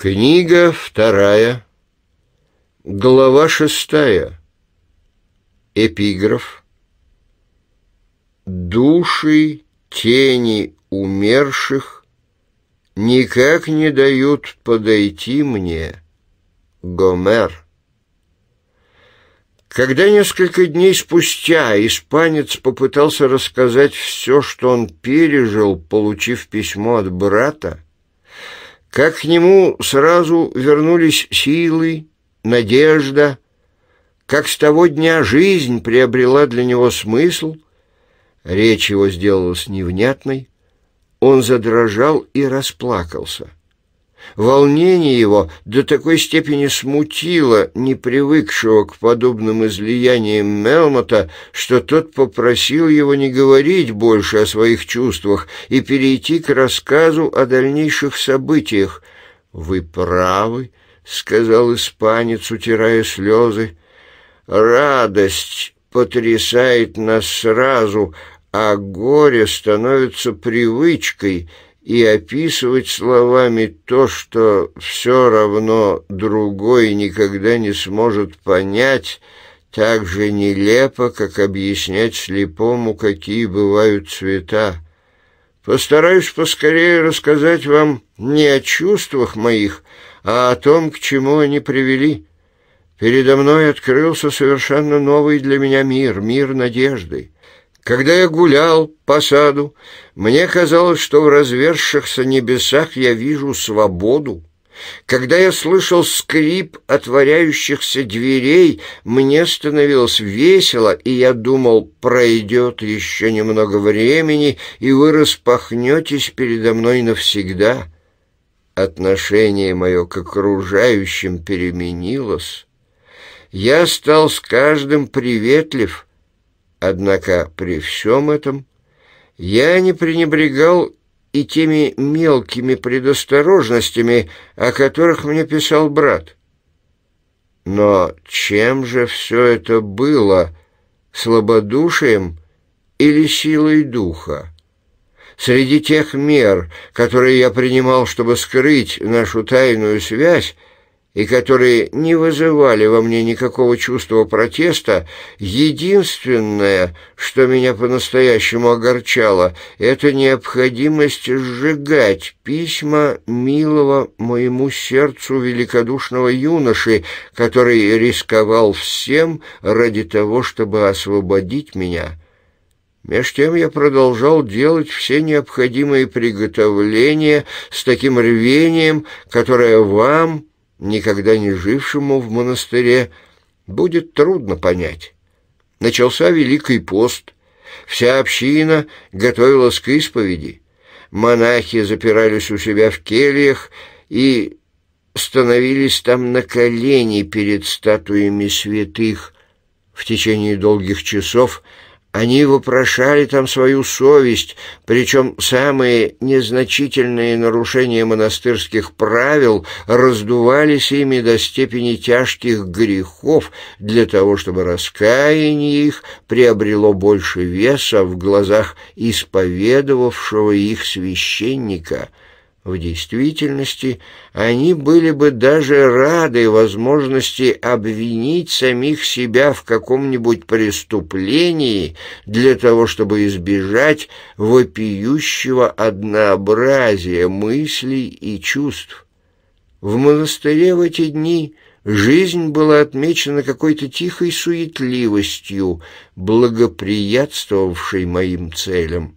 Книга вторая, глава шестая, эпиграф. Души тени умерших никак не дают подойти мне, Гомер. Когда несколько дней спустя испанец попытался рассказать все, что он пережил, получив письмо от брата, как к нему сразу вернулись силы, надежда, как с того дня жизнь приобрела для него смысл. Речь его сделалась невнятной, он задрожал и расплакался. Волнение его до такой степени смутило непривыкшего к подобным излияниям Мелмота, что тот попросил его не говорить больше о своих чувствах и перейти к рассказу о дальнейших событиях. «Вы правы», — сказал испанец, утирая слезы. «Радость потрясает нас сразу, а горе становится привычкой» и описывать словами то, что все равно другой никогда не сможет понять, так же нелепо, как объяснять слепому, какие бывают цвета. Постараюсь поскорее рассказать вам не о чувствах моих, а о том, к чему они привели. Передо мной открылся совершенно новый для меня мир, мир надежды. Когда я гулял по саду, мне казалось, что в развершихся небесах я вижу свободу. Когда я слышал скрип отворяющихся дверей, мне становилось весело, и я думал, пройдет еще немного времени, и вы распахнетесь передо мной навсегда. Отношение мое к окружающим переменилось. Я стал с каждым приветлив — Однако при всем этом я не пренебрегал и теми мелкими предосторожностями, о которых мне писал брат. Но чем же все это было? Слабодушием или силой духа? Среди тех мер, которые я принимал, чтобы скрыть нашу тайную связь, и которые не вызывали во мне никакого чувства протеста, единственное, что меня по-настоящему огорчало, это необходимость сжигать письма милого моему сердцу великодушного юноши, который рисковал всем ради того, чтобы освободить меня». Меж тем я продолжал делать все необходимые приготовления с таким рвением, которое вам, никогда не жившему в монастыре, будет трудно понять. Начался Великий пост, вся община готовилась к исповеди. Монахи запирались у себя в кельях и становились там на колени перед статуями святых. В течение долгих часов – они вопрошали там свою совесть, причем самые незначительные нарушения монастырских правил раздувались ими до степени тяжких грехов для того, чтобы раскаяние их приобрело больше веса в глазах исповедовавшего их священника – в действительности они были бы даже рады возможности обвинить самих себя в каком-нибудь преступлении для того, чтобы избежать вопиющего однообразия мыслей и чувств. В монастыре в эти дни жизнь была отмечена какой-то тихой суетливостью, благоприятствовавшей моим целям.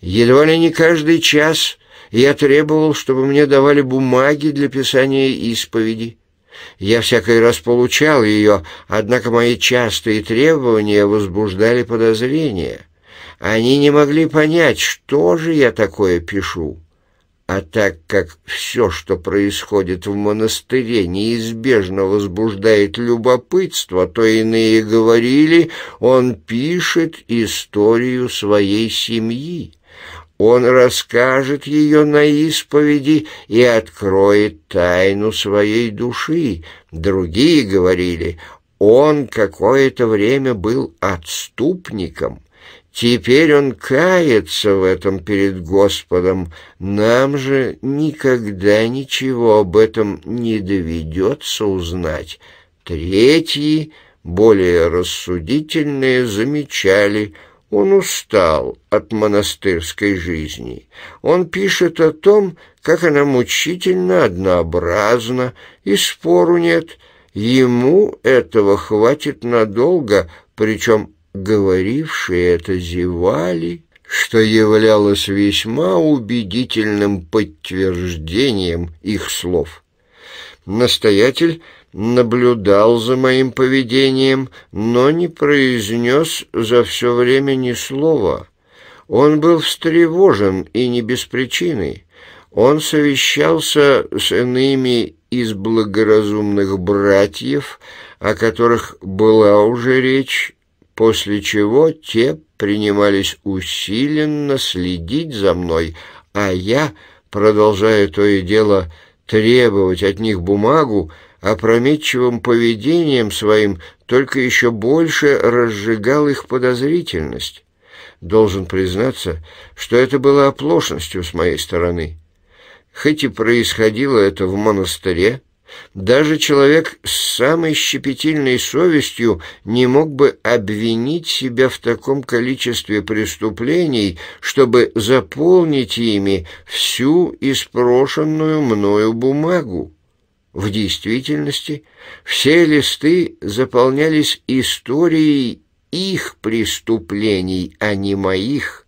Едва ли не каждый час – я требовал, чтобы мне давали бумаги для писания исповеди. Я всякий раз получал ее, однако мои частые требования возбуждали подозрения. Они не могли понять, что же я такое пишу. А так как все, что происходит в монастыре, неизбежно возбуждает любопытство, то иные говорили, он пишет историю своей семьи. Он расскажет ее на исповеди и откроет тайну своей души. Другие говорили, он какое-то время был отступником. Теперь он кается в этом перед Господом. Нам же никогда ничего об этом не доведется узнать. Третьи, более рассудительные, замечали – он устал от монастырской жизни. Он пишет о том, как она мучительно однообразна, и спору нет. Ему этого хватит надолго, причем говорившие это зевали, что являлось весьма убедительным подтверждением их слов. Настоятель наблюдал за моим поведением, но не произнес за все время ни слова. Он был встревожен и не без причины. Он совещался с иными из благоразумных братьев, о которых была уже речь, после чего те принимались усиленно следить за мной, а я, продолжая то и дело требовать от них бумагу, опрометчивым поведением своим только еще больше разжигал их подозрительность. Должен признаться, что это было оплошностью с моей стороны. Хоть и происходило это в монастыре, даже человек с самой щепетильной совестью не мог бы обвинить себя в таком количестве преступлений, чтобы заполнить ими всю испрошенную мною бумагу. В действительности все листы заполнялись историей их преступлений, а не моих.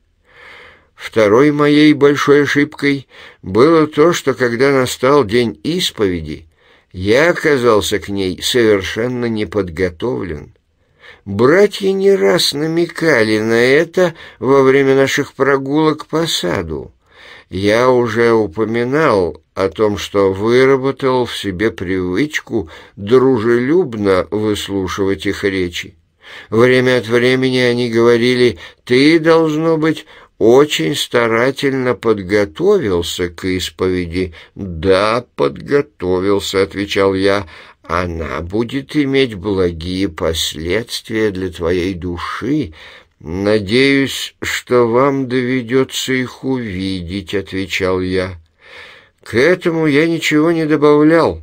Второй моей большой ошибкой было то, что когда настал день исповеди, я оказался к ней совершенно неподготовлен. Братья не раз намекали на это во время наших прогулок по саду. Я уже упоминал о том, что выработал в себе привычку дружелюбно выслушивать их речи. Время от времени они говорили «ты, должно быть, очень старательно подготовился к исповеди». «Да, подготовился», — отвечал я, — «она будет иметь благие последствия для твоей души». «Надеюсь, что вам доведется их увидеть», — отвечал я. К этому я ничего не добавлял,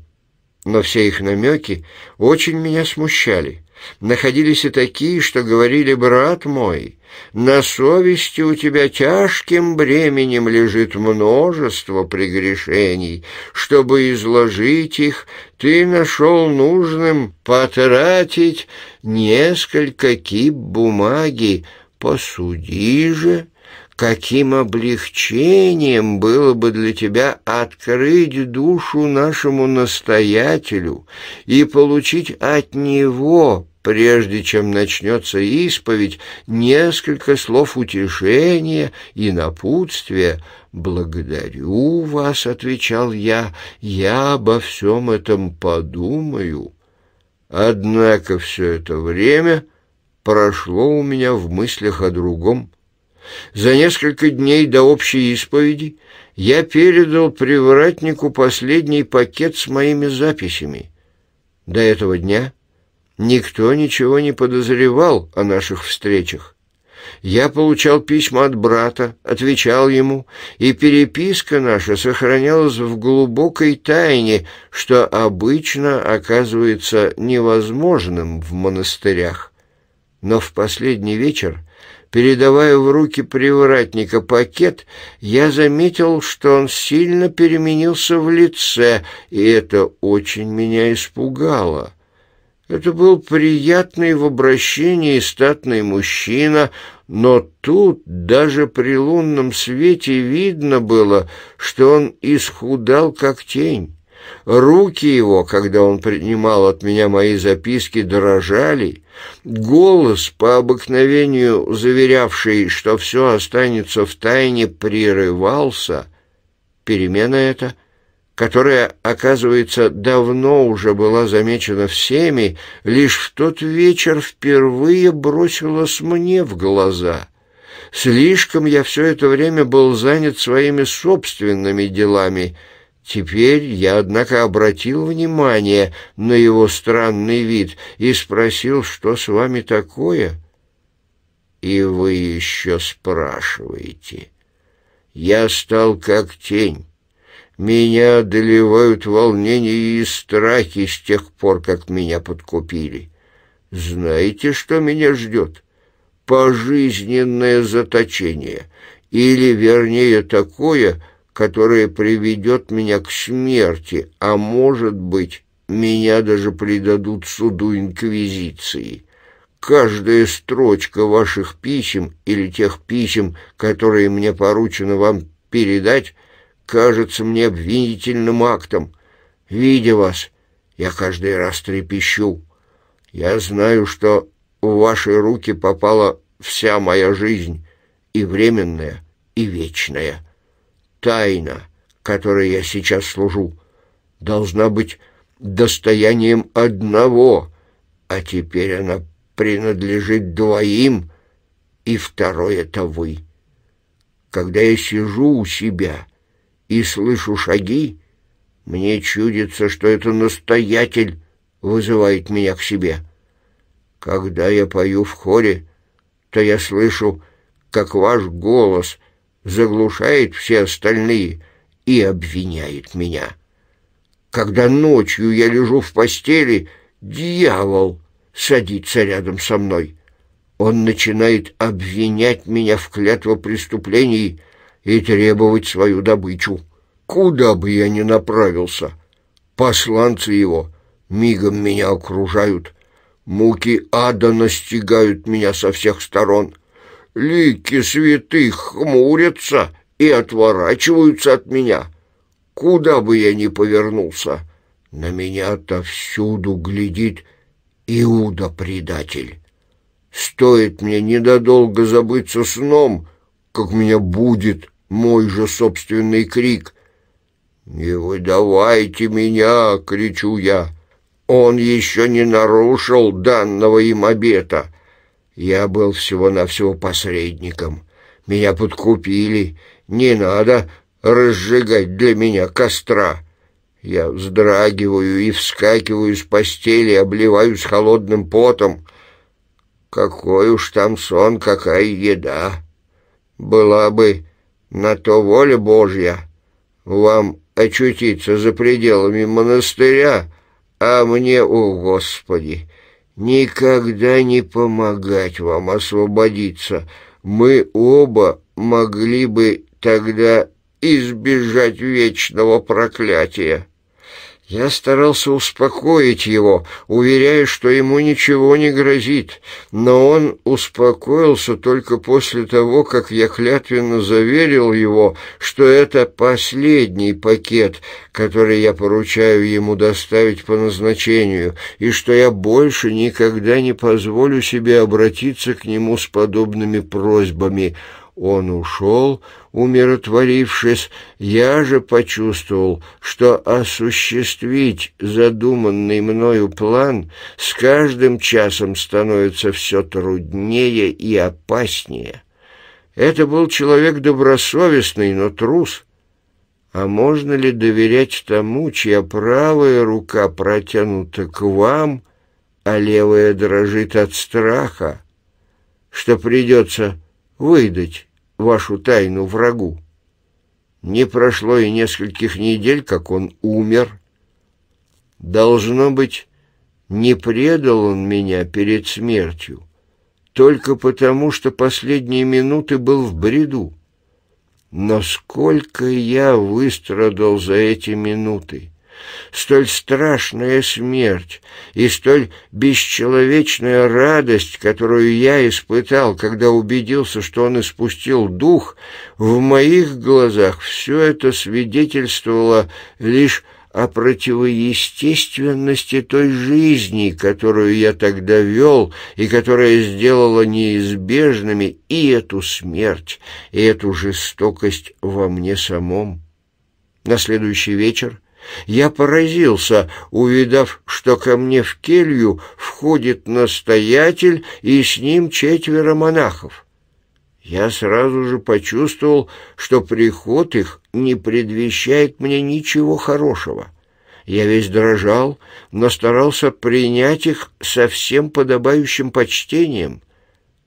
но все их намеки очень меня смущали. Находились и такие, что говорили, «Брат мой, на совести у тебя тяжким бременем лежит множество прегрешений. Чтобы изложить их, ты нашел нужным потратить несколько кип бумаги. Посуди же» каким облегчением было бы для тебя открыть душу нашему настоятелю и получить от него, прежде чем начнется исповедь, несколько слов утешения и напутствия. «Благодарю вас», — отвечал я, — «я обо всем этом подумаю». Однако все это время прошло у меня в мыслях о другом за несколько дней до общей исповеди я передал привратнику последний пакет с моими записями. До этого дня никто ничего не подозревал о наших встречах. Я получал письма от брата, отвечал ему, и переписка наша сохранялась в глубокой тайне, что обычно оказывается невозможным в монастырях. Но в последний вечер Передавая в руки привратника пакет, я заметил, что он сильно переменился в лице, и это очень меня испугало. Это был приятный в обращении статный мужчина, но тут даже при лунном свете видно было, что он исхудал как тень. Руки его, когда он принимал от меня мои записки, дрожали. Голос, по обыкновению заверявший, что все останется в тайне, прерывался. Перемена эта, которая, оказывается, давно уже была замечена всеми, лишь в тот вечер впервые бросилась мне в глаза — Слишком я все это время был занят своими собственными делами — Теперь я, однако, обратил внимание на его странный вид и спросил, что с вами такое. И вы еще спрашиваете. Я стал как тень. Меня одолевают волнения и страхи с тех пор, как меня подкупили. Знаете, что меня ждет? Пожизненное заточение, или, вернее, такое — которое приведет меня к смерти, а, может быть, меня даже предадут суду Инквизиции. Каждая строчка ваших писем или тех писем, которые мне поручено вам передать, кажется мне обвинительным актом. Видя вас, я каждый раз трепещу. Я знаю, что в ваши руки попала вся моя жизнь, и временная, и вечная» тайна, которой я сейчас служу, должна быть достоянием одного, а теперь она принадлежит двоим, и второй это вы. Когда я сижу у себя и слышу шаги, мне чудится, что это настоятель вызывает меня к себе. Когда я пою в хоре, то я слышу, как ваш голос — заглушает все остальные и обвиняет меня. Когда ночью я лежу в постели, дьявол садится рядом со мной. Он начинает обвинять меня в преступлений и требовать свою добычу. Куда бы я ни направился, посланцы его мигом меня окружают, муки ада настигают меня со всех сторон — лики святых хмурятся и отворачиваются от меня. Куда бы я ни повернулся, на меня отовсюду глядит Иуда-предатель. Стоит мне недолго забыться сном, как меня будет мой же собственный крик. «Не выдавайте меня!» — кричу я. «Он еще не нарушил данного им обета». Я был всего-навсего посредником. Меня подкупили. Не надо разжигать для меня костра. Я вздрагиваю и вскакиваю с постели, обливаюсь холодным потом. Какой уж там сон, какая еда. Была бы на то воля Божья вам очутиться за пределами монастыря, а мне, о Господи, никогда не помогать вам освободиться. Мы оба могли бы тогда избежать вечного проклятия. Я старался успокоить его, уверяя, что ему ничего не грозит, но он успокоился только после того, как я клятвенно заверил его, что это последний пакет, который я поручаю ему доставить по назначению, и что я больше никогда не позволю себе обратиться к нему с подобными просьбами. Он ушел, — Умиротворившись, я же почувствовал, что осуществить задуманный мною план с каждым часом становится все труднее и опаснее. Это был человек добросовестный, но трус. А можно ли доверять тому, чья правая рука протянута к вам, а левая дрожит от страха, что придется выдать вашу тайну врагу. Не прошло и нескольких недель, как он умер. Должно быть, не предал он меня перед смертью, только потому, что последние минуты был в бреду. Насколько я выстрадал за эти минуты! столь страшная смерть и столь бесчеловечная радость, которую я испытал, когда убедился, что он испустил дух, в моих глазах все это свидетельствовало лишь о противоестественности той жизни, которую я тогда вел и которая сделала неизбежными и эту смерть, и эту жестокость во мне самом. На следующий вечер я поразился, увидав, что ко мне в келью входит настоятель и с ним четверо монахов. Я сразу же почувствовал, что приход их не предвещает мне ничего хорошего. Я весь дрожал, но старался принять их со всем подобающим почтением.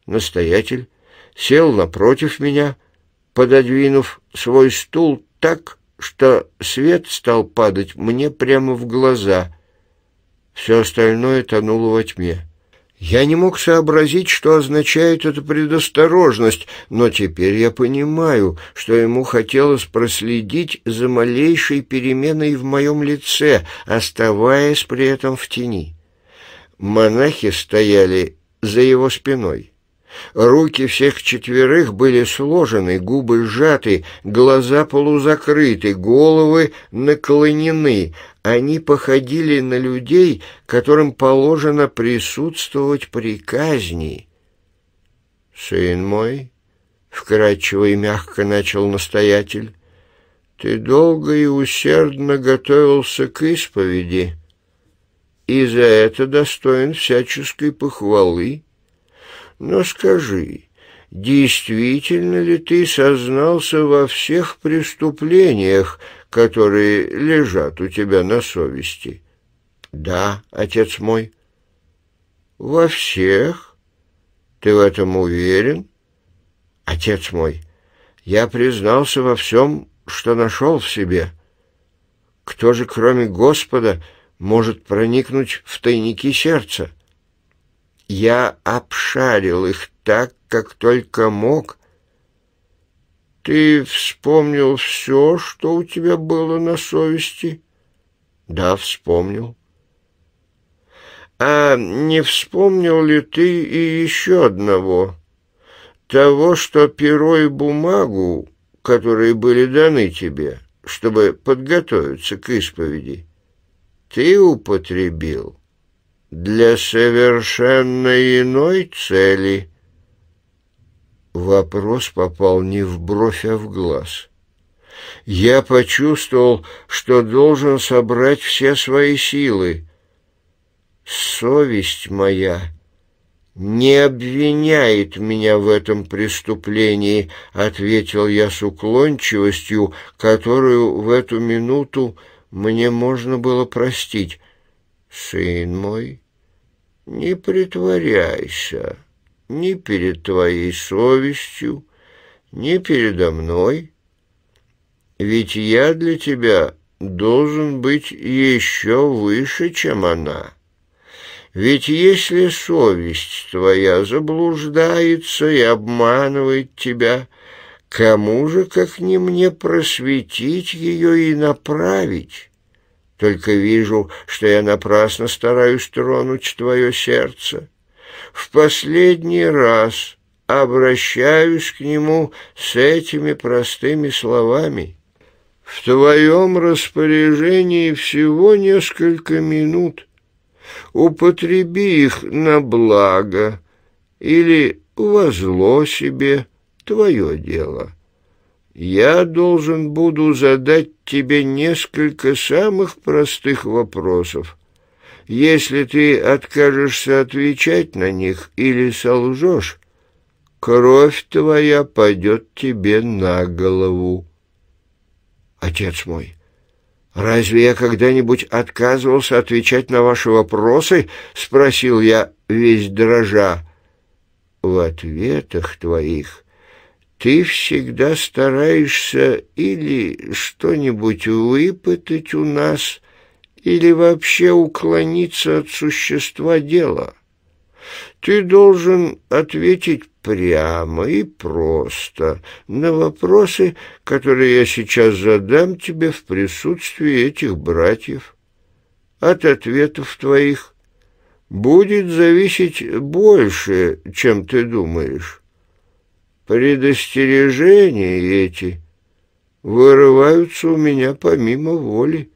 Настоятель сел напротив меня, пододвинув свой стул так, что свет стал падать мне прямо в глаза. Все остальное тонуло во тьме. Я не мог сообразить, что означает эта предосторожность, но теперь я понимаю, что ему хотелось проследить за малейшей переменой в моем лице, оставаясь при этом в тени. Монахи стояли за его спиной. Руки всех четверых были сложены, губы сжаты, глаза полузакрыты, головы наклонены. Они походили на людей, которым положено присутствовать при казни. «Сын мой», — вкрадчиво и мягко начал настоятель, — «ты долго и усердно готовился к исповеди, и за это достоин всяческой похвалы» Но скажи, действительно ли ты сознался во всех преступлениях, которые лежат у тебя на совести? Да, отец мой. Во всех? Ты в этом уверен? Отец мой, я признался во всем, что нашел в себе. Кто же, кроме Господа, может проникнуть в тайники сердца? Я обшарил их так, как только мог. Ты вспомнил все, что у тебя было на совести? Да, вспомнил. А не вспомнил ли ты и еще одного? Того, что перо и бумагу, которые были даны тебе, чтобы подготовиться к исповеди, ты употребил для совершенно иной цели. Вопрос попал не в бровь, а в глаз. Я почувствовал, что должен собрать все свои силы. Совесть моя не обвиняет меня в этом преступлении, ответил я с уклончивостью, которую в эту минуту мне можно было простить. Сын мой, не притворяйся ни перед твоей совестью, ни передо мной, ведь я для тебя должен быть еще выше, чем она. Ведь если совесть твоя заблуждается и обманывает тебя, кому же, как не мне, просветить ее и направить? Только вижу, что я напрасно стараюсь тронуть твое сердце. В последний раз обращаюсь к нему с этими простыми словами. В твоем распоряжении всего несколько минут. Употреби их на благо или во зло себе твое дело» я должен буду задать тебе несколько самых простых вопросов. Если ты откажешься отвечать на них или солжешь, кровь твоя пойдет тебе на голову. Отец мой, разве я когда-нибудь отказывался отвечать на ваши вопросы? Спросил я весь дрожа. В ответах твоих ты всегда стараешься или что-нибудь выпытать у нас, или вообще уклониться от существа дела. Ты должен ответить прямо и просто на вопросы, которые я сейчас задам тебе в присутствии этих братьев. От ответов твоих будет зависеть больше, чем ты думаешь. Предостережения эти вырываются у меня помимо воли.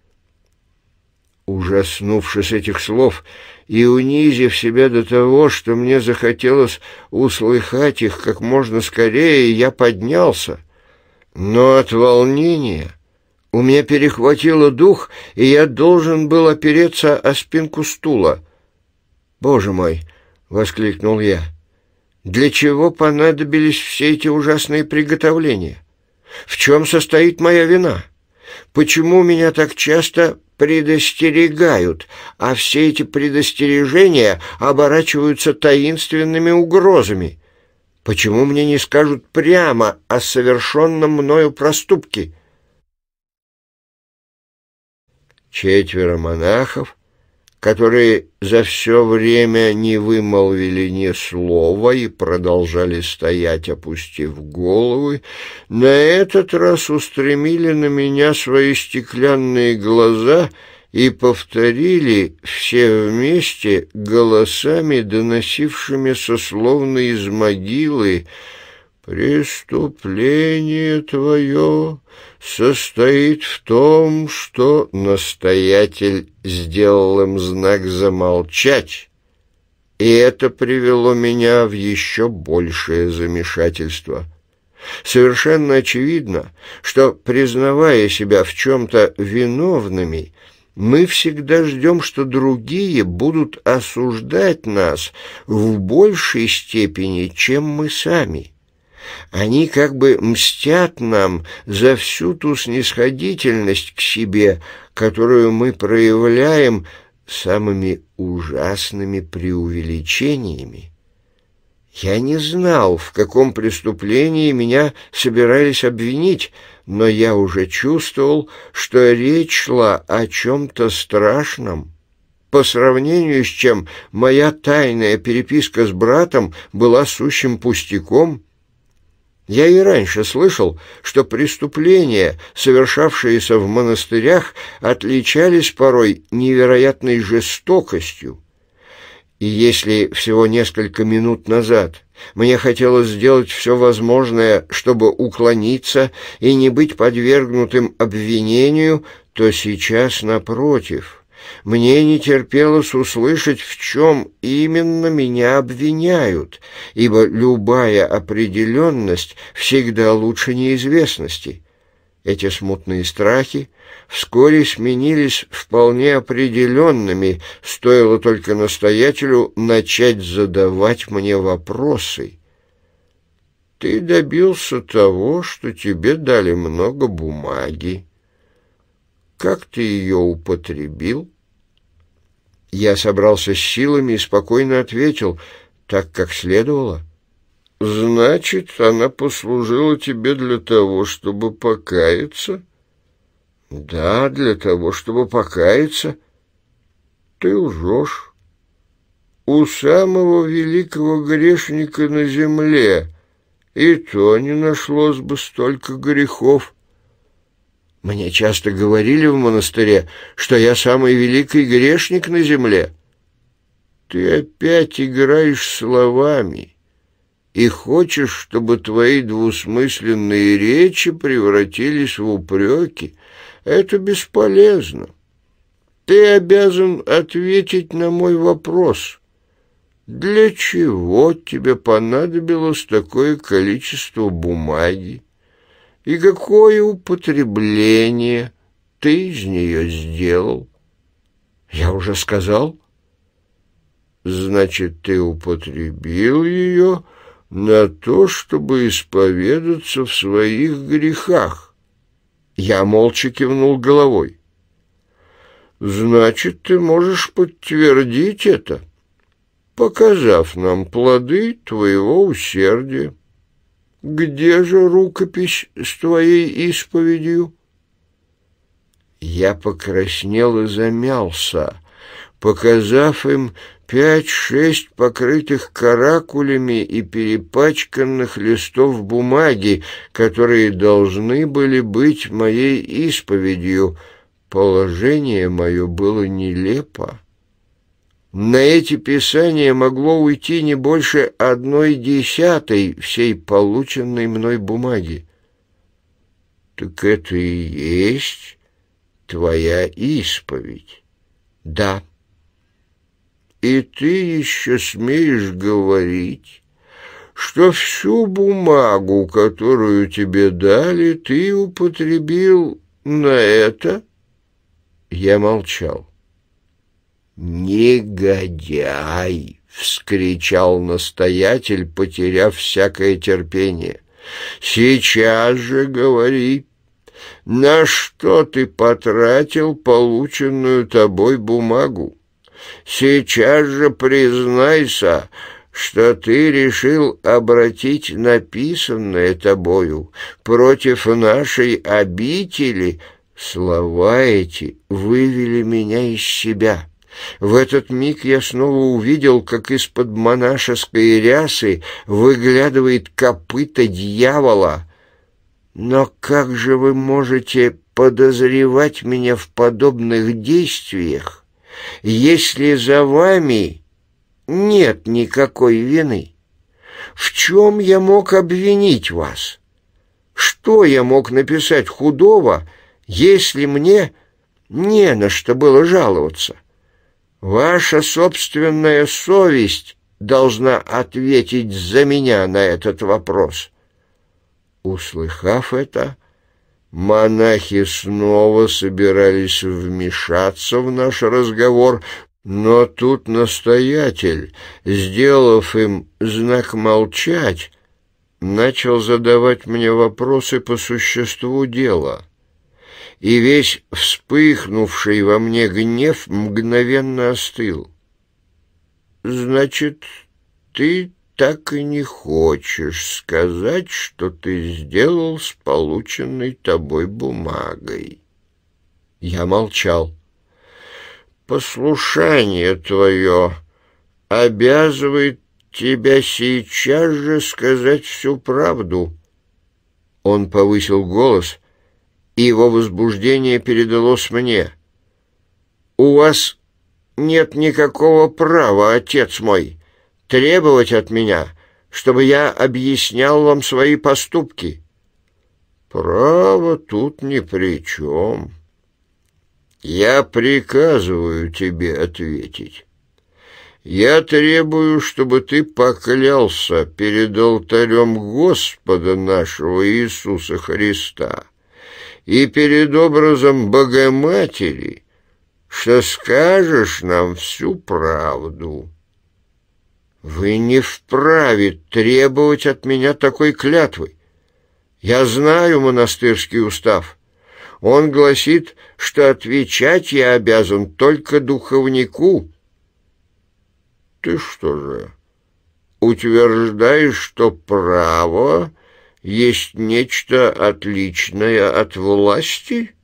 Ужаснувшись этих слов и унизив себя до того, что мне захотелось услыхать их как можно скорее, я поднялся. Но от волнения у меня перехватило дух, и я должен был опереться о спинку стула. «Боже мой!» — воскликнул я. Для чего понадобились все эти ужасные приготовления? В чем состоит моя вина? Почему меня так часто предостерегают, а все эти предостережения оборачиваются таинственными угрозами? Почему мне не скажут прямо о совершенном мною проступке? Четверо монахов которые за все время не вымолвили ни слова и продолжали стоять, опустив головы, на этот раз устремили на меня свои стеклянные глаза и повторили все вместе голосами, доносившимися словно из могилы «Преступление твое!» состоит в том, что настоятель сделал им знак замолчать, и это привело меня в еще большее замешательство. Совершенно очевидно, что, признавая себя в чем-то виновными, мы всегда ждем, что другие будут осуждать нас в большей степени, чем мы сами». Они как бы мстят нам за всю ту снисходительность к себе, которую мы проявляем самыми ужасными преувеличениями. Я не знал, в каком преступлении меня собирались обвинить, но я уже чувствовал, что речь шла о чем-то страшном, по сравнению с чем моя тайная переписка с братом была сущим пустяком. Я и раньше слышал, что преступления, совершавшиеся в монастырях, отличались порой невероятной жестокостью. И если всего несколько минут назад мне хотелось сделать все возможное, чтобы уклониться и не быть подвергнутым обвинению, то сейчас, напротив, мне не терпелось услышать, в чем именно меня обвиняют, ибо любая определенность всегда лучше неизвестности. Эти смутные страхи вскоре сменились вполне определенными, стоило только настоятелю начать задавать мне вопросы. «Ты добился того, что тебе дали много бумаги», как ты ее употребил?» Я собрался с силами и спокойно ответил, так как следовало. «Значит, она послужила тебе для того, чтобы покаяться?» «Да, для того, чтобы покаяться». «Ты лжешь. У самого великого грешника на земле и то не нашлось бы столько грехов». Мне часто говорили в монастыре, что я самый великий грешник на земле. Ты опять играешь словами и хочешь, чтобы твои двусмысленные речи превратились в упреки. Это бесполезно. Ты обязан ответить на мой вопрос. Для чего тебе понадобилось такое количество бумаги? и какое употребление ты из нее сделал? Я уже сказал. Значит, ты употребил ее на то, чтобы исповедаться в своих грехах. Я молча кивнул головой. Значит, ты можешь подтвердить это, показав нам плоды твоего усердия где же рукопись с твоей исповедью?» Я покраснел и замялся, показав им пять-шесть покрытых каракулями и перепачканных листов бумаги, которые должны были быть моей исповедью. Положение мое было нелепо. На эти писания могло уйти не больше одной десятой всей полученной мной бумаги. Так это и есть твоя исповедь. Да. И ты еще смеешь говорить, что всю бумагу, которую тебе дали, ты употребил на это? Я молчал. «Негодяй!» — вскричал настоятель, потеряв всякое терпение. «Сейчас же говори, на что ты потратил полученную тобой бумагу? Сейчас же признайся, что ты решил обратить написанное тобою против нашей обители». Слова эти вывели меня из себя». В этот миг я снова увидел, как из-под монашеской рясы выглядывает копыта дьявола. Но как же вы можете подозревать меня в подобных действиях, если за вами нет никакой вины? В чем я мог обвинить вас? Что я мог написать худого, если мне не на что было жаловаться?» Ваша собственная совесть должна ответить за меня на этот вопрос. Услыхав это, монахи снова собирались вмешаться в наш разговор, но тут настоятель, сделав им знак молчать, начал задавать мне вопросы по существу дела — и весь вспыхнувший во мне гнев мгновенно остыл. «Значит, ты так и не хочешь сказать, что ты сделал с полученной тобой бумагой?» Я молчал. «Послушание твое обязывает тебя сейчас же сказать всю правду». Он повысил голос — и его возбуждение передалось мне. «У вас нет никакого права, отец мой, требовать от меня, чтобы я объяснял вам свои поступки». «Право тут ни при чем. Я приказываю тебе ответить». Я требую, чтобы ты поклялся перед алтарем Господа нашего Иисуса Христа, и перед образом Богоматери, что скажешь нам всю правду. Вы не вправе требовать от меня такой клятвы. Я знаю монастырский устав. Он гласит, что отвечать я обязан только духовнику. Ты что же, утверждаешь, что право есть нечто отличное от власти?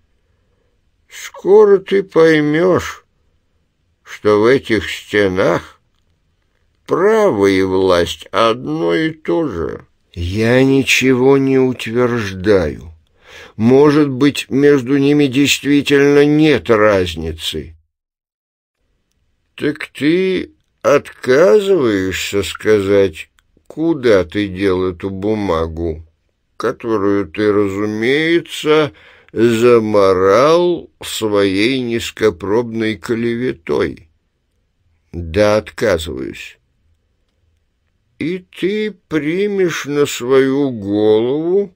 Скоро ты поймешь, что в этих стенах право и власть одно и то же. Я ничего не утверждаю. Может быть, между ними действительно нет разницы. Так ты отказываешься сказать, куда ты дел эту бумагу? которую ты, разумеется, заморал своей низкопробной клеветой. Да, отказываюсь. И ты примешь на свою голову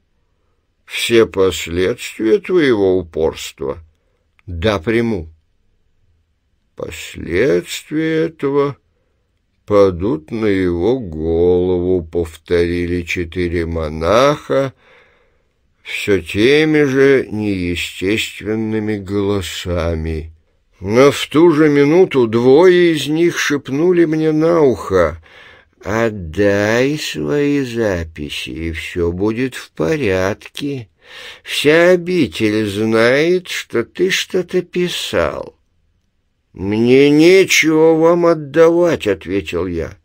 все последствия твоего упорства? Да, приму. Последствия этого падут на его голову, повторили четыре монаха все теми же неестественными голосами. Но в ту же минуту двое из них шепнули мне на ухо «Отдай свои записи, и все будет в порядке. Вся обитель знает, что ты что-то писал». «Мне нечего вам отдавать», — ответил я.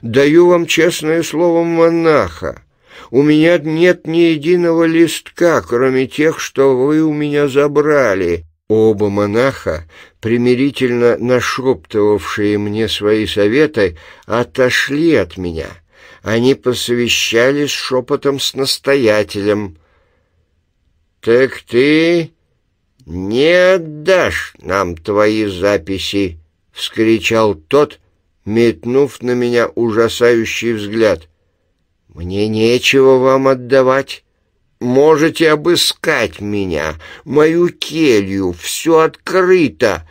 «Даю вам честное слово монаха. У меня нет ни единого листка, кроме тех, что вы у меня забрали». Оба монаха, примирительно нашептывавшие мне свои советы, отошли от меня. Они посовещались шепотом с настоятелем. «Так ты «Не отдашь нам твои записи!» — вскричал тот, метнув на меня ужасающий взгляд. «Мне нечего вам отдавать. Можете обыскать меня, мою келью, все открыто!»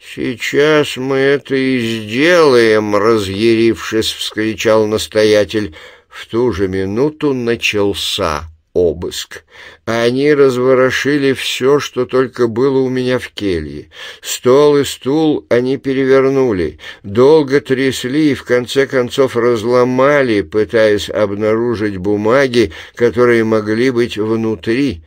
«Сейчас мы это и сделаем!» — разъярившись, вскричал настоятель. В ту же минуту начался обыск. Они разворошили все, что только было у меня в келье. Стол и стул они перевернули, долго трясли и в конце концов разломали, пытаясь обнаружить бумаги, которые могли быть внутри.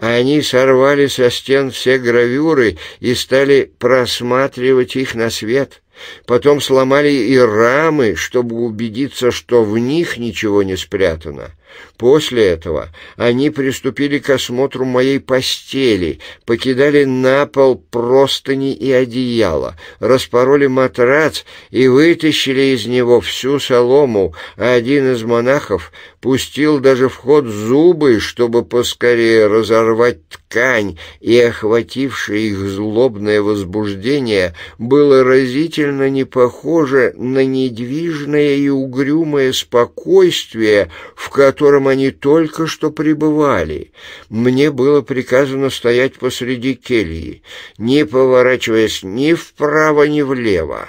Они сорвали со стен все гравюры и стали просматривать их на свет. Потом сломали и рамы, чтобы убедиться, что в них ничего не спрятано. После этого они приступили к осмотру моей постели, покидали на пол простыни и одеяло, распороли матрац и вытащили из него всю солому, а один из монахов пустил даже в ход зубы, чтобы поскорее разорвать ткань, и охватившее их злобное возбуждение было разительно не похоже на недвижное и угрюмое спокойствие, в котором они только что пребывали. Мне было приказано стоять посреди кельи, не поворачиваясь ни вправо, ни влево.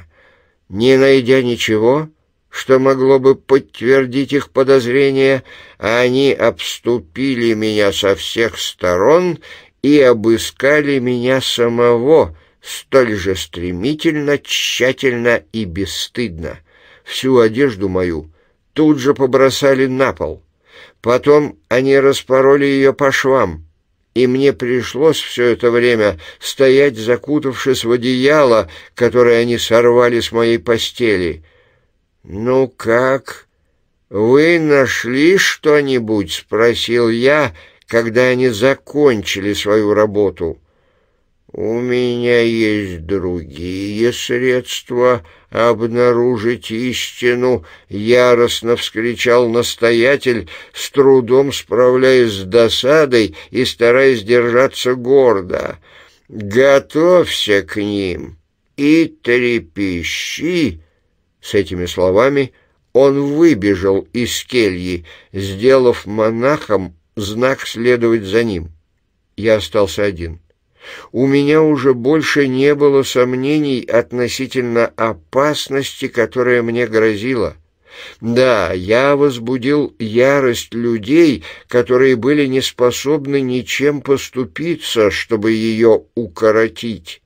Не найдя ничего, что могло бы подтвердить их подозрения, они обступили меня со всех сторон и обыскали меня самого, столь же стремительно, тщательно и бесстыдно. Всю одежду мою — тут же побросали на пол. Потом они распороли ее по швам, и мне пришлось все это время стоять, закутавшись в одеяло, которое они сорвали с моей постели. «Ну как? Вы нашли что-нибудь?» — спросил я, когда они закончили свою работу. «У меня есть другие средства», обнаружить истину!» — яростно вскричал настоятель, с трудом справляясь с досадой и стараясь держаться гордо. «Готовься к ним и трепещи!» С этими словами он выбежал из кельи, сделав монахам знак следовать за ним. Я остался один у меня уже больше не было сомнений относительно опасности, которая мне грозила. Да, я возбудил ярость людей, которые были не способны ничем поступиться, чтобы ее укоротить.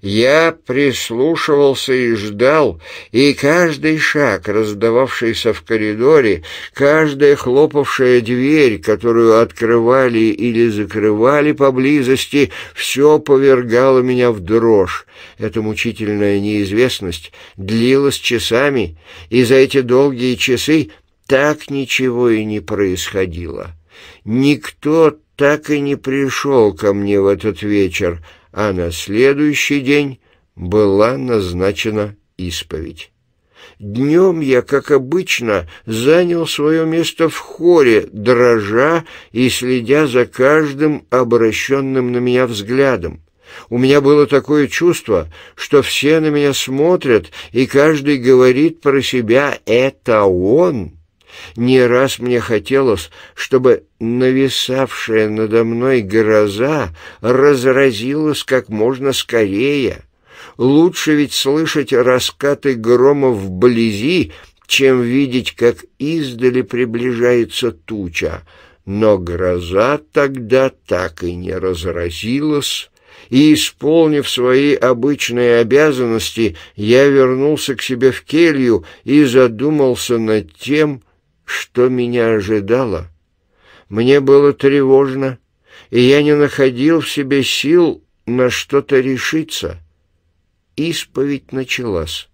Я прислушивался и ждал, и каждый шаг, раздававшийся в коридоре, каждая хлопавшая дверь, которую открывали или закрывали поблизости, все повергало меня в дрожь. Эта мучительная неизвестность длилась часами, и за эти долгие часы так ничего и не происходило. Никто так и не пришел ко мне в этот вечер, а на следующий день была назначена исповедь. Днем я, как обычно, занял свое место в хоре, дрожа и следя за каждым обращенным на меня взглядом. У меня было такое чувство, что все на меня смотрят, и каждый говорит про себя «это он». Не раз мне хотелось, чтобы нависавшая надо мной гроза разразилась как можно скорее. Лучше ведь слышать раскаты грома вблизи, чем видеть, как издали приближается туча. Но гроза тогда так и не разразилась, и, исполнив свои обычные обязанности, я вернулся к себе в келью и задумался над тем, что меня ожидало. Мне было тревожно, и я не находил в себе сил на что-то решиться. Исповедь началась.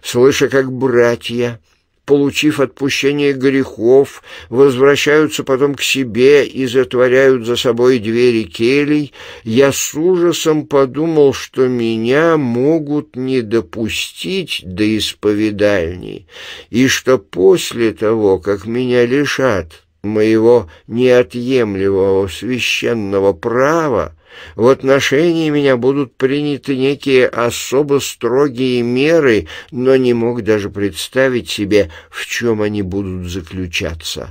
Слыша, как братья получив отпущение грехов, возвращаются потом к себе и затворяют за собой двери келей, я с ужасом подумал, что меня могут не допустить до исповедальни, и что после того, как меня лишат моего неотъемлемого священного права, в отношении меня будут приняты некие особо строгие меры, но не мог даже представить себе, в чем они будут заключаться.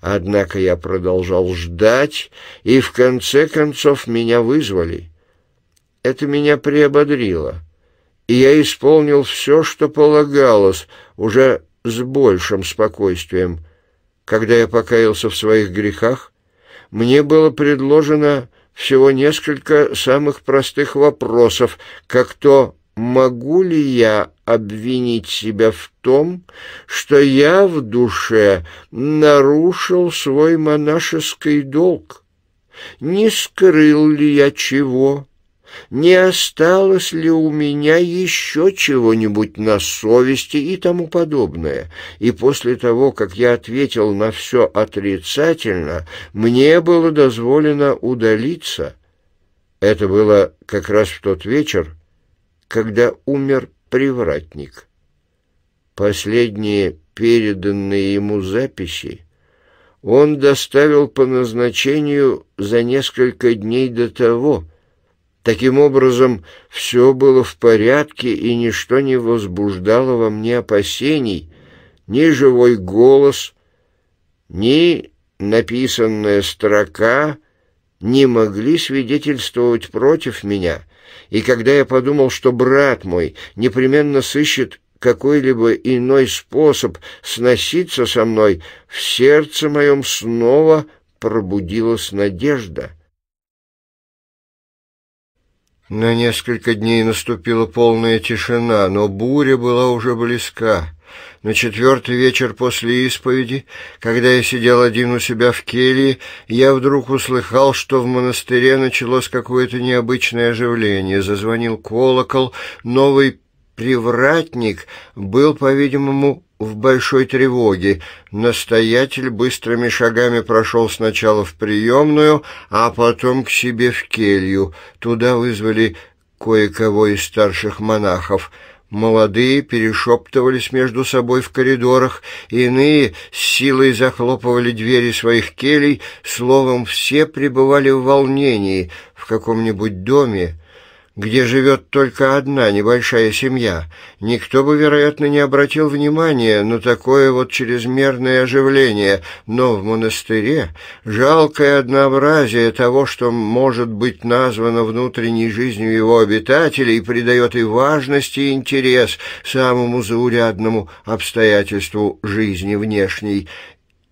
Однако я продолжал ждать, и в конце концов меня вызвали. Это меня приободрило, и я исполнил все, что полагалось, уже с большим спокойствием. Когда я покаялся в своих грехах, мне было предложено всего несколько самых простых вопросов, как то «могу ли я обвинить себя в том, что я в душе нарушил свой монашеский долг? Не скрыл ли я чего?» не осталось ли у меня еще чего-нибудь на совести и тому подобное. И после того, как я ответил на все отрицательно, мне было дозволено удалиться. Это было как раз в тот вечер, когда умер привратник. Последние переданные ему записи он доставил по назначению за несколько дней до того, Таким образом, все было в порядке, и ничто не возбуждало во мне опасений, ни живой голос, ни написанная строка не могли свидетельствовать против меня, и когда я подумал, что брат мой непременно сыщет какой-либо иной способ сноситься со мной, в сердце моем снова пробудилась надежда — на несколько дней наступила полная тишина, но буря была уже близка. На четвертый вечер после исповеди, когда я сидел один у себя в келье, я вдруг услыхал, что в монастыре началось какое-то необычное оживление. Зазвонил колокол, новый привратник был, по-видимому, в большой тревоге. Настоятель быстрыми шагами прошел сначала в приемную, а потом к себе в келью. Туда вызвали кое-кого из старших монахов. Молодые перешептывались между собой в коридорах, иные с силой захлопывали двери своих келей, словом, все пребывали в волнении. В каком-нибудь доме где живет только одна небольшая семья, никто бы, вероятно, не обратил внимания на такое вот чрезмерное оживление, но в монастыре жалкое однообразие того, что может быть названо внутренней жизнью его обитателей, придает и важность, и интерес самому заурядному обстоятельству жизни внешней,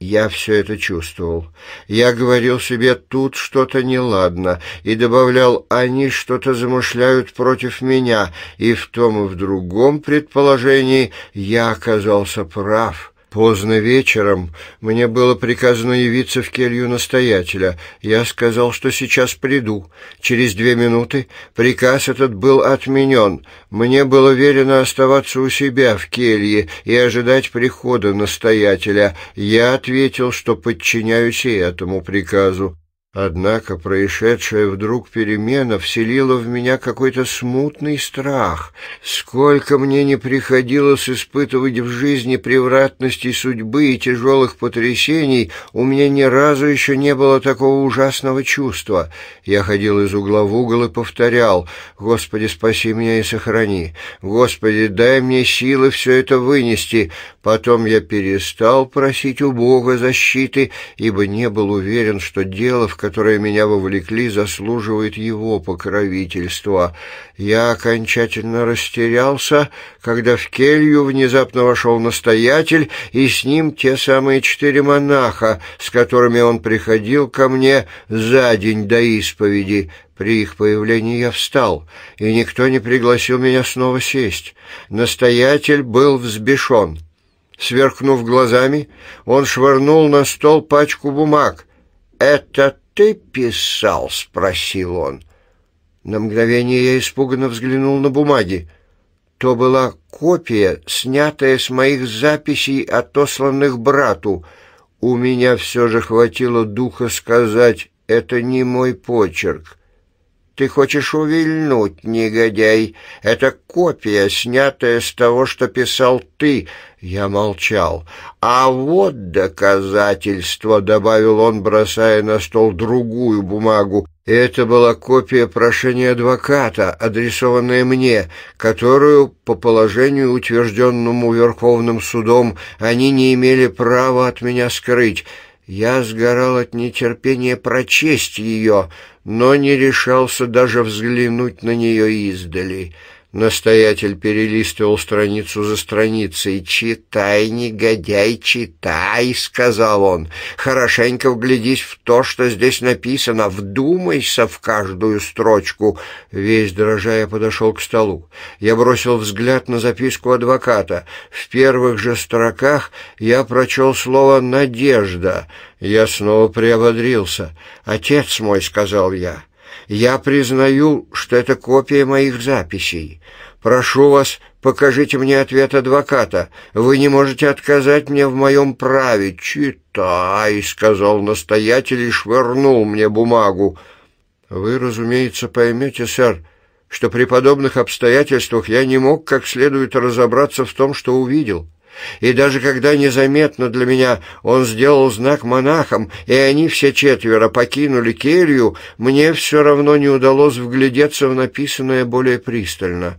я все это чувствовал. Я говорил себе, тут что-то неладно, и добавлял, они что-то замышляют против меня, и в том и в другом предположении я оказался прав. Поздно вечером мне было приказано явиться в келью настоятеля. Я сказал, что сейчас приду. Через две минуты приказ этот был отменен. Мне было велено оставаться у себя в келье и ожидать прихода настоятеля. Я ответил, что подчиняюсь и этому приказу. Однако происшедшая вдруг перемена вселила в меня какой-то смутный страх. Сколько мне не приходилось испытывать в жизни превратностей судьбы и тяжелых потрясений, у меня ни разу еще не было такого ужасного чувства. Я ходил из угла в угол и повторял «Господи, спаси меня и сохрани! Господи, дай мне силы все это вынести!» Потом я перестал просить у Бога защиты, ибо не был уверен, что дело в которые меня вовлекли, заслуживает его покровительства. Я окончательно растерялся, когда в келью внезапно вошел настоятель, и с ним те самые четыре монаха, с которыми он приходил ко мне за день до исповеди, при их появлении я встал, и никто не пригласил меня снова сесть. Настоятель был взбешен. Сверкнув глазами, он швырнул на стол пачку бумаг. «Это ты писал?» — спросил он. На мгновение я испуганно взглянул на бумаги. То была копия, снятая с моих записей, отосланных брату. У меня все же хватило духа сказать «это не мой почерк». Ты хочешь увильнуть, негодяй. Это копия, снятая с того, что писал ты. Я молчал. А вот доказательство, добавил он, бросая на стол другую бумагу. Это была копия прошения адвоката, адресованная мне, которую, по положению, утвержденному Верховным судом, они не имели права от меня скрыть. Я сгорал от нетерпения прочесть ее, но не решался даже взглянуть на нее издали. Настоятель перелистывал страницу за страницей. «Читай, негодяй, читай!» — сказал он. «Хорошенько вглядись в то, что здесь написано. Вдумайся в каждую строчку!» Весь дрожа я подошел к столу. Я бросил взгляд на записку адвоката. В первых же строках я прочел слово «надежда». Я снова приободрился. «Отец мой!» — сказал я. Я признаю, что это копия моих записей. Прошу вас, покажите мне ответ адвоката. Вы не можете отказать мне в моем праве. Читай, сказал настоятель и швырнул мне бумагу. Вы, разумеется, поймете, сэр, что при подобных обстоятельствах я не мог как следует разобраться в том, что увидел. И даже когда незаметно для меня он сделал знак монахам, и они все четверо покинули келью, мне все равно не удалось вглядеться в написанное более пристально.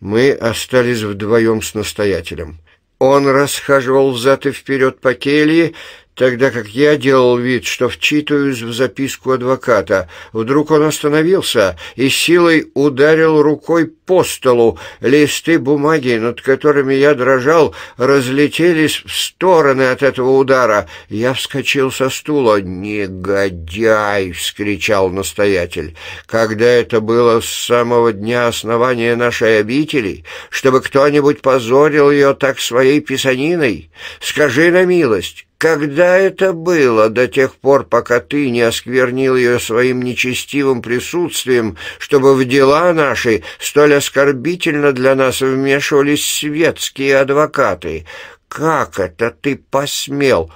Мы остались вдвоем с настоятелем. Он расхаживал взад и вперед по келье, тогда как я делал вид, что вчитываюсь в записку адвоката. Вдруг он остановился и силой ударил рукой по столу. Листы бумаги, над которыми я дрожал, разлетелись в стороны от этого удара. Я вскочил со стула. «Негодяй!» — вскричал настоятель. «Когда это было с самого дня основания нашей обители, чтобы кто-нибудь позорил ее так своей писаниной? Скажи на милость!» Когда это было, до тех пор, пока ты не осквернил ее своим нечестивым присутствием, чтобы в дела наши столь оскорбительно для нас вмешивались светские адвокаты? Как это ты посмел?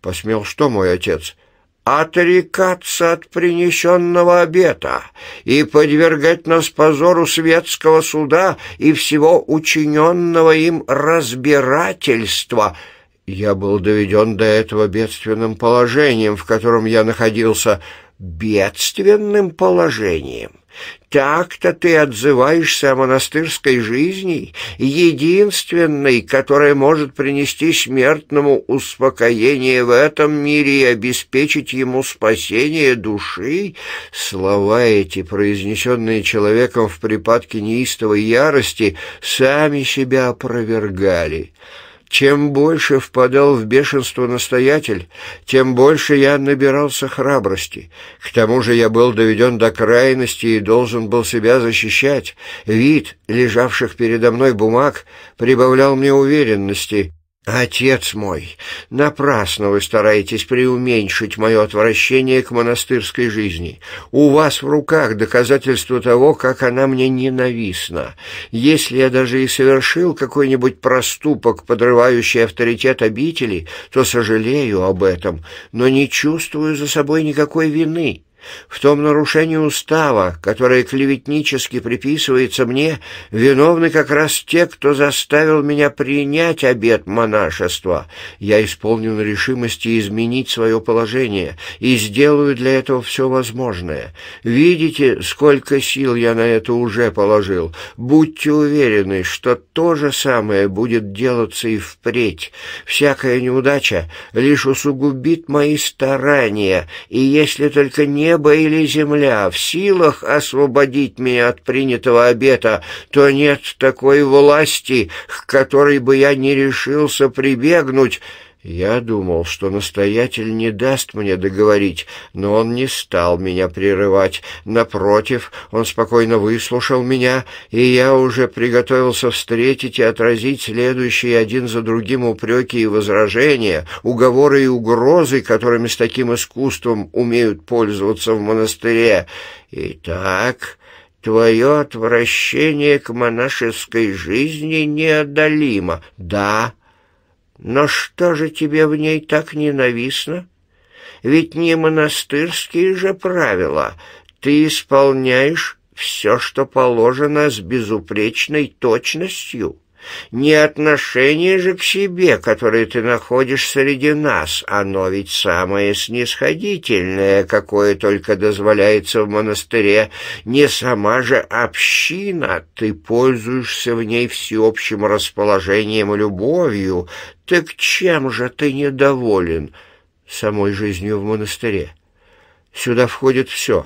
Посмел что, мой отец? отрекаться от принесенного обета и подвергать нас позору светского суда и всего учиненного им разбирательства — я был доведен до этого бедственным положением, в котором я находился. Бедственным положением? Так-то ты отзываешься о монастырской жизни, единственной, которая может принести смертному успокоение в этом мире и обеспечить ему спасение души? Слова эти, произнесенные человеком в припадке неистовой ярости, сами себя опровергали. Чем больше впадал в бешенство настоятель, тем больше я набирался храбрости. К тому же я был доведен до крайности и должен был себя защищать. Вид лежавших передо мной бумаг прибавлял мне уверенности. «Отец мой, напрасно вы стараетесь преуменьшить мое отвращение к монастырской жизни. У вас в руках доказательство того, как она мне ненавистна. Если я даже и совершил какой-нибудь проступок, подрывающий авторитет обители, то сожалею об этом, но не чувствую за собой никакой вины». В том нарушении устава, которое клеветнически приписывается мне, виновны как раз те, кто заставил меня принять обет монашества. Я исполнен решимости изменить свое положение и сделаю для этого все возможное. Видите, сколько сил я на это уже положил. Будьте уверены, что то же самое будет делаться и впредь. Всякая неудача лишь усугубит мои старания, и если только не небо или земля в силах освободить меня от принятого обета, то нет такой власти, к которой бы я не решился прибегнуть». Я думал, что настоятель не даст мне договорить, но он не стал меня прерывать. Напротив, он спокойно выслушал меня, и я уже приготовился встретить и отразить следующие один за другим упреки и возражения, уговоры и угрозы, которыми с таким искусством умеют пользоваться в монастыре. Итак, твое отвращение к монашеской жизни неодолимо. Да, — но что же тебе в ней так ненавистно? Ведь не монастырские же правила. Ты исполняешь все, что положено, с безупречной точностью. Не отношение же к себе, которое ты находишь среди нас, оно ведь самое снисходительное, какое только дозволяется в монастыре, не сама же община, ты пользуешься в ней всеобщим расположением и любовью, так чем же ты недоволен самой жизнью в монастыре? Сюда входит все.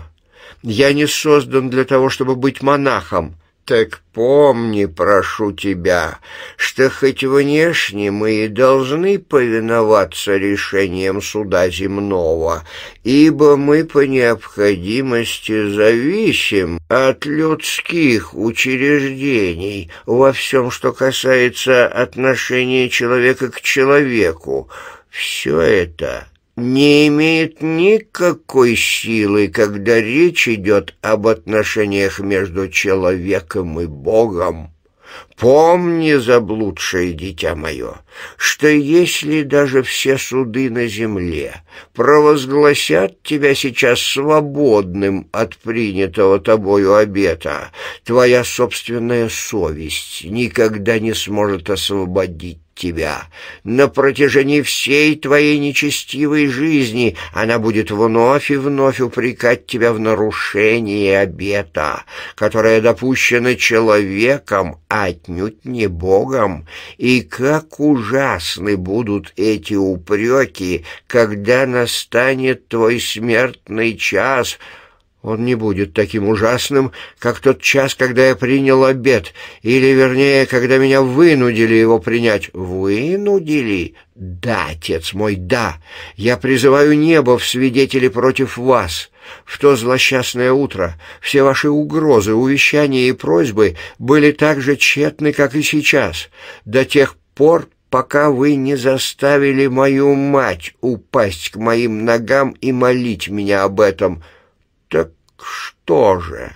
Я не создан для того, чтобы быть монахом, так помни, прошу тебя, что хоть внешне мы и должны повиноваться решениям суда земного, ибо мы по необходимости зависим от людских учреждений во всем, что касается отношения человека к человеку. Все это не имеет никакой силы, когда речь идет об отношениях между человеком и Богом. Помни, заблудшее дитя мое, что если даже все суды на земле провозгласят тебя сейчас свободным от принятого тобою обета, твоя собственная совесть никогда не сможет освободить тебя. На протяжении всей твоей нечестивой жизни она будет вновь и вновь упрекать тебя в нарушении обета, которое допущено человеком, а отнюдь не Богом. И как ужасны будут эти упреки, когда настанет твой смертный час — он не будет таким ужасным, как тот час, когда я принял обед, или, вернее, когда меня вынудили его принять. Вынудили? Да, отец мой, да. Я призываю небо в свидетели против вас. В то злосчастное утро все ваши угрозы, увещания и просьбы были так же тщетны, как и сейчас, до тех пор, пока вы не заставили мою мать упасть к моим ногам и молить меня об этом». «Что же,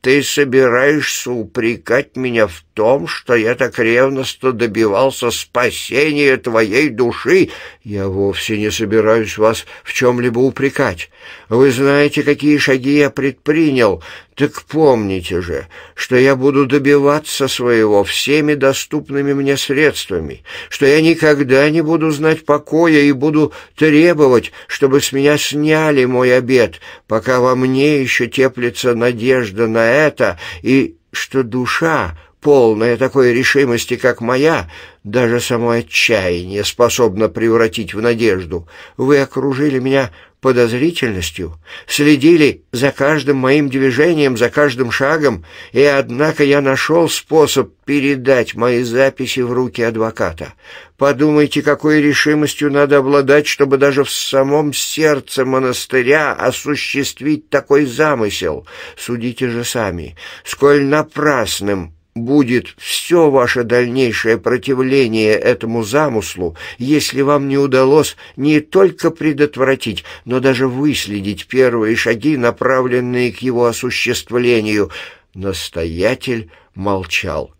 ты собираешься упрекать меня в том, что я так ревностно добивался спасения твоей души. Я вовсе не собираюсь вас в чем-либо упрекать. Вы знаете, какие шаги я предпринял. Так помните же, что я буду добиваться своего всеми доступными мне средствами, что я никогда не буду знать покоя и буду требовать, чтобы с меня сняли мой обед, пока во мне еще теплится надежда на это и что душа полная такой решимости, как моя, даже само отчаяние способно превратить в надежду. Вы окружили меня подозрительностью, следили за каждым моим движением, за каждым шагом, и однако я нашел способ передать мои записи в руки адвоката. Подумайте, какой решимостью надо обладать, чтобы даже в самом сердце монастыря осуществить такой замысел. Судите же сами, сколь напрасным будет все ваше дальнейшее противление этому замыслу, если вам не удалось не только предотвратить, но даже выследить первые шаги, направленные к его осуществлению. Настоятель молчал.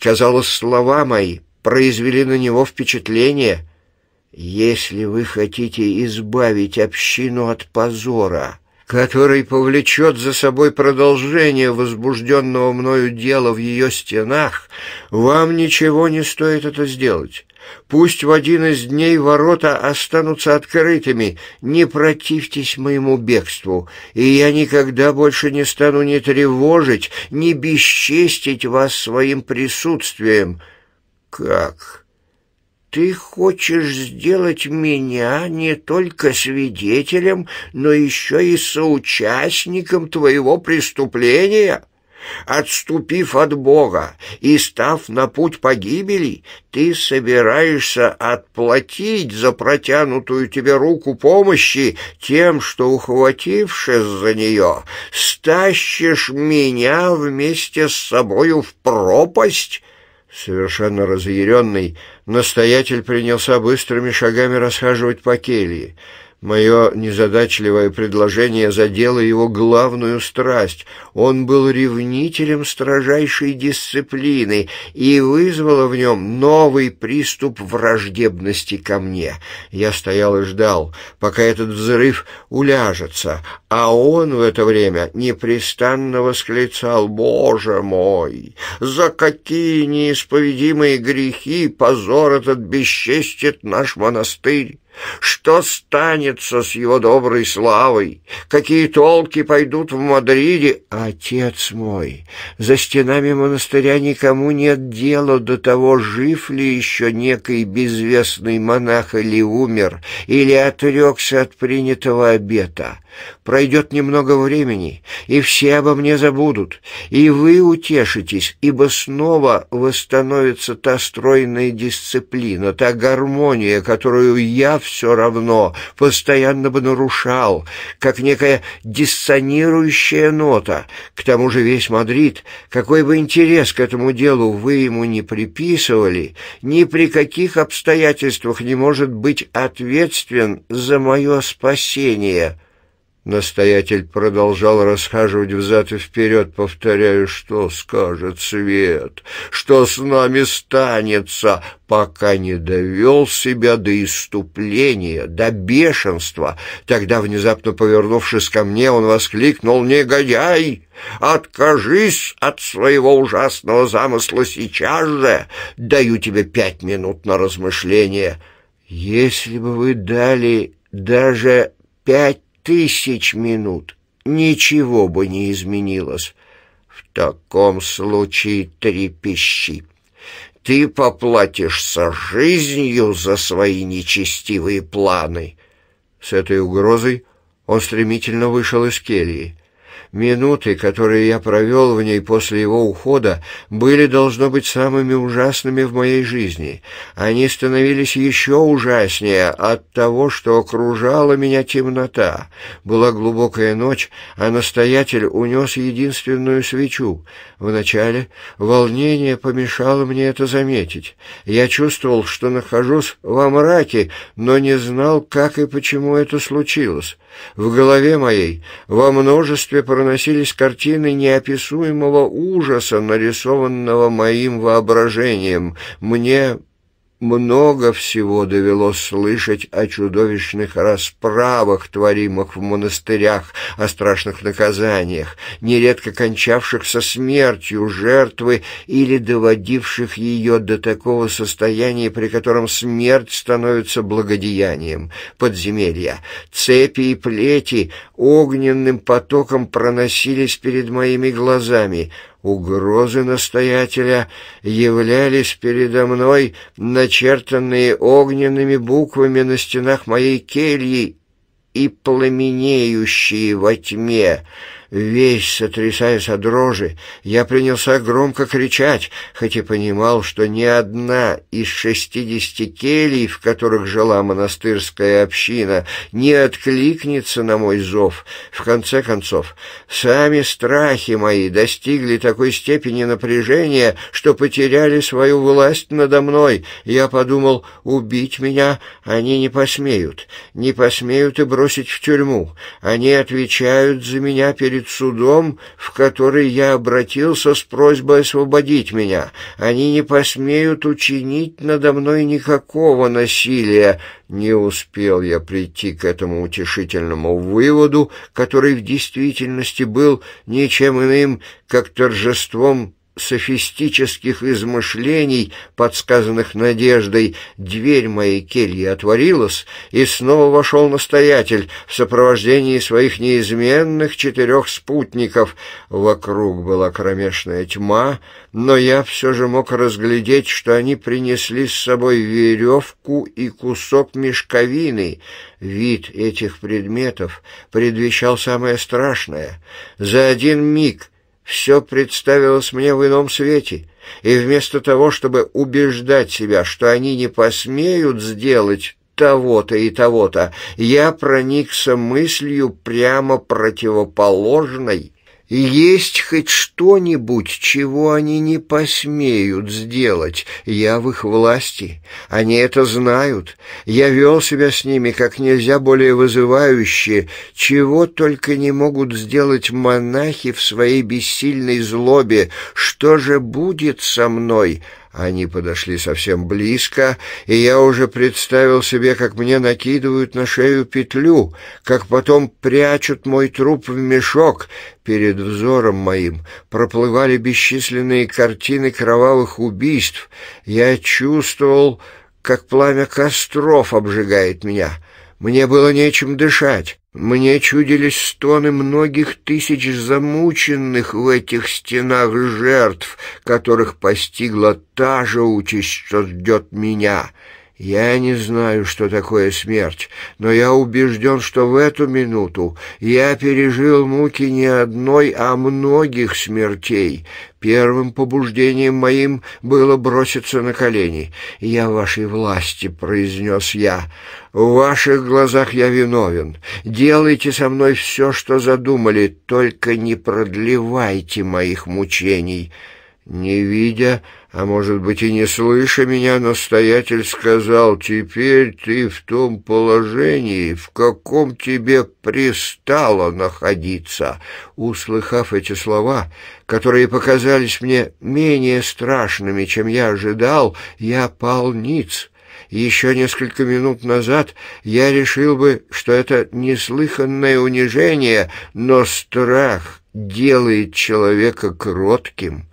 Казалось, слова мои произвели на него впечатление. «Если вы хотите избавить общину от позора», который повлечет за собой продолжение возбужденного мною дела в ее стенах, вам ничего не стоит это сделать. Пусть в один из дней ворота останутся открытыми, не противьтесь моему бегству, и я никогда больше не стану ни тревожить, ни бесчестить вас своим присутствием». «Как?» ты хочешь сделать меня не только свидетелем, но еще и соучастником твоего преступления? Отступив от Бога и став на путь погибели, ты собираешься отплатить за протянутую тебе руку помощи тем, что, ухватившись за нее, стащишь меня вместе с собою в пропасть?» Совершенно разъяренный, настоятель принялся быстрыми шагами расхаживать по келье. Мое незадачливое предложение задело его главную страсть. Он был ревнителем строжайшей дисциплины и вызвало в нем новый приступ враждебности ко мне. Я стоял и ждал, пока этот взрыв уляжется, а он в это время непрестанно восклицал «Боже мой! За какие неисповедимые грехи позор этот бесчестит наш монастырь!» Что станется с его доброй славой? Какие толки пойдут в Мадриде? Отец мой, за стенами монастыря никому нет дела до того, жив ли еще некий безвестный монах или умер, или отрекся от принятого обета. Пройдет немного времени, и все обо мне забудут, и вы утешитесь, ибо снова восстановится та стройная дисциплина, та гармония, которую я все равно постоянно бы нарушал, как некая диссонирующая нота. К тому же весь Мадрид, какой бы интерес к этому делу вы ему не приписывали, ни при каких обстоятельствах не может быть ответственен за мое спасение». Настоятель продолжал расхаживать взад и вперед, повторяя, что скажет свет, что с нами станется, пока не довел себя до иступления, до бешенства. Тогда, внезапно повернувшись ко мне, он воскликнул «Негодяй! Откажись от своего ужасного замысла сейчас же! Даю тебе пять минут на размышление. Если бы вы дали даже пять тысяч минут ничего бы не изменилось. В таком случае трепещи. Ты поплатишься жизнью за свои нечестивые планы. С этой угрозой он стремительно вышел из кельи. Минуты, которые я провел в ней после его ухода, были, должно быть, самыми ужасными в моей жизни. Они становились еще ужаснее от того, что окружала меня темнота. Была глубокая ночь, а настоятель унес единственную свечу. Вначале волнение помешало мне это заметить. Я чувствовал, что нахожусь во мраке, но не знал, как и почему это случилось. В голове моей во множестве проносились картины неописуемого ужаса, нарисованного моим воображением. Мне много всего довелось слышать о чудовищных расправах, творимых в монастырях, о страшных наказаниях, нередко кончавшихся смертью жертвы или доводивших ее до такого состояния, при котором смерть становится благодеянием подземелья. Цепи и плети огненным потоком проносились перед моими глазами — угрозы настоятеля являлись передо мной, начертанные огненными буквами на стенах моей кельи и пламенеющие во тьме. Весь сотрясаясь от дрожи, я принялся громко кричать, хоть и понимал, что ни одна из шестидесяти келий, в которых жила монастырская община, не откликнется на мой зов. В конце концов, сами страхи мои достигли такой степени напряжения, что потеряли свою власть надо мной. Я подумал, убить меня они не посмеют, не посмеют и бросить в тюрьму. Они отвечают за меня перед перед судом, в который я обратился с просьбой освободить меня. Они не посмеют учинить надо мной никакого насилия. Не успел я прийти к этому утешительному выводу, который в действительности был ничем иным, как торжеством софистических измышлений, подсказанных надеждой, дверь моей кельи отворилась, и снова вошел настоятель в сопровождении своих неизменных четырех спутников. Вокруг была кромешная тьма, но я все же мог разглядеть, что они принесли с собой веревку и кусок мешковины. Вид этих предметов предвещал самое страшное. За один миг все представилось мне в ином свете, и вместо того, чтобы убеждать себя, что они не посмеют сделать того-то и того-то, я проникся мыслью прямо противоположной есть хоть что-нибудь, чего они не посмеют сделать. Я в их власти. Они это знают. Я вел себя с ними как нельзя более вызывающе. Чего только не могут сделать монахи в своей бессильной злобе. Что же будет со мной?» Они подошли совсем близко, и я уже представил себе, как мне накидывают на шею петлю, как потом прячут мой труп в мешок. Перед взором моим проплывали бесчисленные картины кровавых убийств. Я чувствовал, как пламя костров обжигает меня». Мне было нечем дышать. Мне чудились стоны многих тысяч замученных в этих стенах жертв, которых постигла та же участь, что ждет меня. Я не знаю, что такое смерть, но я убежден, что в эту минуту я пережил муки не одной, а многих смертей. Первым побуждением моим было броситься на колени. «Я в вашей власти», — произнес я. «В ваших глазах я виновен. Делайте со мной все, что задумали, только не продлевайте моих мучений». Не видя а может быть и не слыша меня, настоятель сказал, «Теперь ты в том положении, в каком тебе пристало находиться». Услыхав эти слова, которые показались мне менее страшными, чем я ожидал, я пал ниц. Еще несколько минут назад я решил бы, что это неслыханное унижение, но страх делает человека кротким».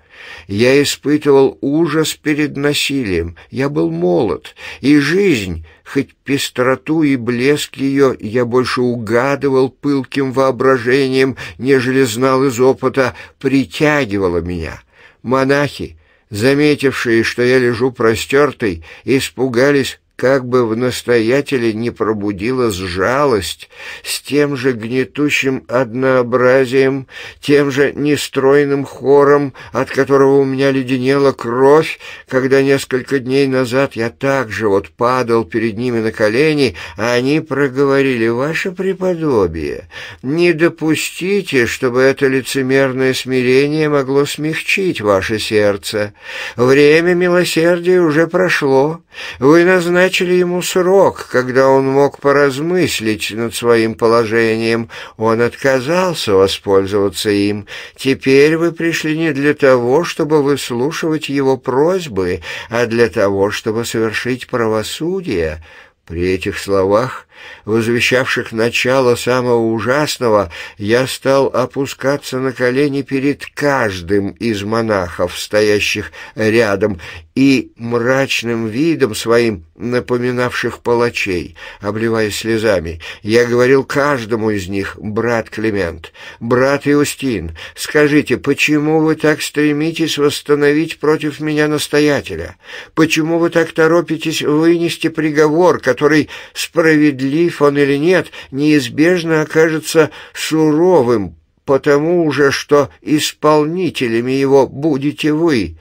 Я испытывал ужас перед насилием. Я был молод, и жизнь, хоть пестроту и блеск ее, я больше угадывал пылким воображением, нежели знал из опыта, притягивала меня. Монахи, заметившие, что я лежу простертый, испугались как бы в настоятеле не пробудилась жалость с тем же гнетущим однообразием, тем же нестройным хором, от которого у меня леденела кровь, когда несколько дней назад я также вот падал перед ними на колени, а они проговорили «Ваше преподобие, не допустите, чтобы это лицемерное смирение могло смягчить ваше сердце. Время милосердия уже прошло. Вы назначили назначили ему срок, когда он мог поразмыслить над своим положением. Он отказался воспользоваться им. Теперь вы пришли не для того, чтобы выслушивать его просьбы, а для того, чтобы совершить правосудие». При этих словах возвещавших начало самого ужасного, я стал опускаться на колени перед каждым из монахов, стоящих рядом, и мрачным видом своим напоминавших палачей, обливаясь слезами. Я говорил каждому из них, брат Климент, брат Иустин, скажите, почему вы так стремитесь восстановить против меня настоятеля? Почему вы так торопитесь вынести приговор, который справедлив справедлив он или нет, неизбежно окажется суровым, потому уже, что исполнителями его будете вы.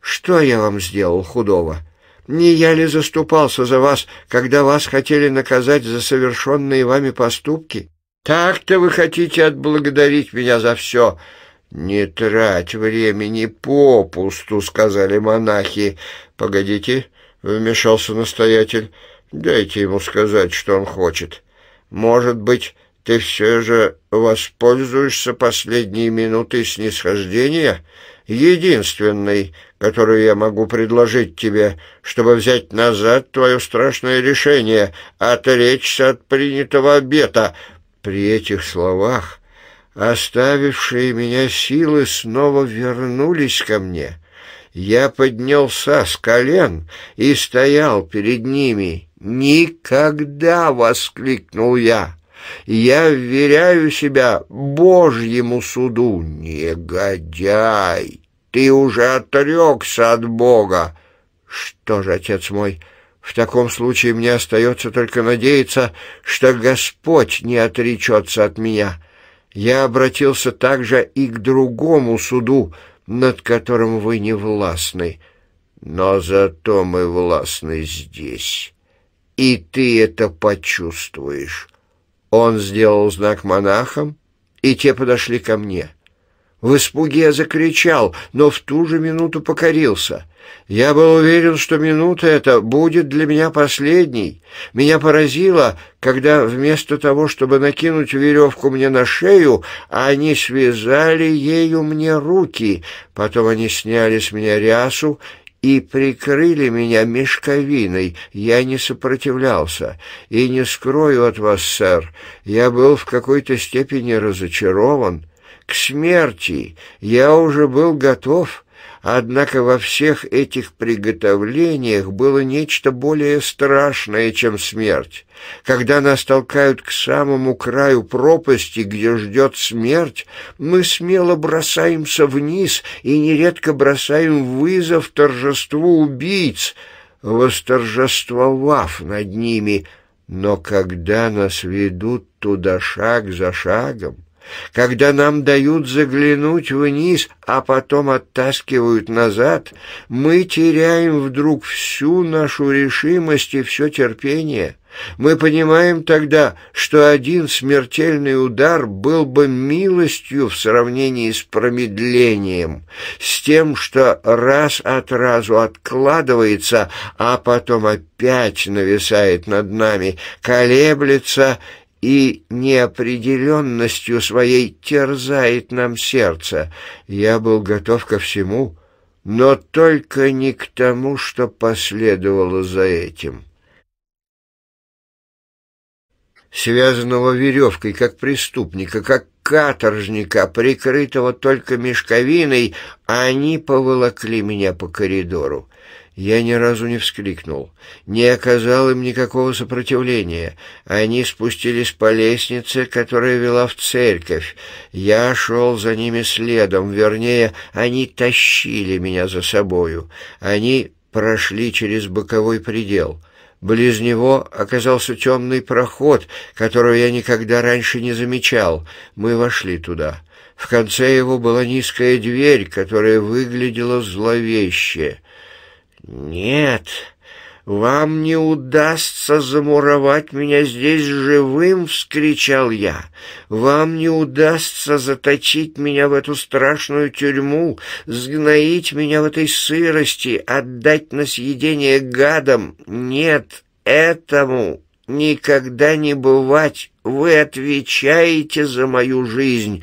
Что я вам сделал худого? Не я ли заступался за вас, когда вас хотели наказать за совершенные вами поступки? Так-то вы хотите отблагодарить меня за все». «Не трать времени попусту», — сказали монахи. «Погодите», — вмешался настоятель, — Дайте ему сказать, что он хочет. Может быть, ты все же воспользуешься последней минутой снисхождения, единственной, которую я могу предложить тебе, чтобы взять назад твое страшное решение, отречься от принятого обета». При этих словах оставившие меня силы снова вернулись ко мне. Я поднялся с колен и стоял перед ними. «Никогда!» — воскликнул я. «Я вверяю себя Божьему суду, негодяй! Ты уже отрекся от Бога!» «Что же, отец мой?» В таком случае мне остается только надеяться, что Господь не отречется от меня. Я обратился также и к другому суду, над которым вы не властны. Но зато мы властны здесь и ты это почувствуешь. Он сделал знак монахам, и те подошли ко мне. В испуге я закричал, но в ту же минуту покорился. Я был уверен, что минута эта будет для меня последней. Меня поразило, когда вместо того, чтобы накинуть веревку мне на шею, они связали ею мне руки. Потом они сняли с меня рясу и прикрыли меня мешковиной. Я не сопротивлялся. И не скрою от вас, сэр, я был в какой-то степени разочарован. К смерти я уже был готов». Однако во всех этих приготовлениях было нечто более страшное, чем смерть. Когда нас толкают к самому краю пропасти, где ждет смерть, мы смело бросаемся вниз и нередко бросаем вызов торжеству убийц, восторжествовав над ними. Но когда нас ведут туда шаг за шагом, когда нам дают заглянуть вниз, а потом оттаскивают назад, мы теряем вдруг всю нашу решимость и все терпение. Мы понимаем тогда, что один смертельный удар был бы милостью в сравнении с промедлением, с тем, что раз от разу откладывается, а потом опять нависает над нами, колеблется и неопределенностью своей терзает нам сердце. Я был готов ко всему, но только не к тому, что последовало за этим. Связанного веревкой, как преступника, как каторжника, прикрытого только мешковиной, они поволокли меня по коридору. Я ни разу не вскрикнул, не оказал им никакого сопротивления. Они спустились по лестнице, которая вела в церковь. Я шел за ними следом, вернее, они тащили меня за собою. Они прошли через боковой предел. Близ него оказался темный проход, которого я никогда раньше не замечал. Мы вошли туда. В конце его была низкая дверь, которая выглядела зловеще. «Нет, вам не удастся замуровать меня здесь живым!» — вскричал я. «Вам не удастся заточить меня в эту страшную тюрьму, сгноить меня в этой сырости, отдать на съедение гадам! Нет, этому никогда не бывать! Вы отвечаете за мою жизнь!»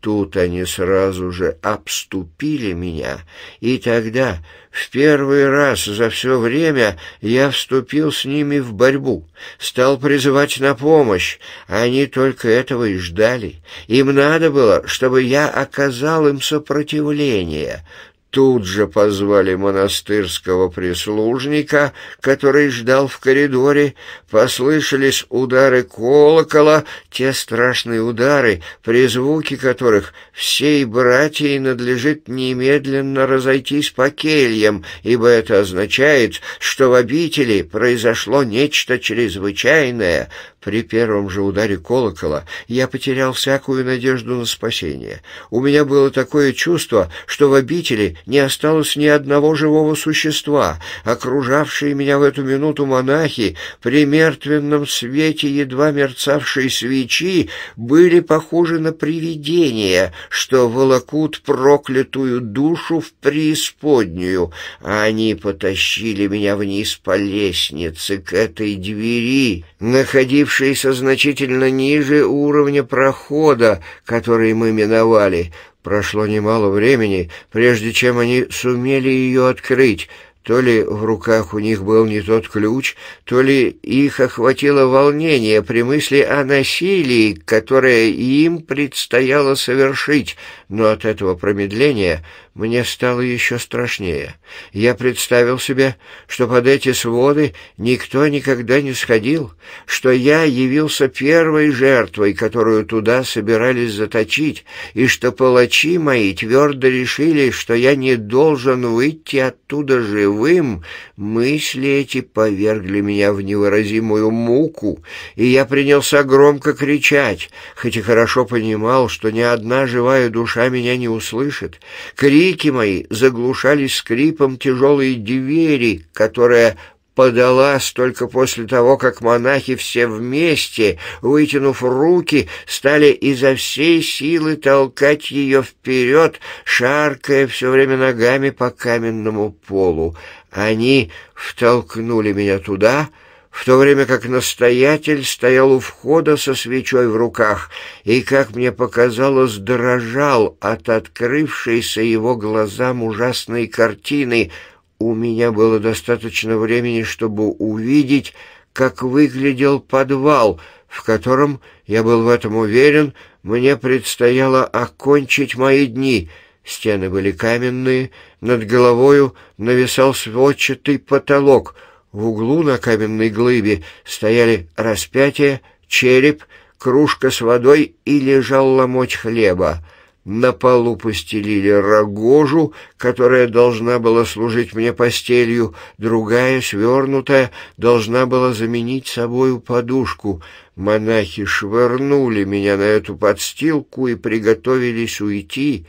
Тут они сразу же обступили меня, и тогда в первый раз за все время я вступил с ними в борьбу, стал призывать на помощь. Они только этого и ждали. Им надо было, чтобы я оказал им сопротивление. Тут же позвали монастырского прислужника, который ждал в коридоре. Послышались удары колокола, те страшные удары, при звуке которых всей братьей надлежит немедленно разойтись по кельям, ибо это означает, что в обители произошло нечто чрезвычайное — при первом же ударе колокола я потерял всякую надежду на спасение. У меня было такое чувство, что в обители не осталось ни одного живого существа. Окружавшие меня в эту минуту монахи при мертвенном свете едва мерцавшей свечи были похожи на привидения, что волокут проклятую душу в преисподнюю, они потащили меня вниз по лестнице к этой двери, находив находившийся значительно ниже уровня прохода, который мы миновали. Прошло немало времени, прежде чем они сумели ее открыть. То ли в руках у них был не тот ключ, то ли их охватило волнение при мысли о насилии, которое им предстояло совершить, но от этого промедления мне стало еще страшнее. Я представил себе, что под эти своды никто никогда не сходил, что я явился первой жертвой, которую туда собирались заточить, и что палачи мои твердо решили, что я не должен выйти оттуда живым. Мысли эти повергли меня в невыразимую муку, и я принялся громко кричать, хоть и хорошо понимал, что ни одна живая душа меня не услышит. Крик Крики мои заглушались скрипом тяжелой двери, которая подалась только после того, как монахи все вместе, вытянув руки, стали изо всей силы толкать ее вперед, шаркая все время ногами по каменному полу. Они втолкнули меня туда — в то время как настоятель стоял у входа со свечой в руках и, как мне показалось, дрожал от открывшейся его глазам ужасной картины. У меня было достаточно времени, чтобы увидеть, как выглядел подвал, в котором, я был в этом уверен, мне предстояло окончить мои дни. Стены были каменные, над головою нависал сводчатый потолок — в углу на каменной глыбе стояли распятие, череп, кружка с водой и лежал ломоть хлеба. На полу постелили рогожу, которая должна была служить мне постелью, другая, свернутая, должна была заменить собою подушку. Монахи швырнули меня на эту подстилку и приготовились уйти.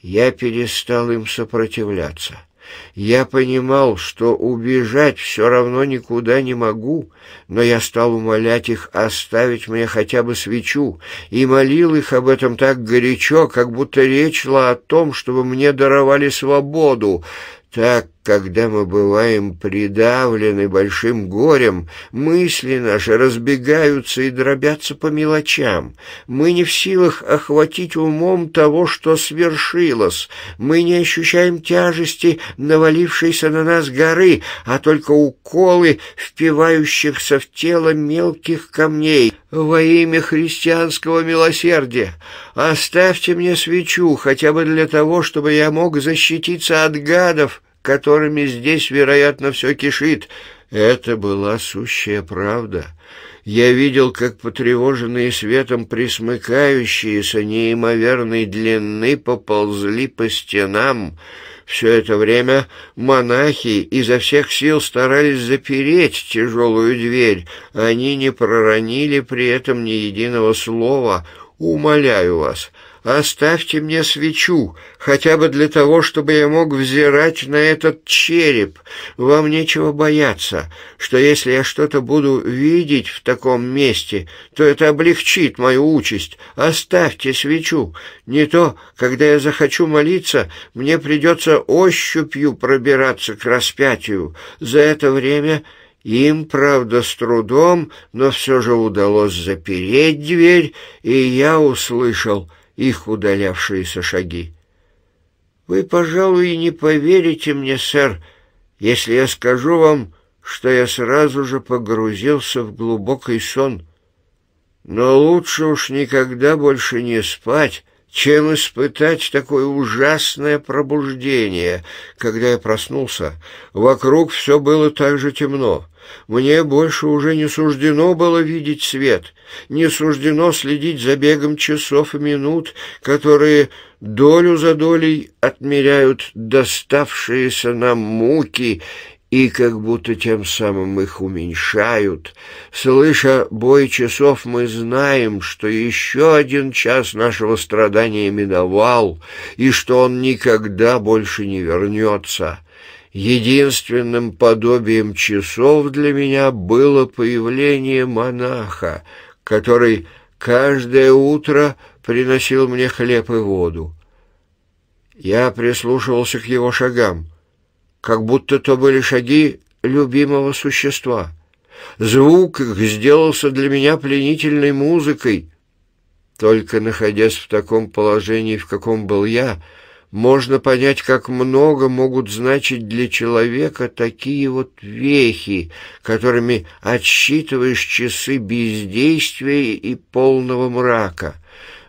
Я перестал им сопротивляться. Я понимал, что убежать все равно никуда не могу, но я стал умолять их оставить мне хотя бы свечу, и молил их об этом так горячо, как будто речь шла о том, чтобы мне даровали свободу, так когда мы бываем придавлены большим горем, мысли наши разбегаются и дробятся по мелочам. Мы не в силах охватить умом того, что свершилось. Мы не ощущаем тяжести навалившейся на нас горы, а только уколы, впивающихся в тело мелких камней. Во имя христианского милосердия оставьте мне свечу хотя бы для того, чтобы я мог защититься от гадов, которыми здесь, вероятно, все кишит. Это была сущая правда. Я видел, как потревоженные светом присмыкающиеся неимоверной длины поползли по стенам. Все это время монахи изо всех сил старались запереть тяжелую дверь. Они не проронили при этом ни единого слова. «Умоляю вас, Оставьте мне свечу, хотя бы для того, чтобы я мог взирать на этот череп. Вам нечего бояться, что если я что-то буду видеть в таком месте, то это облегчит мою участь. Оставьте свечу. Не то, когда я захочу молиться, мне придется ощупью пробираться к распятию. За это время... Им, правда, с трудом, но все же удалось запереть дверь, и я услышал их удалявшиеся шаги. «Вы, пожалуй, не поверите мне, сэр, если я скажу вам, что я сразу же погрузился в глубокий сон. Но лучше уж никогда больше не спать, чем испытать такое ужасное пробуждение. Когда я проснулся, вокруг все было так же темно. Мне больше уже не суждено было видеть свет, не суждено следить за бегом часов и минут, которые долю за долей отмеряют доставшиеся нам муки и как будто тем самым их уменьшают. Слыша бой часов, мы знаем, что еще один час нашего страдания миновал, и что он никогда больше не вернется. Единственным подобием часов для меня было появление монаха, который каждое утро приносил мне хлеб и воду. Я прислушивался к его шагам — как будто то были шаги любимого существа. Звук их сделался для меня пленительной музыкой. Только находясь в таком положении, в каком был я, можно понять, как много могут значить для человека такие вот вехи, которыми отсчитываешь часы бездействия и полного мрака.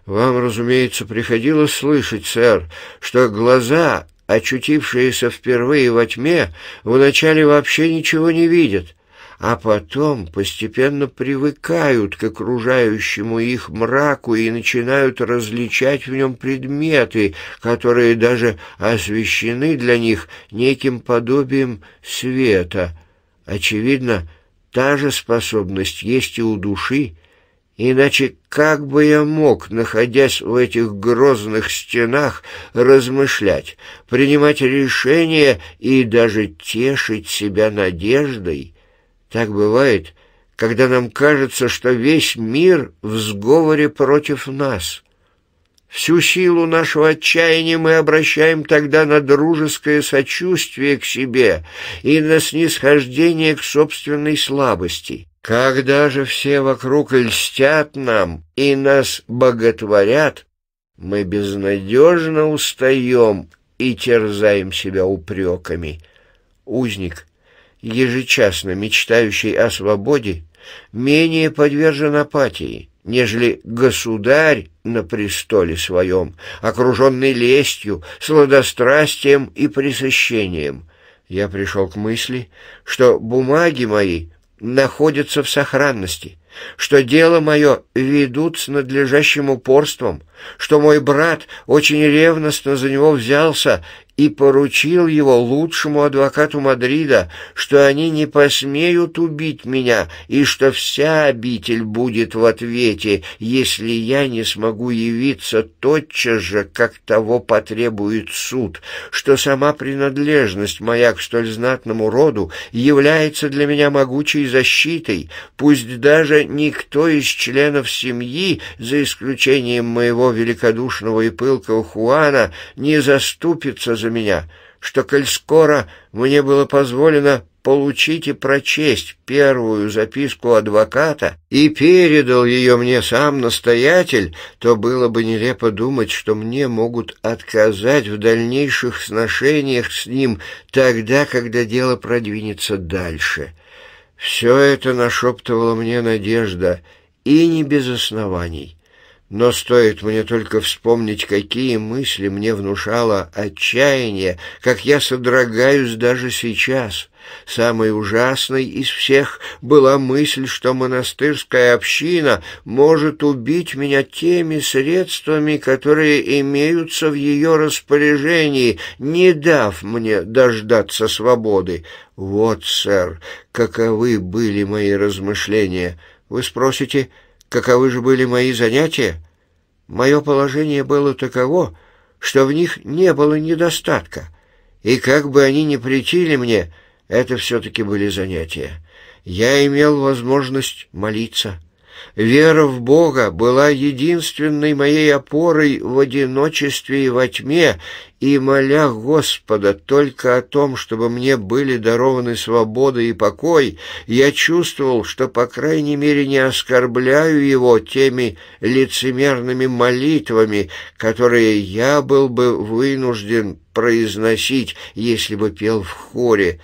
Вам, разумеется, приходилось слышать, сэр, что глаза очутившиеся впервые во тьме, вначале вообще ничего не видят, а потом постепенно привыкают к окружающему их мраку и начинают различать в нем предметы, которые даже освещены для них неким подобием света. Очевидно, та же способность есть и у души, Иначе как бы я мог, находясь в этих грозных стенах, размышлять, принимать решения и даже тешить себя надеждой? Так бывает, когда нам кажется, что весь мир в сговоре против нас. Всю силу нашего отчаяния мы обращаем тогда на дружеское сочувствие к себе и на снисхождение к собственной слабости. Когда же все вокруг льстят нам и нас боготворят, мы безнадежно устаем и терзаем себя упреками. Узник, ежечасно мечтающий о свободе, менее подвержен апатии, нежели государь на престоле своем, окруженный лестью, сладострастием и пресыщением. Я пришел к мысли, что бумаги мои — находятся в сохранности, что дело мое ведут с надлежащим упорством, что мой брат очень ревностно за него взялся и поручил его лучшему адвокату Мадрида, что они не посмеют убить меня и что вся обитель будет в ответе, если я не смогу явиться тотчас же, как того потребует суд, что сама принадлежность моя к столь знатному роду является для меня могучей защитой, пусть даже никто из членов семьи, за исключением моего великодушного и пылкого Хуана, не заступится за за меня, что, коль скоро мне было позволено получить и прочесть первую записку адвоката и передал ее мне сам настоятель, то было бы нелепо думать, что мне могут отказать в дальнейших сношениях с ним тогда, когда дело продвинется дальше. Все это нашептывала мне надежда, и не без оснований. Но стоит мне только вспомнить, какие мысли мне внушало отчаяние, как я содрогаюсь даже сейчас. Самой ужасной из всех была мысль, что монастырская община может убить меня теми средствами, которые имеются в ее распоряжении, не дав мне дождаться свободы. Вот, сэр, каковы были мои размышления. Вы спросите... Каковы же были мои занятия? Мое положение было таково, что в них не было недостатка, и как бы они ни причили мне, это все-таки были занятия. Я имел возможность молиться, Вера в Бога была единственной моей опорой в одиночестве и во тьме, и, моля Господа только о том, чтобы мне были дарованы свобода и покой, я чувствовал, что, по крайней мере, не оскорбляю его теми лицемерными молитвами, которые я был бы вынужден произносить, если бы пел в хоре.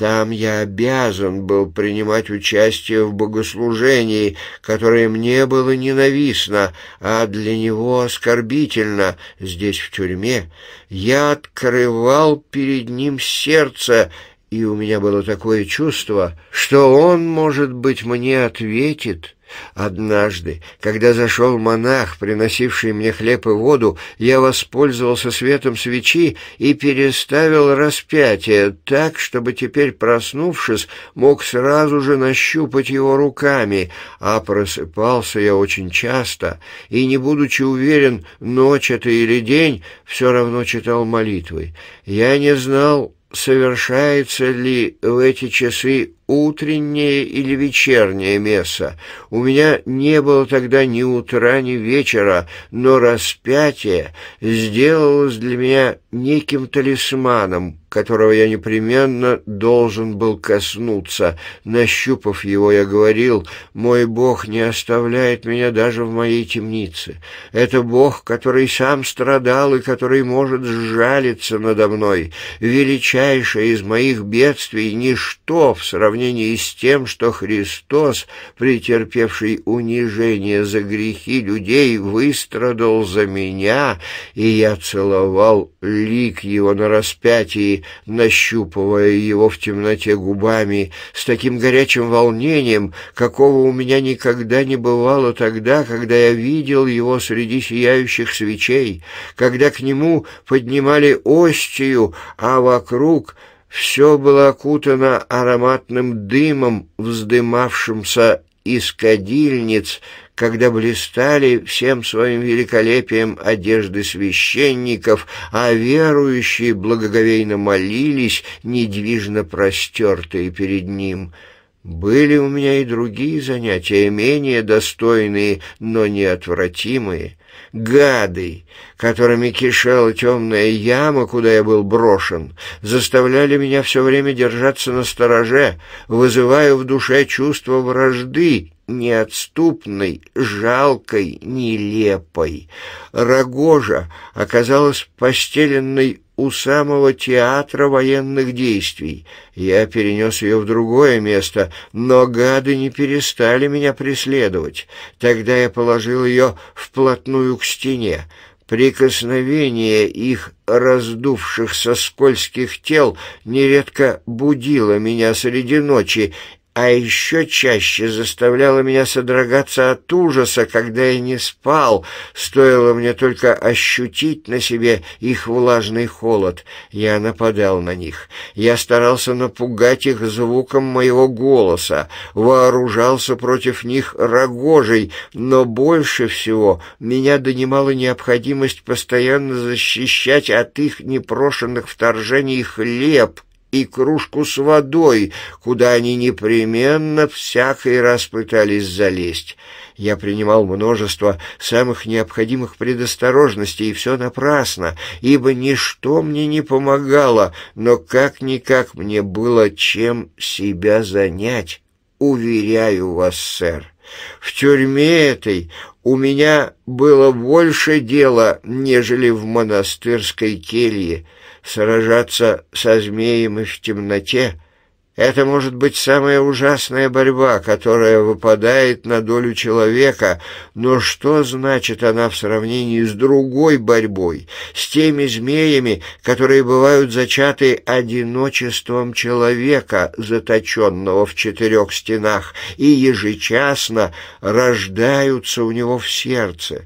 Там я обязан был принимать участие в богослужении, которое мне было ненавистно, а для него оскорбительно здесь, в тюрьме. Я открывал перед ним сердце, и у меня было такое чувство, что он, может быть, мне ответит». Однажды, когда зашел монах, приносивший мне хлеб и воду, я воспользовался светом свечи и переставил распятие так, чтобы теперь, проснувшись, мог сразу же нащупать его руками, а просыпался я очень часто, и, не будучи уверен, ночь это или день, все равно читал молитвы. Я не знал, совершается ли в эти часы утреннее или вечернее месса. У меня не было тогда ни утра, ни вечера, но распятие сделалось для меня неким талисманом, которого я непременно должен был коснуться. Нащупав его, я говорил, «Мой Бог не оставляет меня даже в моей темнице. Это Бог, который сам страдал и который может сжалиться надо мной. Величайшее из моих бедствий — ничто в сравнении сравнении с тем, что Христос, претерпевший унижение за грехи людей, выстрадал за меня, и я целовал лик его на распятии, нащупывая его в темноте губами, с таким горячим волнением, какого у меня никогда не бывало тогда, когда я видел его среди сияющих свечей, когда к нему поднимали остию, а вокруг — все было окутано ароматным дымом, вздымавшимся из кадильниц, когда блистали всем своим великолепием одежды священников, а верующие благоговейно молились, недвижно простертые перед ним. Были у меня и другие занятия, менее достойные, но неотвратимые гады, которыми кишела темная яма, куда я был брошен, заставляли меня все время держаться на стороже, вызывая в душе чувство вражды, неотступной, жалкой, нелепой. Рогожа оказалась постеленной у самого театра военных действий. Я перенес ее в другое место, но гады не перестали меня преследовать. Тогда я положил ее вплотную к стене. Прикосновение их раздувшихся скользких тел нередко будило меня среди ночи, а еще чаще заставляло меня содрогаться от ужаса, когда я не спал. Стоило мне только ощутить на себе их влажный холод. Я нападал на них. Я старался напугать их звуком моего голоса, вооружался против них рогожей, но больше всего меня донимала необходимость постоянно защищать от их непрошенных вторжений хлеб — и кружку с водой, куда они непременно всякий раз пытались залезть. Я принимал множество самых необходимых предосторожностей, и все напрасно, ибо ничто мне не помогало, но как-никак мне было чем себя занять, уверяю вас, сэр. В тюрьме этой у меня было больше дела, нежели в монастырской келье. Сражаться со змеем и в темноте — это может быть самая ужасная борьба, которая выпадает на долю человека, но что значит она в сравнении с другой борьбой, с теми змеями, которые бывают зачаты одиночеством человека, заточенного в четырех стенах, и ежечасно рождаются у него в сердце?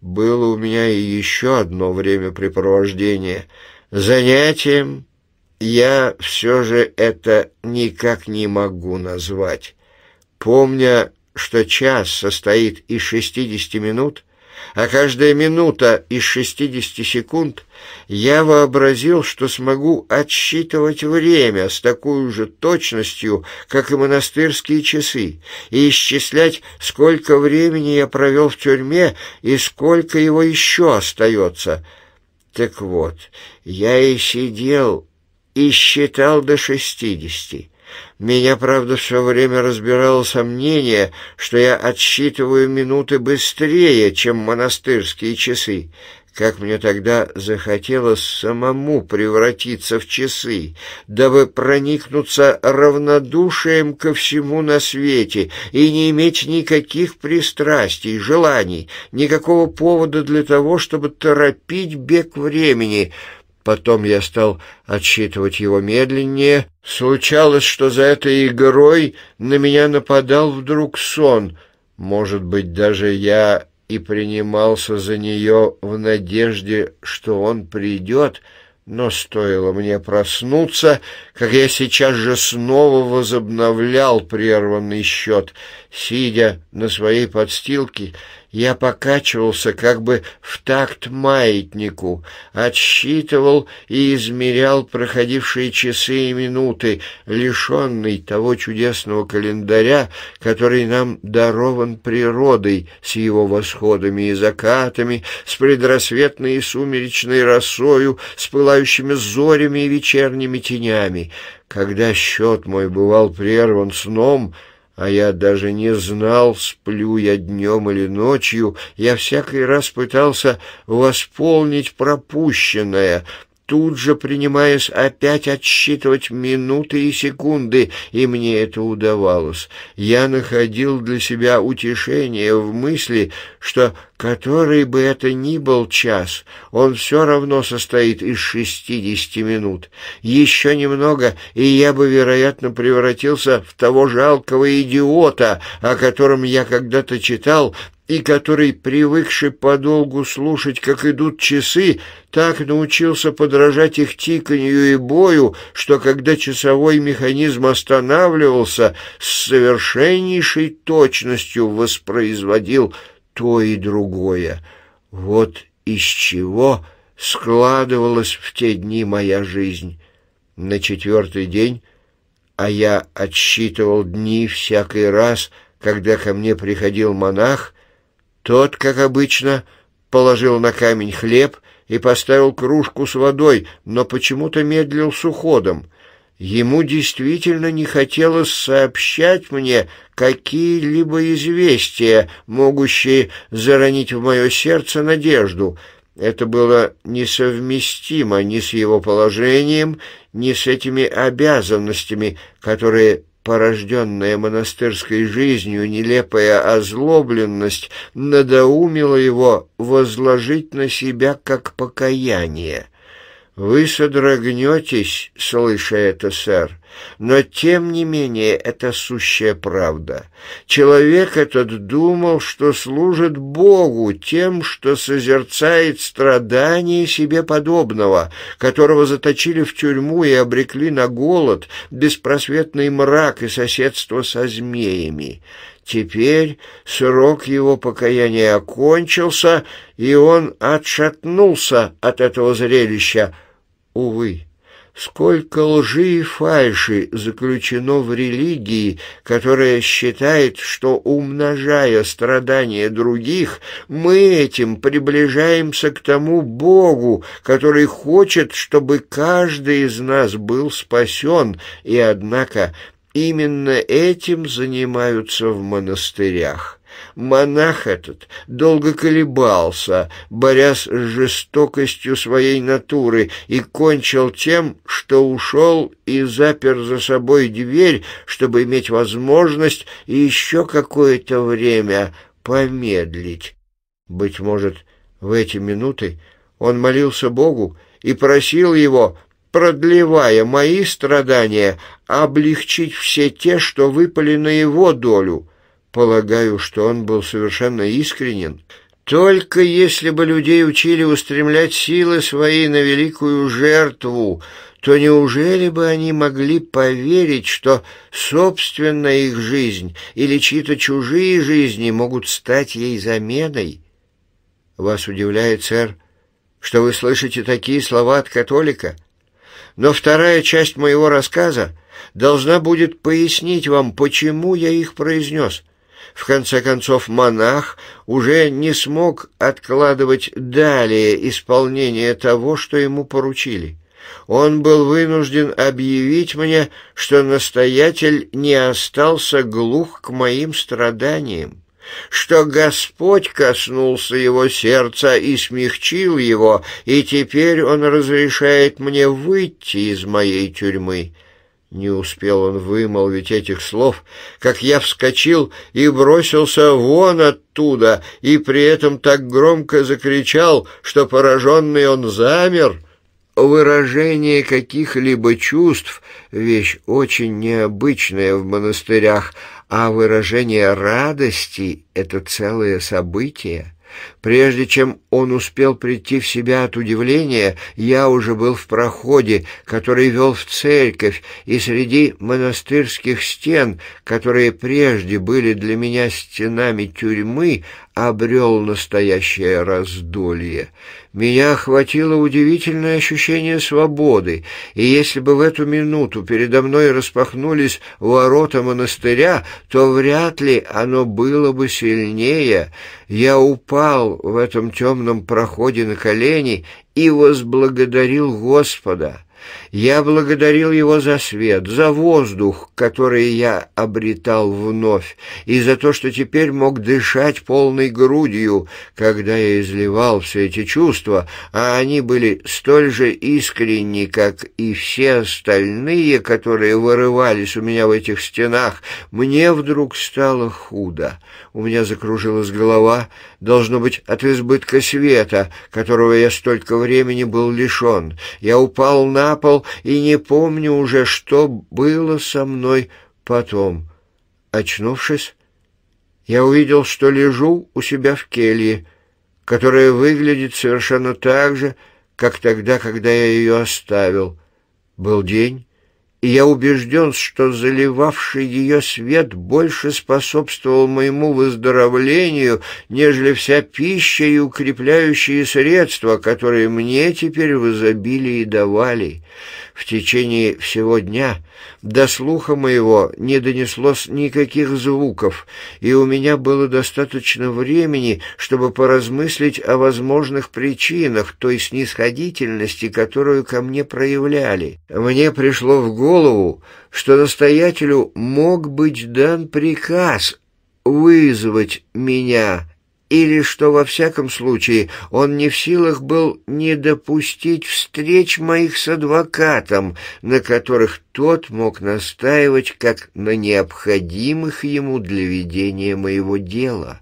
было у меня и еще одно времяпрепровождение. Занятием я все же это никак не могу назвать. Помня, что час состоит из 60 минут, а каждая минута из 60 секунд я вообразил, что смогу отсчитывать время с такой же точностью, как и монастырские часы, и исчислять, сколько времени я провел в тюрьме и сколько его еще остается. Так вот, я и сидел и считал до шестидесяти. Меня, правда, все время разбирало сомнение, что я отсчитываю минуты быстрее, чем монастырские часы. Как мне тогда захотелось самому превратиться в часы, дабы проникнуться равнодушием ко всему на свете и не иметь никаких пристрастий, желаний, никакого повода для того, чтобы торопить бег времени — Потом я стал отсчитывать его медленнее. Случалось, что за этой игрой на меня нападал вдруг сон. Может быть, даже я и принимался за нее в надежде, что он придет, но стоило мне проснуться, как я сейчас же снова возобновлял прерванный счет. Сидя на своей подстилке, я покачивался как бы в такт маятнику, отсчитывал и измерял проходившие часы и минуты, лишенный того чудесного календаря, который нам дарован природой с его восходами и закатами, с предрассветной и сумеречной росою, с пылающими зорями и вечерними тенями когда счет мой бывал прерван сном, а я даже не знал, сплю я днем или ночью, я всякий раз пытался восполнить пропущенное, тут же принимаясь опять отсчитывать минуты и секунды, и мне это удавалось. Я находил для себя утешение в мысли, что который бы это ни был час, он все равно состоит из шестидесяти минут. Еще немного, и я бы, вероятно, превратился в того жалкого идиота, о котором я когда-то читал, и который, привыкший подолгу слушать, как идут часы, так научился подражать их тиканью и бою, что когда часовой механизм останавливался, с совершеннейшей точностью воспроизводил то и другое. Вот из чего складывалась в те дни моя жизнь. На четвертый день, а я отсчитывал дни всякий раз, когда ко мне приходил монах — тот, как обычно, положил на камень хлеб и поставил кружку с водой, но почему-то медлил с уходом. Ему действительно не хотелось сообщать мне какие-либо известия, могущие заронить в мое сердце надежду. Это было несовместимо ни с его положением, ни с этими обязанностями, которые Порожденная монастырской жизнью нелепая озлобленность надоумила его возложить на себя как покаяние. «Вы содрогнетесь, слыша это, сэр. Но, тем не менее, это сущая правда. Человек этот думал, что служит Богу тем, что созерцает страдания себе подобного, которого заточили в тюрьму и обрекли на голод, беспросветный мрак и соседство со змеями. Теперь срок его покаяния окончился, и он отшатнулся от этого зрелища. Увы. Сколько лжи и фальши заключено в религии, которая считает, что, умножая страдания других, мы этим приближаемся к тому Богу, который хочет, чтобы каждый из нас был спасен, и, однако, именно этим занимаются в монастырях. Монах этот долго колебался, борясь с жестокостью своей натуры, и кончил тем, что ушел и запер за собой дверь, чтобы иметь возможность еще какое-то время помедлить. Быть может, в эти минуты он молился Богу и просил его, продлевая мои страдания, облегчить все те, что выпали на его долю. Полагаю, что он был совершенно искренен. Только если бы людей учили устремлять силы свои на великую жертву, то неужели бы они могли поверить, что собственная их жизнь или чьи-то чужие жизни могут стать ей заменой? Вас удивляет, сэр, что вы слышите такие слова от католика? Но вторая часть моего рассказа должна будет пояснить вам, почему я их произнес — в конце концов, монах уже не смог откладывать далее исполнение того, что ему поручили. Он был вынужден объявить мне, что настоятель не остался глух к моим страданиям, что Господь коснулся его сердца и смягчил его, и теперь он разрешает мне выйти из моей тюрьмы». Не успел он вымолвить этих слов, как я вскочил и бросился вон оттуда, и при этом так громко закричал, что пораженный он замер. Выражение каких-либо чувств — вещь очень необычная в монастырях, а выражение радости — это целое событие. Прежде чем он успел прийти в себя от удивления, я уже был в проходе, который вел в церковь, и среди монастырских стен, которые прежде были для меня стенами тюрьмы, обрел настоящее раздолье. Меня охватило удивительное ощущение свободы, и если бы в эту минуту передо мной распахнулись ворота монастыря, то вряд ли оно было бы сильнее. Я упал пал в этом темном проходе на колени и возблагодарил Господа. Я благодарил его за свет, за воздух, который я обретал вновь, и за то, что теперь мог дышать полной грудью, когда я изливал все эти чувства, а они были столь же искренни, как и все остальные, которые вырывались у меня в этих стенах. Мне вдруг стало худо. У меня закружилась голова, должно быть, от избытка света, которого я столько времени был лишен. Я упал на пол, и не помню уже, что было со мной потом. Очнувшись, я увидел, что лежу у себя в келье, которая выглядит совершенно так же, как тогда, когда я ее оставил. Был день, и я убежден, что заливавший ее свет больше способствовал моему выздоровлению, нежели вся пища и укрепляющие средства, которые мне теперь в изобилии давали. В течение всего дня до слуха моего не донеслось никаких звуков, и у меня было достаточно времени, чтобы поразмыслить о возможных причинах той снисходительности, которую ко мне проявляли. Мне пришло в голову, что настоятелю мог быть дан приказ вызвать меня или что во всяком случае он не в силах был не допустить встреч моих с адвокатом, на которых тот мог настаивать как на необходимых ему для ведения моего дела.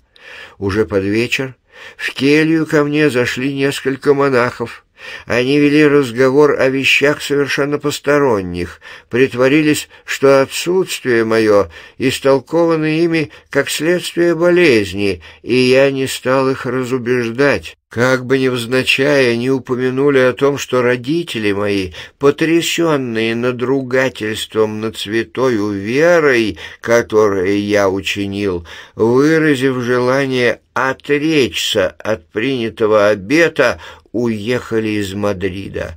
Уже под вечер в келью ко мне зашли несколько монахов. Они вели разговор о вещах совершенно посторонних, притворились, что отсутствие мое истолковано ими как следствие болезни, и я не стал их разубеждать. Как бы невзначай они упомянули о том, что родители мои, потрясенные надругательством над святою верой, которое я учинил, выразив желание отречься от принятого обета, уехали из Мадрида.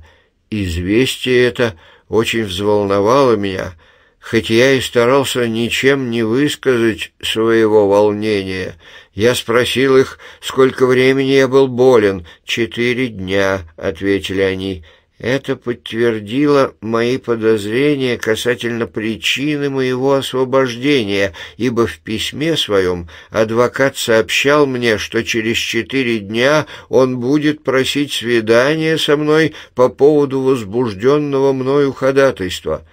Известие это очень взволновало меня, хоть я и старался ничем не высказать своего волнения. Я спросил их, сколько времени я был болен. «Четыре дня», — ответили они, — это подтвердило мои подозрения касательно причины моего освобождения, ибо в письме своем адвокат сообщал мне, что через четыре дня он будет просить свидания со мной по поводу возбужденного мною ходатайства.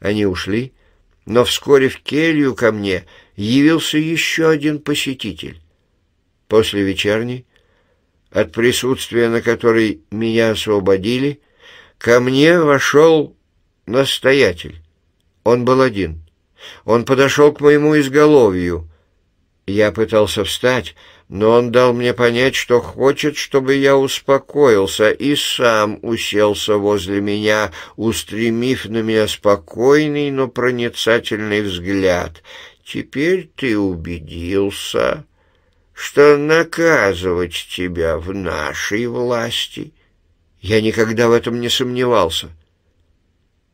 Они ушли, но вскоре в келью ко мне явился еще один посетитель. После вечерней, от присутствия на которой меня освободили, Ко мне вошел настоятель. Он был один. Он подошел к моему изголовью. Я пытался встать, но он дал мне понять, что хочет, чтобы я успокоился, и сам уселся возле меня, устремив на меня спокойный, но проницательный взгляд. «Теперь ты убедился, что наказывать тебя в нашей власти». Я никогда в этом не сомневался.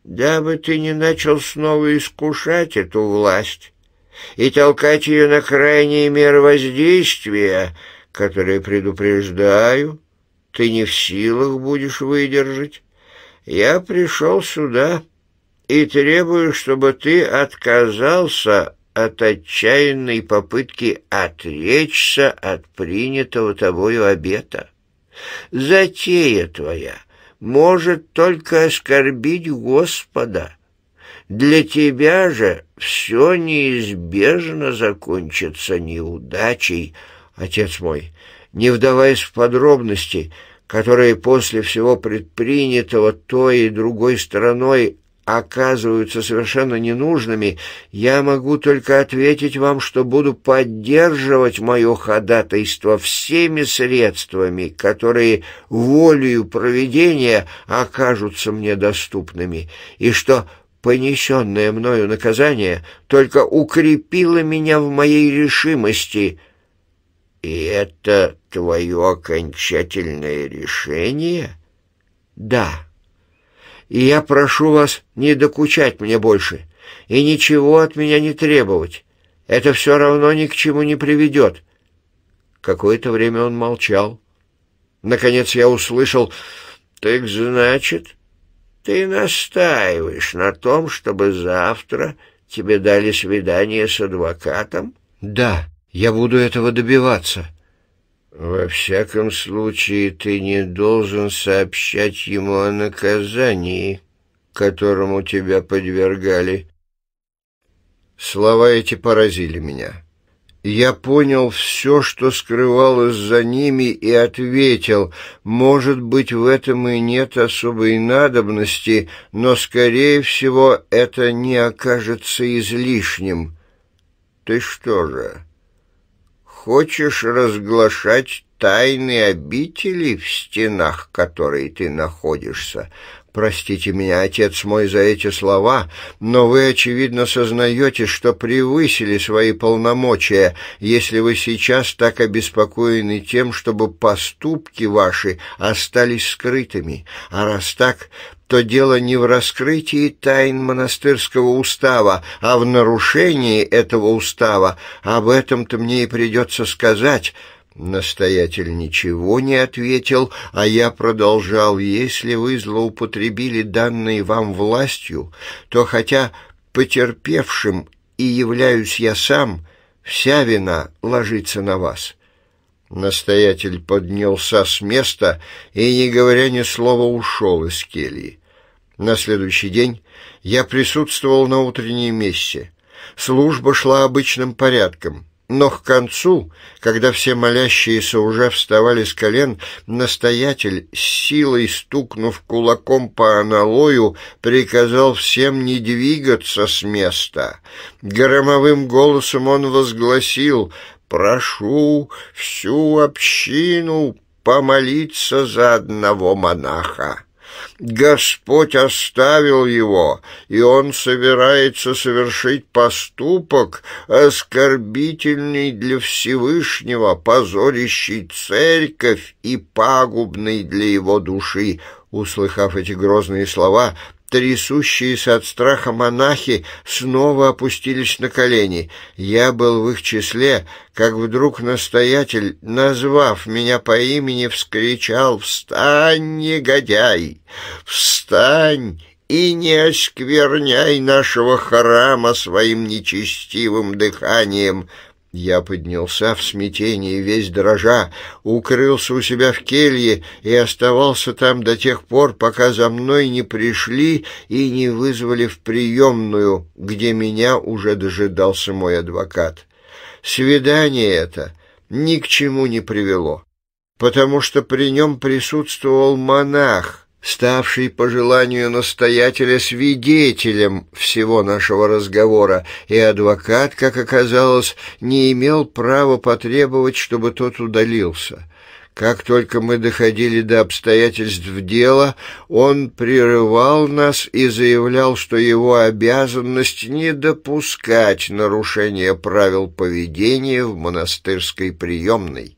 Да бы ты не начал снова искушать эту власть и толкать ее на крайние меры воздействия, которые, предупреждаю, ты не в силах будешь выдержать, я пришел сюда и требую, чтобы ты отказался от отчаянной попытки отречься от принятого тобою обета». Затея твоя может только оскорбить Господа. Для тебя же все неизбежно закончится неудачей, отец мой, не вдаваясь в подробности, которые после всего предпринятого той и другой стороной оказываются совершенно ненужными, я могу только ответить вам, что буду поддерживать мое ходатайство всеми средствами, которые волею проведения окажутся мне доступными, и что понесенное мною наказание только укрепило меня в моей решимости. И это твое окончательное решение? Да и я прошу вас не докучать мне больше и ничего от меня не требовать. Это все равно ни к чему не приведет». Какое-то время он молчал. Наконец я услышал, «Так значит, ты настаиваешь на том, чтобы завтра тебе дали свидание с адвокатом?» «Да, я буду этого добиваться». «Во всяком случае, ты не должен сообщать ему о наказании, которому тебя подвергали». Слова эти поразили меня. Я понял все, что скрывалось за ними, и ответил, может быть, в этом и нет особой надобности, но, скорее всего, это не окажется излишним. «Ты что же?» хочешь разглашать тайны обители, в стенах которой ты находишься. Простите меня, отец мой, за эти слова, но вы, очевидно, сознаете, что превысили свои полномочия, если вы сейчас так обеспокоены тем, чтобы поступки ваши остались скрытыми. А раз так, то дело не в раскрытии тайн монастырского устава, а в нарушении этого устава. Об этом-то мне и придется сказать». Настоятель ничего не ответил, а я продолжал. «Если вы злоупотребили данной вам властью, то хотя потерпевшим и являюсь я сам, вся вина ложится на вас». Настоятель поднялся с места и, не говоря ни слова, ушел из кельи. На следующий день я присутствовал на утренней мессе. Служба шла обычным порядком, но к концу, когда все молящиеся уже вставали с колен, настоятель, с силой стукнув кулаком по аналою, приказал всем не двигаться с места. Громовым голосом он возгласил прошу всю общину помолиться за одного монаха. Господь оставил его, и он собирается совершить поступок, оскорбительный для Всевышнего, позорящий церковь и пагубный для его души. Услыхав эти грозные слова, Трясущиеся от страха монахи снова опустились на колени. Я был в их числе, как вдруг настоятель, назвав меня по имени, вскричал «Встань, негодяй! Встань!» и не оскверняй нашего храма своим нечестивым дыханием». Я поднялся в смятении, весь дрожа, укрылся у себя в келье и оставался там до тех пор, пока за мной не пришли и не вызвали в приемную, где меня уже дожидался мой адвокат. Свидание это ни к чему не привело, потому что при нем присутствовал монах — ставший по желанию настоятеля свидетелем всего нашего разговора, и адвокат, как оказалось, не имел права потребовать, чтобы тот удалился. Как только мы доходили до обстоятельств дела, он прерывал нас и заявлял, что его обязанность не допускать нарушения правил поведения в монастырской приемной.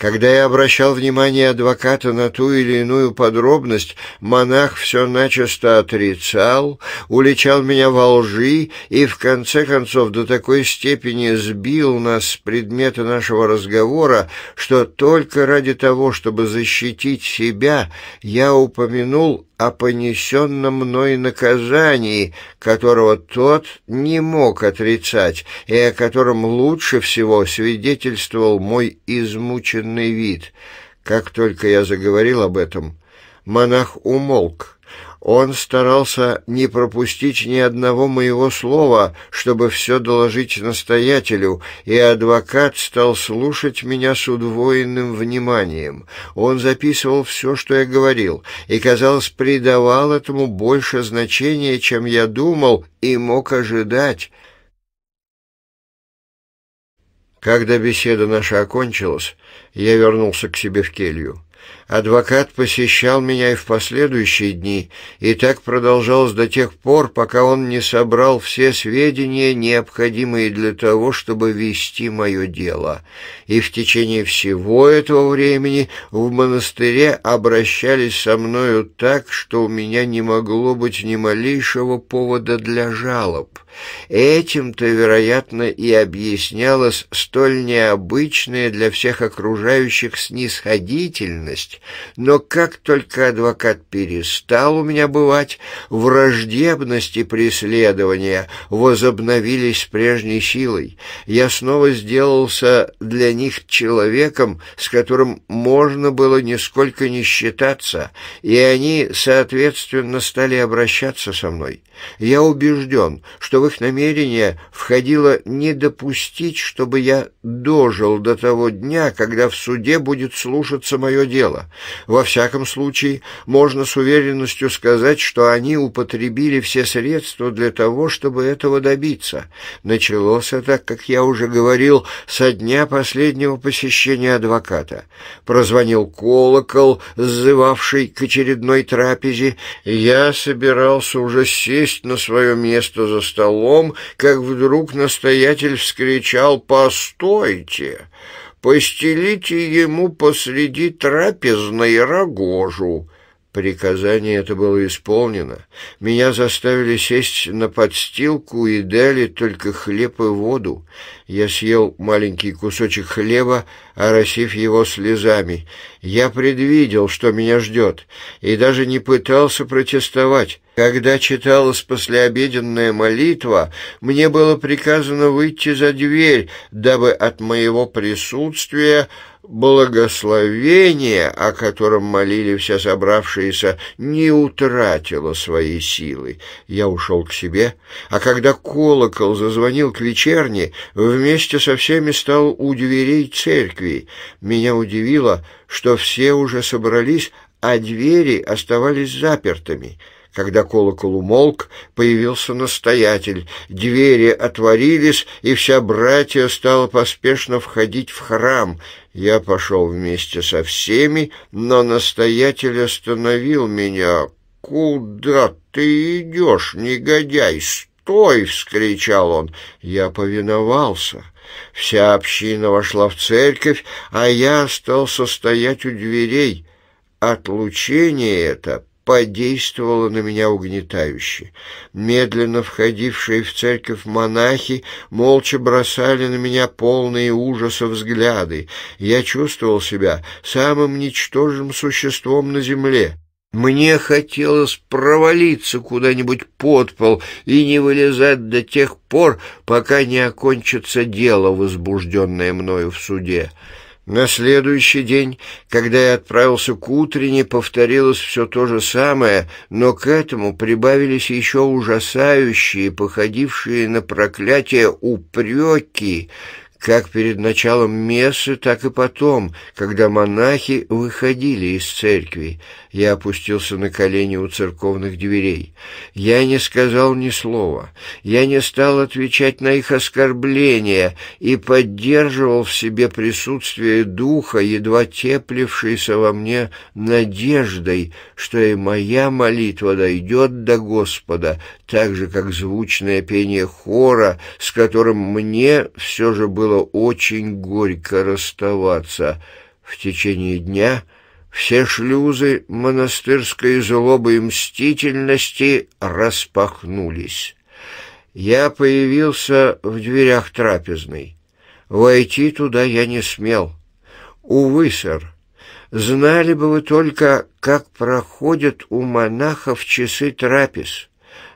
Когда я обращал внимание адвоката на ту или иную подробность, монах все начисто отрицал, уличал меня во лжи и, в конце концов, до такой степени сбил нас с предмета нашего разговора, что только ради того, чтобы защитить себя, я упомянул о понесенном мной наказании, которого тот не мог отрицать и о котором лучше всего свидетельствовал мой измученный вид. Как только я заговорил об этом, монах умолк, он старался не пропустить ни одного моего слова, чтобы все доложить настоятелю, и адвокат стал слушать меня с удвоенным вниманием. Он записывал все, что я говорил, и, казалось, придавал этому больше значения, чем я думал и мог ожидать. Когда беседа наша окончилась, я вернулся к себе в келью. Адвокат посещал меня и в последующие дни, и так продолжалось до тех пор, пока он не собрал все сведения, необходимые для того, чтобы вести мое дело. И в течение всего этого времени в монастыре обращались со мною так, что у меня не могло быть ни малейшего повода для жалоб. Этим-то, вероятно, и объяснялась столь необычная для всех окружающих снисходительность, бывать, но как только адвокат перестал у меня бывать, враждебности преследования возобновились с прежней силой. Я снова сделался для них человеком, с которым можно было нисколько не считаться, и они, соответственно, стали обращаться со мной. Я убежден, что в их намерение входило не допустить, чтобы я дожил до того дня, когда в суде будет слушаться мое дело. Во всяком случае, можно с уверенностью сказать, что они употребили все средства для того, чтобы этого добиться. Началось это, как я уже говорил, со дня последнего посещения адвоката. Прозвонил колокол, сзывавший к очередной трапезе. Я собирался уже сесть на свое место за столом, как вдруг настоятель вскричал «Постойте!» постелите ему посреди трапезной рогожу, Приказание это было исполнено. Меня заставили сесть на подстилку и дали только хлеб и воду. Я съел маленький кусочек хлеба, оросив его слезами. Я предвидел, что меня ждет, и даже не пытался протестовать. Когда читалась послеобеденная молитва, мне было приказано выйти за дверь, дабы от моего присутствия благословение, о котором молили все собравшиеся, не утратило своей силы. Я ушел к себе, а когда колокол зазвонил к вечерне, вместе со всеми стал у дверей церкви. Меня удивило, что все уже собрались, а двери оставались запертыми. Когда колокол умолк, появился настоятель. Двери отворились, и вся братья стала поспешно входить в храм. Я пошел вместе со всеми, но настоятель остановил меня. «Куда ты идешь, негодяй? Стой!» — вскричал он. Я повиновался. Вся община вошла в церковь, а я остался стоять у дверей. Отлучение это подействовало на меня угнетающе. Медленно входившие в церковь монахи молча бросали на меня полные ужаса взгляды. Я чувствовал себя самым ничтожным существом на земле. Мне хотелось провалиться куда-нибудь под пол и не вылезать до тех пор, пока не окончится дело, возбужденное мною в суде. На следующий день, когда я отправился к утренне, повторилось все то же самое, но к этому прибавились еще ужасающие, походившие на проклятие упреки, как перед началом мессы, так и потом, когда монахи выходили из церкви. Я опустился на колени у церковных дверей. Я не сказал ни слова. Я не стал отвечать на их оскорбления и поддерживал в себе присутствие духа, едва теплившейся во мне надеждой, что и моя молитва дойдет до Господа, так же, как звучное пение хора, с которым мне все же было очень горько расставаться. В течение дня — все шлюзы монастырской злобы и мстительности распахнулись. Я появился в дверях трапезной. Войти туда я не смел. Увы, сэр, знали бы вы только, как проходят у монахов часы трапез.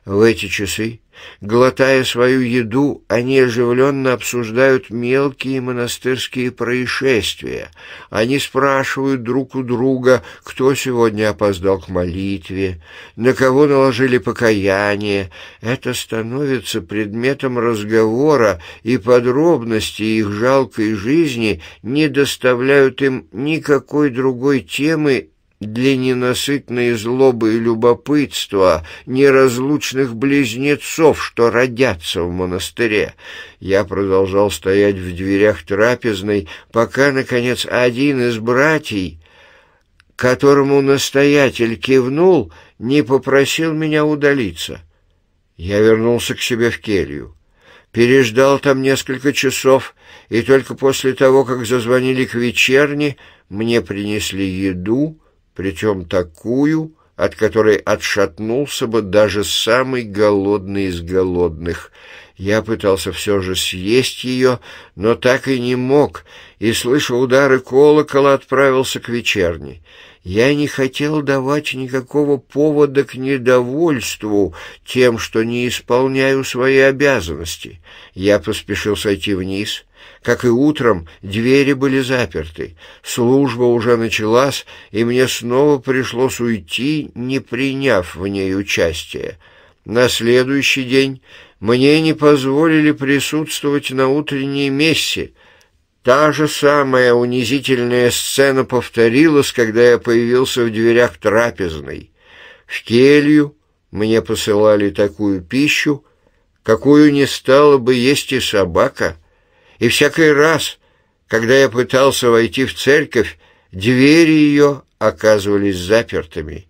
В эти часы Глотая свою еду, они оживленно обсуждают мелкие монастырские происшествия. Они спрашивают друг у друга, кто сегодня опоздал к молитве, на кого наложили покаяние. Это становится предметом разговора, и подробности их жалкой жизни не доставляют им никакой другой темы для ненасытной злобы и любопытства неразлучных близнецов, что родятся в монастыре. Я продолжал стоять в дверях трапезной, пока, наконец, один из братьев, которому настоятель кивнул, не попросил меня удалиться. Я вернулся к себе в келью переждал там несколько часов, и только после того, как зазвонили к вечерне, мне принесли еду причем такую, от которой отшатнулся бы даже самый голодный из голодных. Я пытался все же съесть ее, но так и не мог, и, слыша удары колокола, отправился к вечерне. Я не хотел давать никакого повода к недовольству тем, что не исполняю свои обязанности. Я поспешил сойти вниз — как и утром, двери были заперты. Служба уже началась, и мне снова пришлось уйти, не приняв в ней участия. На следующий день мне не позволили присутствовать на утренней мессе. Та же самая унизительная сцена повторилась, когда я появился в дверях трапезной. В келью мне посылали такую пищу, какую не стала бы есть и собака — и всякий раз, когда я пытался войти в церковь, двери ее оказывались запертыми.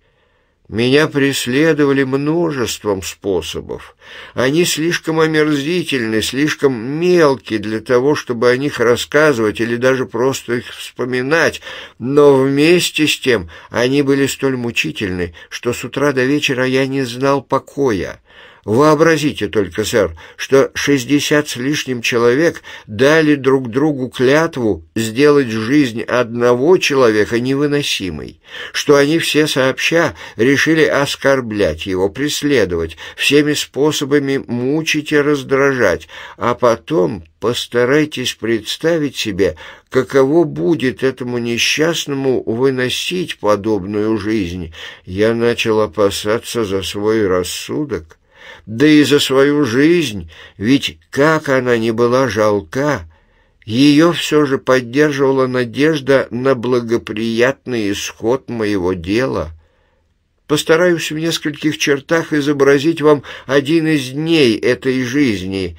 Меня преследовали множеством способов. Они слишком омерзительны, слишком мелки для того, чтобы о них рассказывать или даже просто их вспоминать, но вместе с тем они были столь мучительны, что с утра до вечера я не знал покоя. Вообразите только, сэр, что шестьдесят с лишним человек дали друг другу клятву сделать жизнь одного человека невыносимой, что они все сообща решили оскорблять его, преследовать, всеми способами мучить и раздражать, а потом постарайтесь представить себе, каково будет этому несчастному выносить подобную жизнь. Я начал опасаться за свой рассудок да и за свою жизнь, ведь как она ни была жалка, ее все же поддерживала надежда на благоприятный исход моего дела. Постараюсь в нескольких чертах изобразить вам один из дней этой жизни.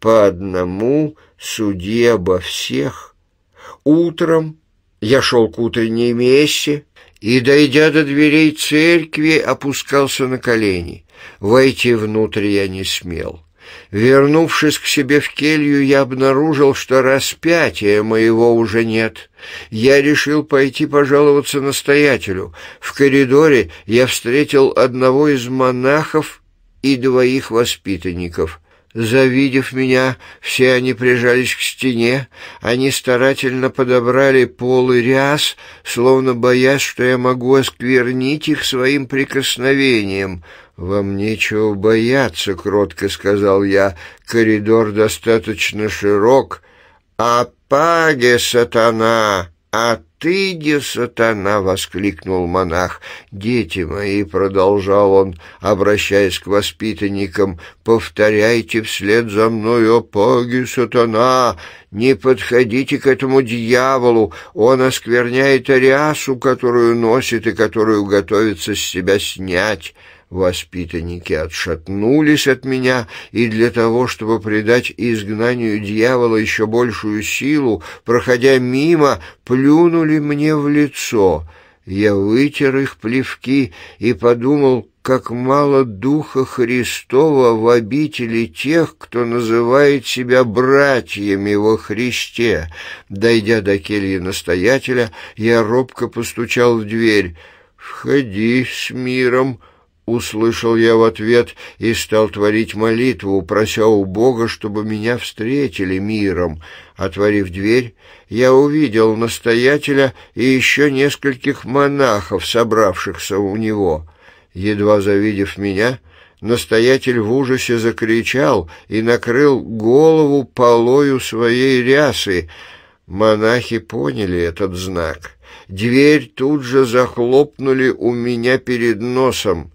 По одному суди обо всех. Утром я шел к утренней мессе и, дойдя до дверей церкви, опускался на колени. Войти внутрь я не смел. Вернувшись к себе в келью, я обнаружил, что распятия моего уже нет. Я решил пойти пожаловаться настоятелю. В коридоре я встретил одного из монахов и двоих воспитанников. Завидев меня, все они прижались к стене, они старательно подобрали пол и ряс, словно боясь, что я могу осквернить их своим прикосновением — «Вам нечего бояться», — кротко сказал я. «Коридор достаточно широк». «Апаге, сатана! А ты, де сатана!» — воскликнул монах. «Дети мои», — продолжал он, обращаясь к воспитанникам, — «повторяйте вслед за мной, апаге, сатана! Не подходите к этому дьяволу! Он оскверняет ариасу, которую носит и которую готовится с себя снять». Воспитанники отшатнулись от меня, и для того, чтобы придать изгнанию дьявола еще большую силу, проходя мимо, плюнули мне в лицо. Я вытер их плевки и подумал, как мало Духа Христова в обители тех, кто называет себя братьями во Христе. Дойдя до кельи настоятеля, я робко постучал в дверь. «Входи с миром!» Услышал я в ответ и стал творить молитву, прося у Бога, чтобы меня встретили миром. Отворив дверь, я увидел настоятеля и еще нескольких монахов, собравшихся у него. Едва завидев меня, настоятель в ужасе закричал и накрыл голову полою своей рясы. Монахи поняли этот знак. Дверь тут же захлопнули у меня перед носом.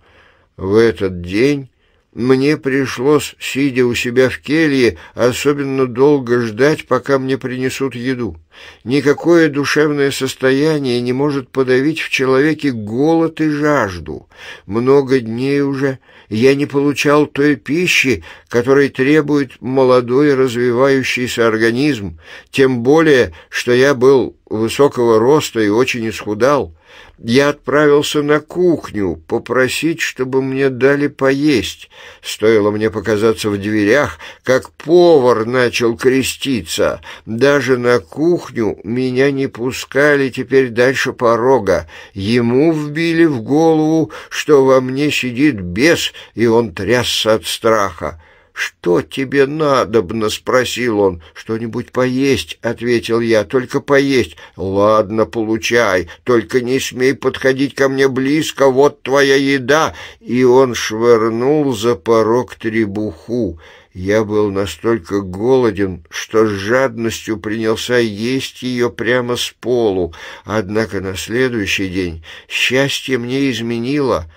В этот день мне пришлось, сидя у себя в келье, особенно долго ждать, пока мне принесут еду. Никакое душевное состояние не может подавить в человеке голод и жажду. Много дней уже я не получал той пищи, которой требует молодой развивающийся организм, тем более, что я был высокого роста и очень исхудал я отправился на кухню попросить, чтобы мне дали поесть. Стоило мне показаться в дверях, как повар начал креститься. Даже на кухню меня не пускали теперь дальше порога. Ему вбили в голову, что во мне сидит бес, и он трясся от страха. «Что тебе надобно?» — спросил он. «Что-нибудь поесть?» — ответил я. «Только поесть». «Ладно, получай. Только не смей подходить ко мне близко. Вот твоя еда». И он швырнул за порог требуху. Я был настолько голоден, что с жадностью принялся есть ее прямо с полу. Однако на следующий день счастье мне изменило.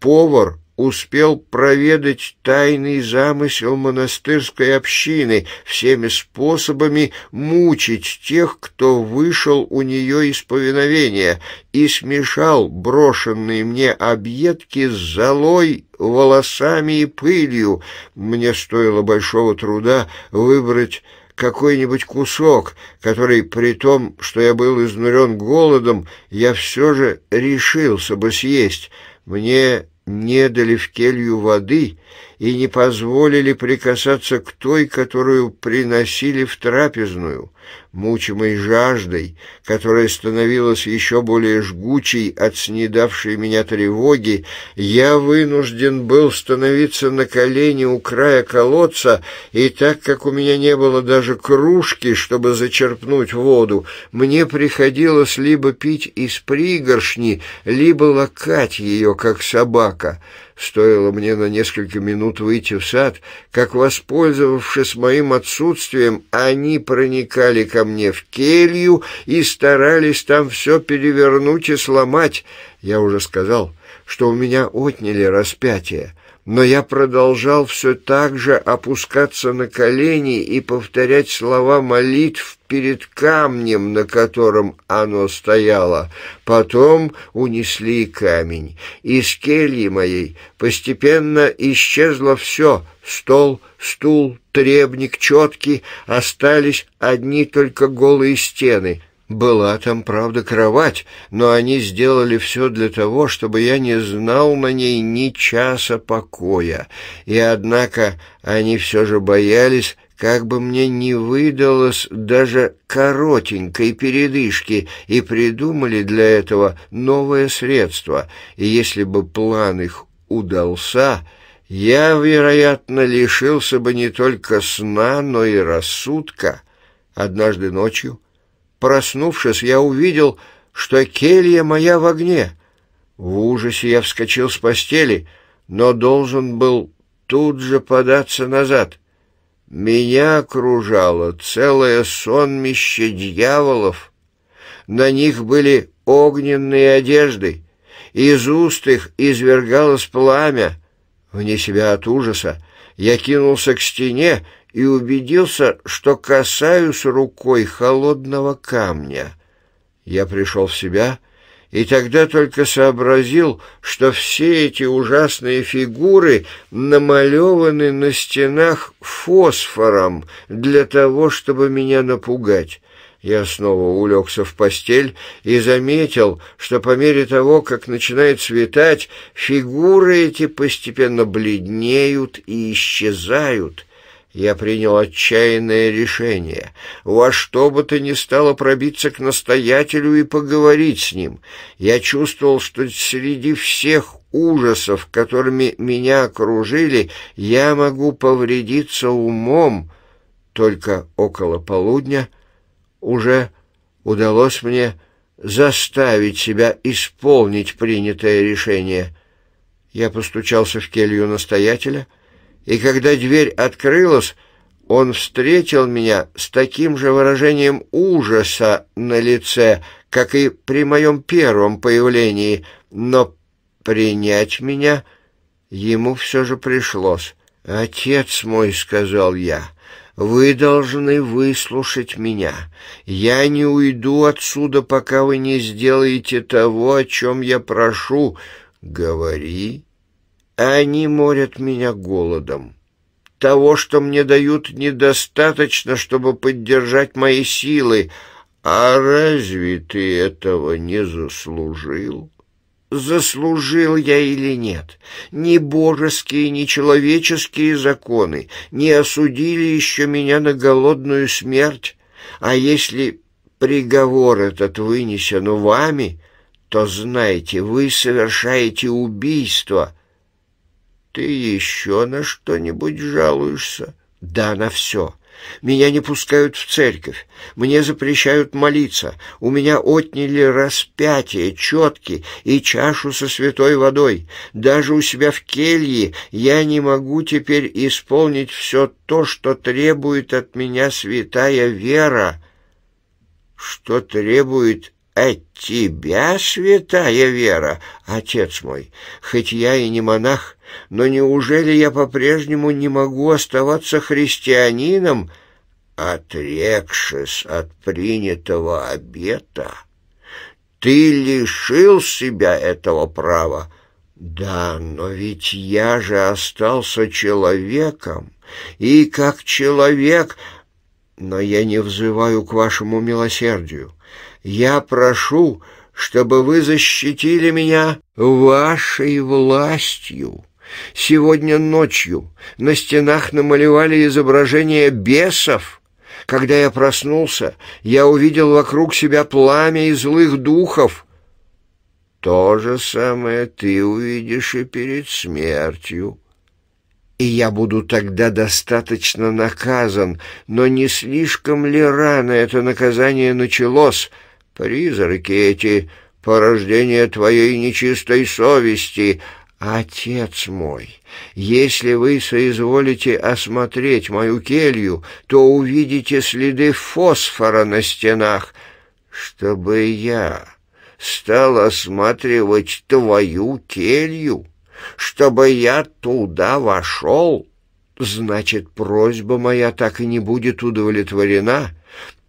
Повар успел проведать тайный замысел монастырской общины, всеми способами мучить тех, кто вышел у нее из повиновения, и смешал брошенные мне объедки с золой, волосами и пылью. Мне стоило большого труда выбрать какой-нибудь кусок, который, при том, что я был изнурен голодом, я все же решился бы съесть. Мне не дали в келью воды и не позволили прикасаться к той, которую приносили в трапезную, мучимой жаждой, которая становилась еще более жгучей от снедавшей меня тревоги, я вынужден был становиться на колени у края колодца, и так как у меня не было даже кружки, чтобы зачерпнуть воду, мне приходилось либо пить из пригоршни, либо лакать ее, как собака». Стоило мне на несколько минут выйти в сад, как, воспользовавшись моим отсутствием, они проникали ко мне в келью и старались там все перевернуть и сломать. Я уже сказал, что у меня отняли распятие но я продолжал все так же опускаться на колени и повторять слова молитв перед камнем, на котором оно стояло. Потом унесли камень. Из кельи моей постепенно исчезло все — стол, стул, требник, четки. Остались одни только голые стены — была там, правда, кровать, но они сделали все для того, чтобы я не знал на ней ни часа покоя. И, однако, они все же боялись, как бы мне не выдалось даже коротенькой передышки, и придумали для этого новое средство. И если бы план их удался, я, вероятно, лишился бы не только сна, но и рассудка. Однажды ночью... Проснувшись, я увидел, что келья моя в огне. В ужасе я вскочил с постели, но должен был тут же податься назад. Меня окружало целое сонмище дьяволов. На них были огненные одежды. Из уст их извергалось пламя. Вне себя от ужаса я кинулся к стене, и убедился, что касаюсь рукой холодного камня. Я пришел в себя и тогда только сообразил, что все эти ужасные фигуры намалеваны на стенах фосфором для того, чтобы меня напугать. Я снова улегся в постель и заметил, что по мере того, как начинает светать, фигуры эти постепенно бледнеют и исчезают — я принял отчаянное решение во что бы то ни стало пробиться к настоятелю и поговорить с ним. Я чувствовал, что среди всех ужасов, которыми меня окружили, я могу повредиться умом. Только около полудня уже удалось мне заставить себя исполнить принятое решение. Я постучался в келью настоятеля — и когда дверь открылась, он встретил меня с таким же выражением ужаса на лице, как и при моем первом появлении, но принять меня ему все же пришлось. «Отец мой», — сказал я, — «вы должны выслушать меня. Я не уйду отсюда, пока вы не сделаете того, о чем я прошу. Говори они морят меня голодом. Того, что мне дают, недостаточно, чтобы поддержать мои силы. А разве ты этого не заслужил? заслужил я или нет. Ни божеские, ни человеческие законы не осудили еще меня на голодную смерть. А если приговор этот вынесен вами, то знайте, вы совершаете убийство, «Ты еще на что-нибудь жалуешься?» «Да, на все. Меня не пускают в церковь, мне запрещают молиться, у меня отняли распятие, четки и чашу со святой водой. Даже у себя в келье я не могу теперь исполнить все то, что требует от меня святая вера». «Что требует от тебя святая вера, отец мой? Хоть я и не монах, но неужели я по-прежнему не могу оставаться христианином, отрекшись от принятого обета? Ты лишил себя этого права. Да, но ведь я же остался человеком, и как человек... Но я не взываю к вашему милосердию. Я прошу, чтобы вы защитили меня вашей властью». Сегодня ночью на стенах намалевали изображения бесов. Когда я проснулся, я увидел вокруг себя пламя и злых духов. То же самое ты увидишь и перед смертью. И я буду тогда достаточно наказан, но не слишком ли рано это наказание началось? Призраки эти — порождение твоей нечистой совести — «Отец мой, если вы соизволите осмотреть мою келью, то увидите следы фосфора на стенах, чтобы я стал осматривать твою келью, чтобы я туда вошел, значит, просьба моя так и не будет удовлетворена,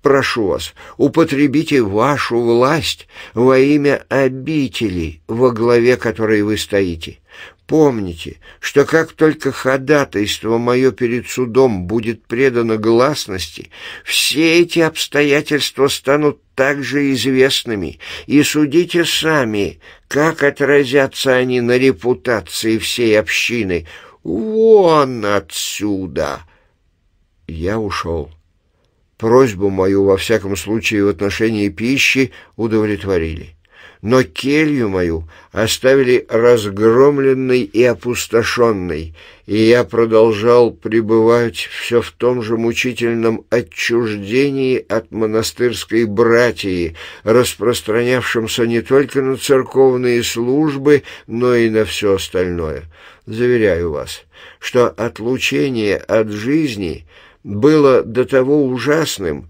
Прошу вас, употребите вашу власть во имя обители, во главе которой вы стоите. Помните, что как только ходатайство мое перед судом будет предано гласности, все эти обстоятельства станут также известными, и судите сами, как отразятся они на репутации всей общины. Вон отсюда!» Я ушел. Просьбу мою, во всяком случае, в отношении пищи удовлетворили. Но келью мою оставили разгромленной и опустошенной, и я продолжал пребывать все в том же мучительном отчуждении от монастырской братии, распространявшемся не только на церковные службы, но и на все остальное. Заверяю вас, что отлучение от жизни — было до того ужасным,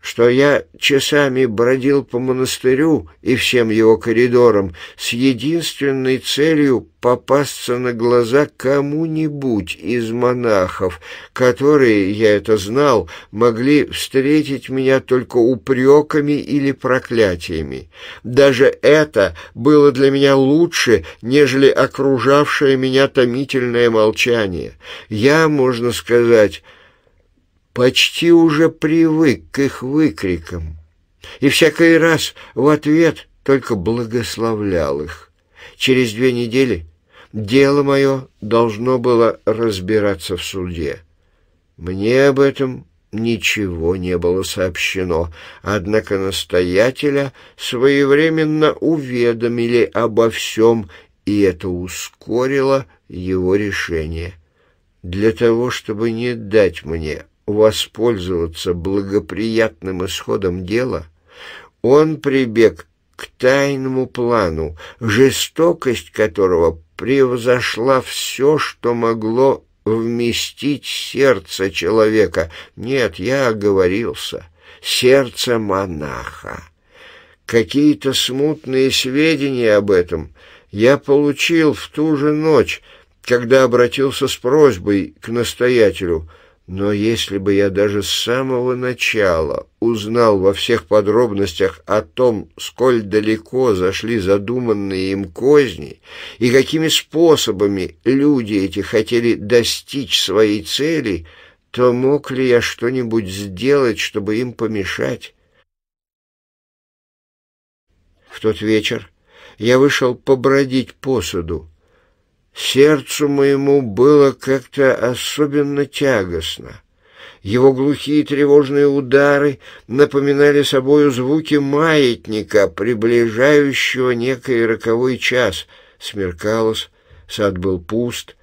что я часами бродил по монастырю и всем его коридорам с единственной целью попасться на глаза кому-нибудь из монахов, которые, я это знал, могли встретить меня только упреками или проклятиями. Даже это было для меня лучше, нежели окружавшее меня томительное молчание. Я, можно сказать, почти уже привык к их выкрикам и всякий раз в ответ только благословлял их. Через две недели дело мое должно было разбираться в суде. Мне об этом ничего не было сообщено, однако настоятеля своевременно уведомили обо всем, и это ускорило его решение. Для того, чтобы не дать мне воспользоваться благоприятным исходом дела, он прибег к тайному плану, жестокость которого превзошла все, что могло вместить сердце человека. Нет, я оговорился, сердце монаха. Какие-то смутные сведения об этом я получил в ту же ночь, когда обратился с просьбой к настоятелю. Но если бы я даже с самого начала узнал во всех подробностях о том, сколь далеко зашли задуманные им козни и какими способами люди эти хотели достичь своей цели, то мог ли я что-нибудь сделать, чтобы им помешать? В тот вечер я вышел побродить по суду Сердцу моему было как-то особенно тягостно. Его глухие тревожные удары напоминали собою звуки маятника, приближающего некий роковой час. Смеркалось, сад был пуст.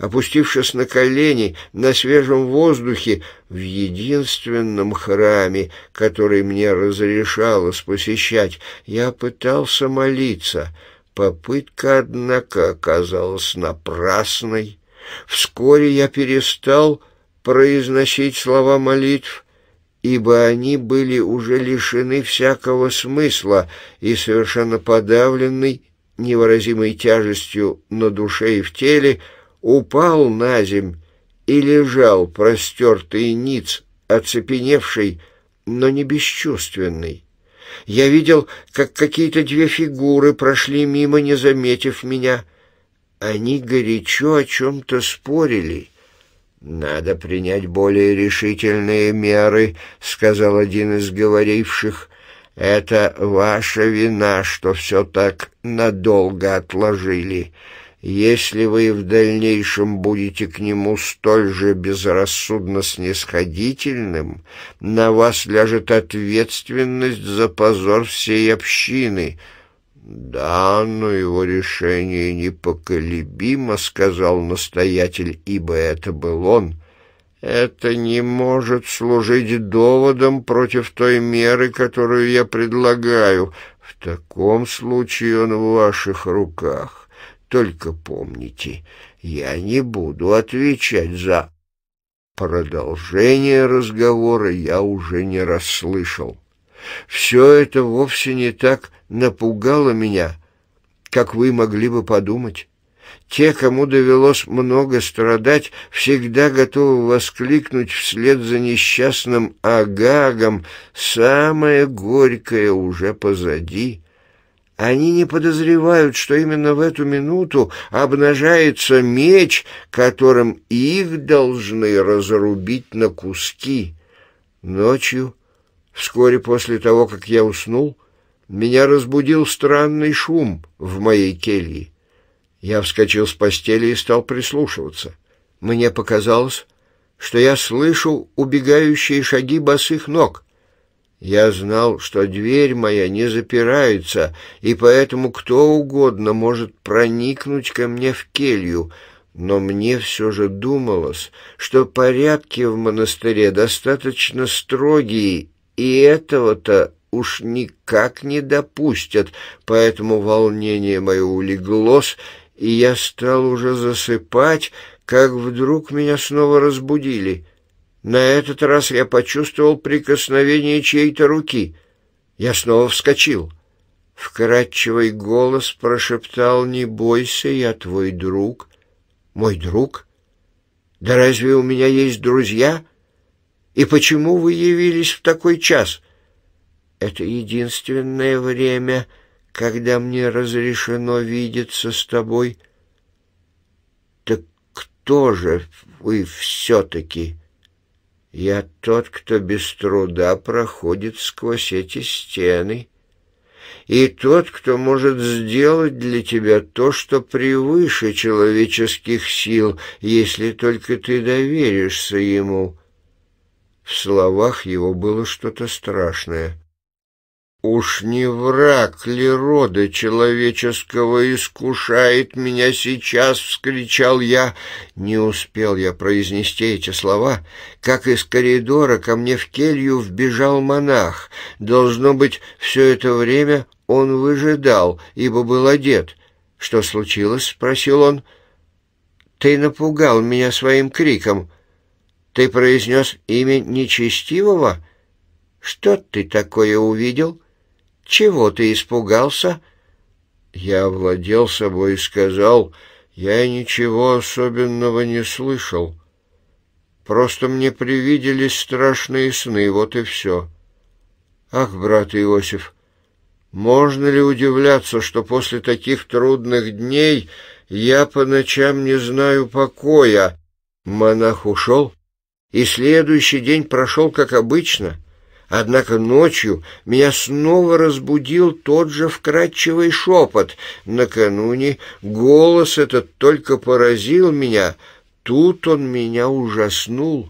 Опустившись на колени на свежем воздухе в единственном храме, который мне разрешалось посещать, я пытался молиться — Попытка, однако, оказалась напрасной. Вскоре я перестал произносить слова молитв, ибо они были уже лишены всякого смысла, и совершенно подавленный, невыразимой тяжестью на душе и в теле, упал на земь и лежал простертый ниц, оцепеневший, но не бесчувственный. Я видел, как какие-то две фигуры прошли мимо, не заметив меня. Они горячо о чем-то спорили. «Надо принять более решительные меры», — сказал один из говоривших. «Это ваша вина, что все так надолго отложили» если вы в дальнейшем будете к нему столь же безрассудно снисходительным, на вас ляжет ответственность за позор всей общины». «Да, но его решение непоколебимо», — сказал настоятель, ибо это был он. «Это не может служить доводом против той меры, которую я предлагаю. В таком случае он в ваших руках». Только помните, я не буду отвечать за...» Продолжение разговора я уже не расслышал. Все это вовсе не так напугало меня, как вы могли бы подумать. Те, кому довелось много страдать, всегда готовы воскликнуть вслед за несчастным Агагом «Самое горькое уже позади». Они не подозревают, что именно в эту минуту обнажается меч, которым их должны разрубить на куски. Ночью, вскоре после того, как я уснул, меня разбудил странный шум в моей келье. Я вскочил с постели и стал прислушиваться. Мне показалось, что я слышу убегающие шаги босых ног — я знал, что дверь моя не запирается, и поэтому кто угодно может проникнуть ко мне в келью, но мне все же думалось, что порядки в монастыре достаточно строгие, и этого-то уж никак не допустят, поэтому волнение мое улеглось, и я стал уже засыпать, как вдруг меня снова разбудили. На этот раз я почувствовал прикосновение чьей-то руки. Я снова вскочил. Вкрадчивый голос прошептал «Не бойся, я твой друг». «Мой друг? Да разве у меня есть друзья? И почему вы явились в такой час?» «Это единственное время, когда мне разрешено видеться с тобой». «Так кто же вы все-таки?» Я тот, кто без труда проходит сквозь эти стены, и тот, кто может сделать для тебя то, что превыше человеческих сил, если только ты доверишься ему». В словах его было что-то страшное. Уж не враг ли рода человеческого искушает меня сейчас, — вскричал я. Не успел я произнести эти слова, как из коридора ко мне в келью вбежал монах. Должно быть, все это время он выжидал, ибо был одет. — Что случилось? — спросил он. — Ты напугал меня своим криком. Ты произнес имя нечестивого? Что ты такое увидел?» Чего ты испугался?» Я владел собой и сказал, я ничего особенного не слышал. Просто мне привиделись страшные сны, вот и все. Ах, брат Иосиф, можно ли удивляться, что после таких трудных дней я по ночам не знаю покоя? Монах ушел, и следующий день прошел как обычно — Однако ночью меня снова разбудил тот же вкрадчивый шепот. Накануне голос этот только поразил меня. Тут он меня ужаснул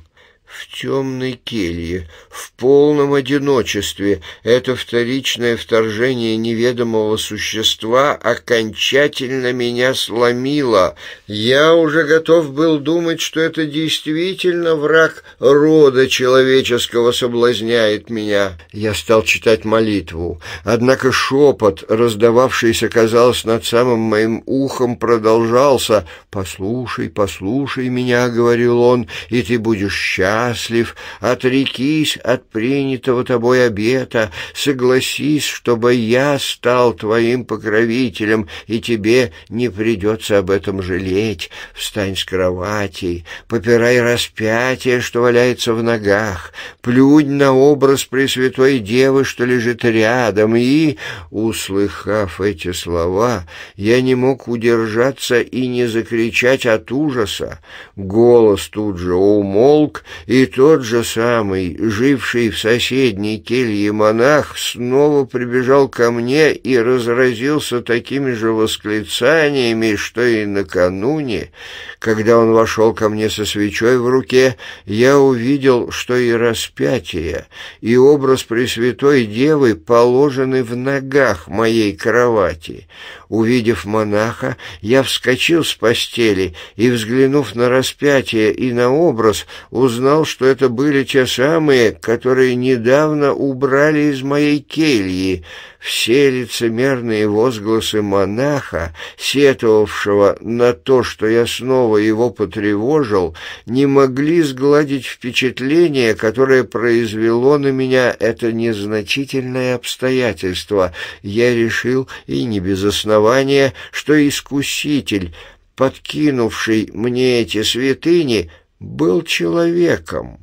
в темной келье, в полном одиночестве, это вторичное вторжение неведомого существа окончательно меня сломило. Я уже готов был думать, что это действительно враг рода человеческого соблазняет меня. Я стал читать молитву, однако шепот, раздававшийся, казалось, над самым моим ухом, продолжался. «Послушай, послушай меня», — говорил он, — «и ты будешь счастлив» счастлив, отрекись от принятого тобой обета, согласись, чтобы я стал твоим покровителем, и тебе не придется об этом жалеть. Встань с кровати, попирай распятие, что валяется в ногах, плюнь на образ Пресвятой Девы, что лежит рядом, и, услыхав эти слова, я не мог удержаться и не закричать от ужаса. Голос тут же умолк, и тот же самый, живший в соседней келье монах, снова прибежал ко мне и разразился такими же восклицаниями, что и накануне. Когда он вошел ко мне со свечой в руке, я увидел, что и распятие, и образ Пресвятой Девы положены в ногах моей кровати. Увидев монаха, я вскочил с постели и, взглянув на распятие и на образ, узнал, узнал, что это были те самые, которые недавно убрали из моей кельи все лицемерные возгласы монаха, сетовавшего на то, что я снова его потревожил, не могли сгладить впечатление, которое произвело на меня это незначительное обстоятельство. Я решил, и не без основания, что искуситель подкинувший мне эти святыни, был человеком.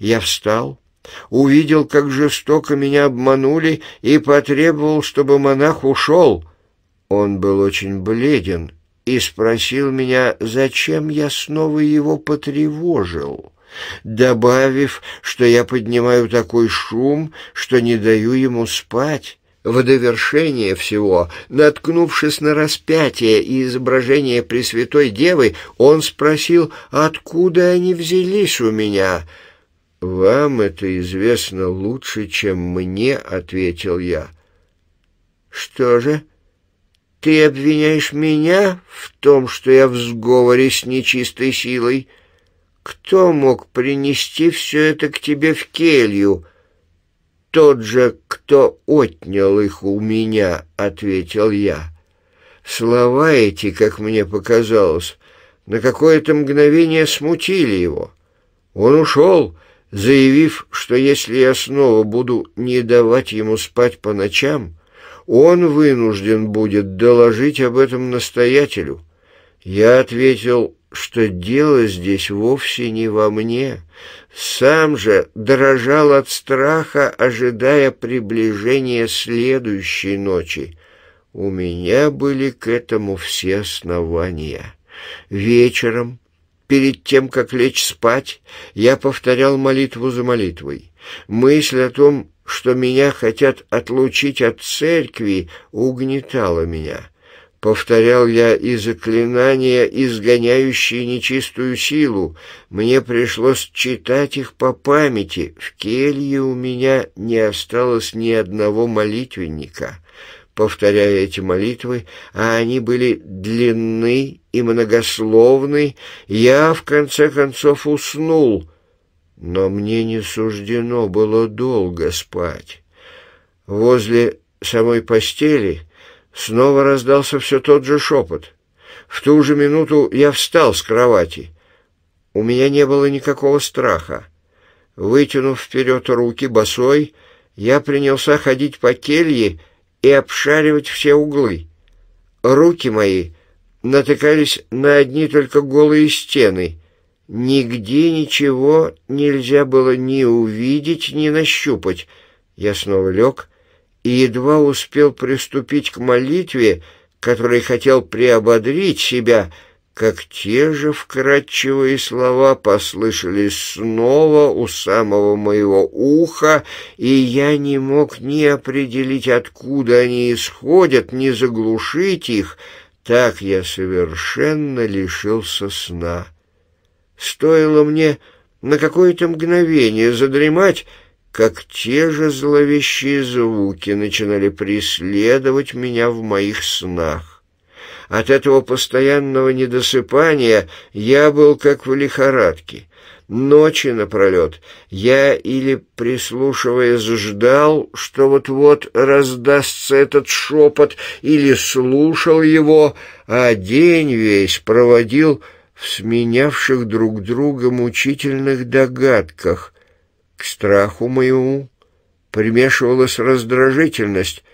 Я встал, увидел, как жестоко меня обманули, и потребовал, чтобы монах ушел. Он был очень бледен и спросил меня, зачем я снова его потревожил, добавив, что я поднимаю такой шум, что не даю ему спать, в довершение всего, наткнувшись на распятие и изображение Пресвятой Девы, он спросил, откуда они взялись у меня. «Вам это известно лучше, чем мне», — ответил я. «Что же, ты обвиняешь меня в том, что я в сговоре с нечистой силой? Кто мог принести все это к тебе в келью?» тот же, кто отнял их у меня», — ответил я. Слова эти, как мне показалось, на какое-то мгновение смутили его. Он ушел, заявив, что если я снова буду не давать ему спать по ночам, он вынужден будет доложить об этом настоятелю. Я ответил, что дело здесь вовсе не во мне. Сам же дрожал от страха, ожидая приближения следующей ночи. У меня были к этому все основания. Вечером, перед тем, как лечь спать, я повторял молитву за молитвой. Мысль о том, что меня хотят отлучить от церкви, угнетала меня. Повторял я и заклинания, изгоняющие нечистую силу. Мне пришлось читать их по памяти. В келье у меня не осталось ни одного молитвенника. Повторяя эти молитвы, а они были длинны и многословны, я, в конце концов, уснул. Но мне не суждено было долго спать. Возле самой постели Снова раздался все тот же шепот. В ту же минуту я встал с кровати. У меня не было никакого страха. Вытянув вперед руки босой, я принялся ходить по келье и обшаривать все углы. Руки мои натыкались на одни только голые стены. Нигде ничего нельзя было ни увидеть, ни нащупать. Я снова лег и едва успел приступить к молитве, который хотел приободрить себя, как те же вкрадчивые слова послышались снова у самого моего уха, и я не мог ни определить, откуда они исходят, ни заглушить их. Так я совершенно лишился сна. Стоило мне на какое-то мгновение задремать, как те же зловещие звуки начинали преследовать меня в моих снах. От этого постоянного недосыпания я был как в лихорадке. Ночи напролет я или, прислушиваясь, ждал, что вот-вот раздастся этот шепот, или слушал его, а день весь проводил в сменявших друг друга мучительных догадках — к страху моему примешивалась раздражительность,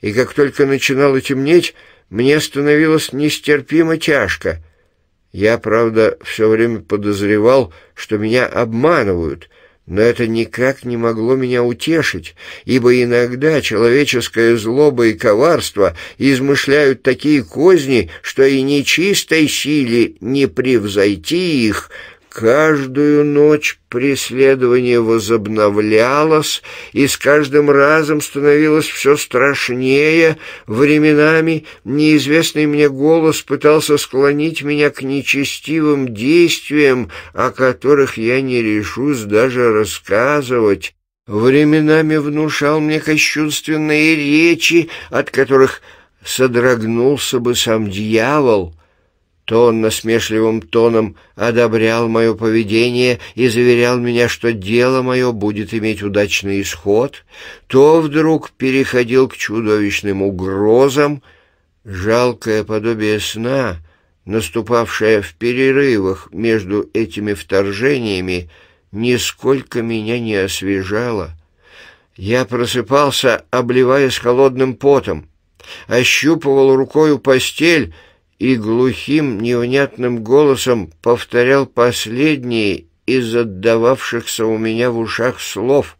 и как только начинало темнеть, мне становилось нестерпимо тяжко. Я, правда, все время подозревал, что меня обманывают, но это никак не могло меня утешить, ибо иногда человеческая злоба и коварство измышляют такие козни, что и нечистой силе не превзойти их — Каждую ночь преследование возобновлялось, и с каждым разом становилось все страшнее. Временами неизвестный мне голос пытался склонить меня к нечестивым действиям, о которых я не решусь даже рассказывать. Временами внушал мне кощунственные речи, от которых содрогнулся бы сам дьявол» то он насмешливым тоном одобрял мое поведение и заверял меня, что дело мое будет иметь удачный исход, то вдруг переходил к чудовищным угрозам, жалкое подобие сна, наступавшее в перерывах между этими вторжениями, нисколько меня не освежало. Я просыпался, обливаясь холодным потом, ощупывал рукою постель, и глухим невнятным голосом повторял последние из отдававшихся у меня в ушах слов.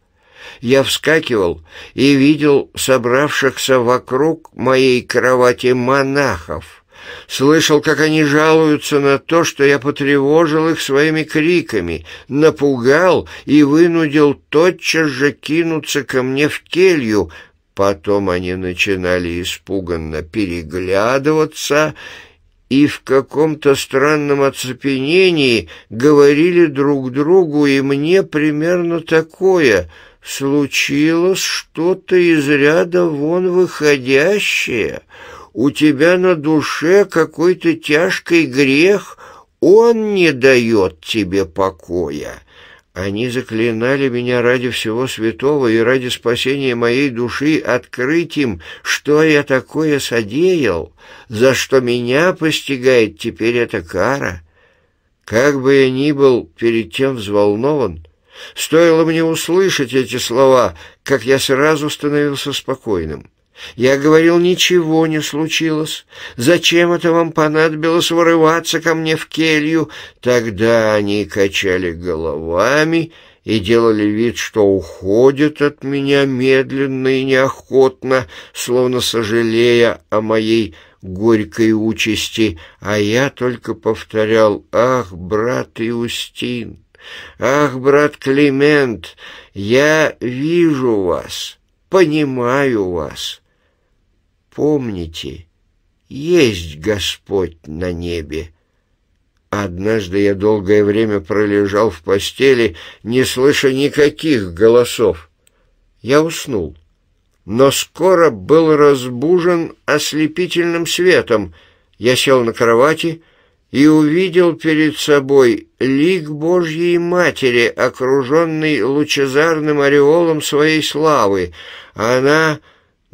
Я вскакивал и видел собравшихся вокруг моей кровати монахов. Слышал, как они жалуются на то, что я потревожил их своими криками, напугал и вынудил тотчас же кинуться ко мне в келью. Потом они начинали испуганно переглядываться и в каком-то странном оцепенении говорили друг другу, и мне примерно такое. Случилось что-то из ряда вон выходящее. У тебя на душе какой-то тяжкий грех, он не дает тебе покоя. Они заклинали меня ради всего святого и ради спасения моей души открыть им, что я такое содеял, за что меня постигает теперь эта кара. Как бы я ни был перед тем взволнован, стоило мне услышать эти слова, как я сразу становился спокойным. Я говорил, ничего не случилось. Зачем это вам понадобилось вырываться ко мне в келью? Тогда они качали головами и делали вид, что уходят от меня медленно и неохотно, словно сожалея о моей горькой участи, а я только повторял «Ах, брат Иустин! Ах, брат Климент! Я вижу вас, понимаю вас!» Помните, есть Господь на небе. Однажды я долгое время пролежал в постели, не слыша никаких голосов. Я уснул, но скоро был разбужен ослепительным светом. Я сел на кровати и увидел перед собой лик Божьей Матери, окруженный лучезарным ореолом своей славы. Она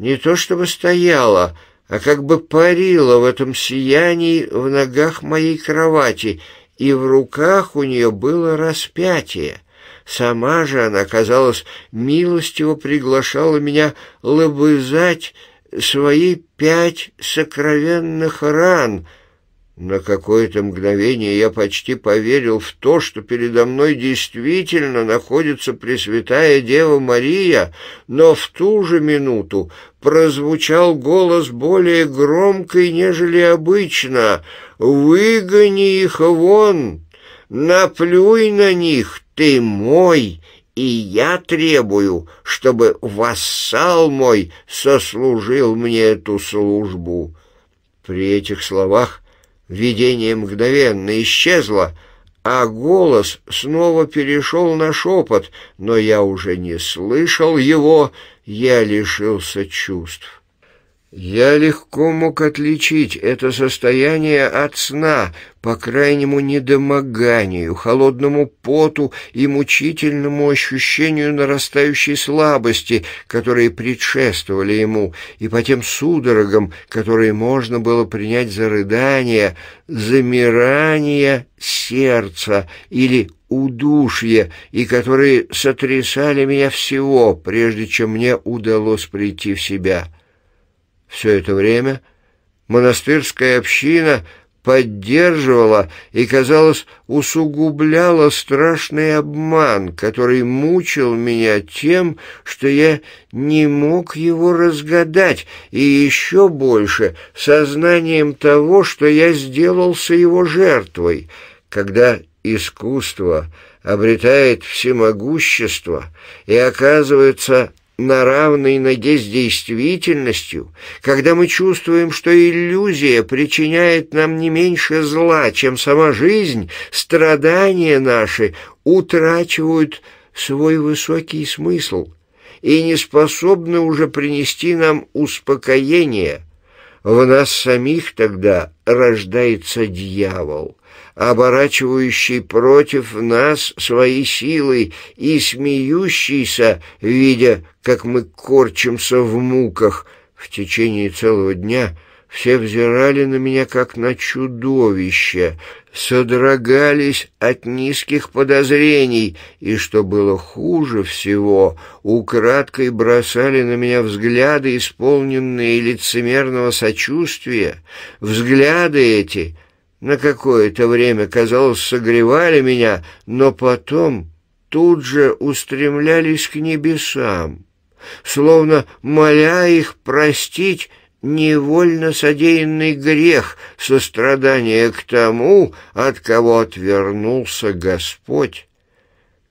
не то чтобы стояла, а как бы парила в этом сиянии в ногах моей кровати, и в руках у нее было распятие. Сама же она, казалось, милостиво приглашала меня лобызать свои пять сокровенных ран — на какое-то мгновение я почти поверил в то, что передо мной действительно находится Пресвятая Дева Мария, но в ту же минуту прозвучал голос более громкий, нежели обычно. «Выгони их вон! Наплюй на них! Ты мой!» И я требую, чтобы вассал мой сослужил мне эту службу. При этих словах Видение мгновенно исчезло, а голос снова перешел на шепот, но я уже не слышал его, я лишился чувств. Я легко мог отличить это состояние от сна по крайнему недомоганию, холодному поту и мучительному ощущению нарастающей слабости, которые предшествовали ему, и по тем судорогам, которые можно было принять за рыдание, замирание сердца или удушье, и которые сотрясали меня всего, прежде чем мне удалось прийти в себя». Все это время монастырская община поддерживала и, казалось, усугубляла страшный обман, который мучил меня тем, что я не мог его разгадать, и еще больше сознанием того, что я сделался его жертвой. Когда искусство обретает всемогущество и оказывается на равной ноге с действительностью, когда мы чувствуем, что иллюзия причиняет нам не меньше зла, чем сама жизнь, страдания наши утрачивают свой высокий смысл и не способны уже принести нам успокоение. В нас самих тогда рождается дьявол, оборачивающий против нас свои силы и смеющийся, видя, как мы корчимся в муках. В течение целого дня все взирали на меня, как на чудовище, содрогались от низких подозрений, и, что было хуже всего, украдкой бросали на меня взгляды, исполненные лицемерного сочувствия. Взгляды эти на какое-то время, казалось, согревали меня, но потом тут же устремлялись к небесам словно моля их простить невольно содеянный грех сострадания к тому, от кого отвернулся Господь.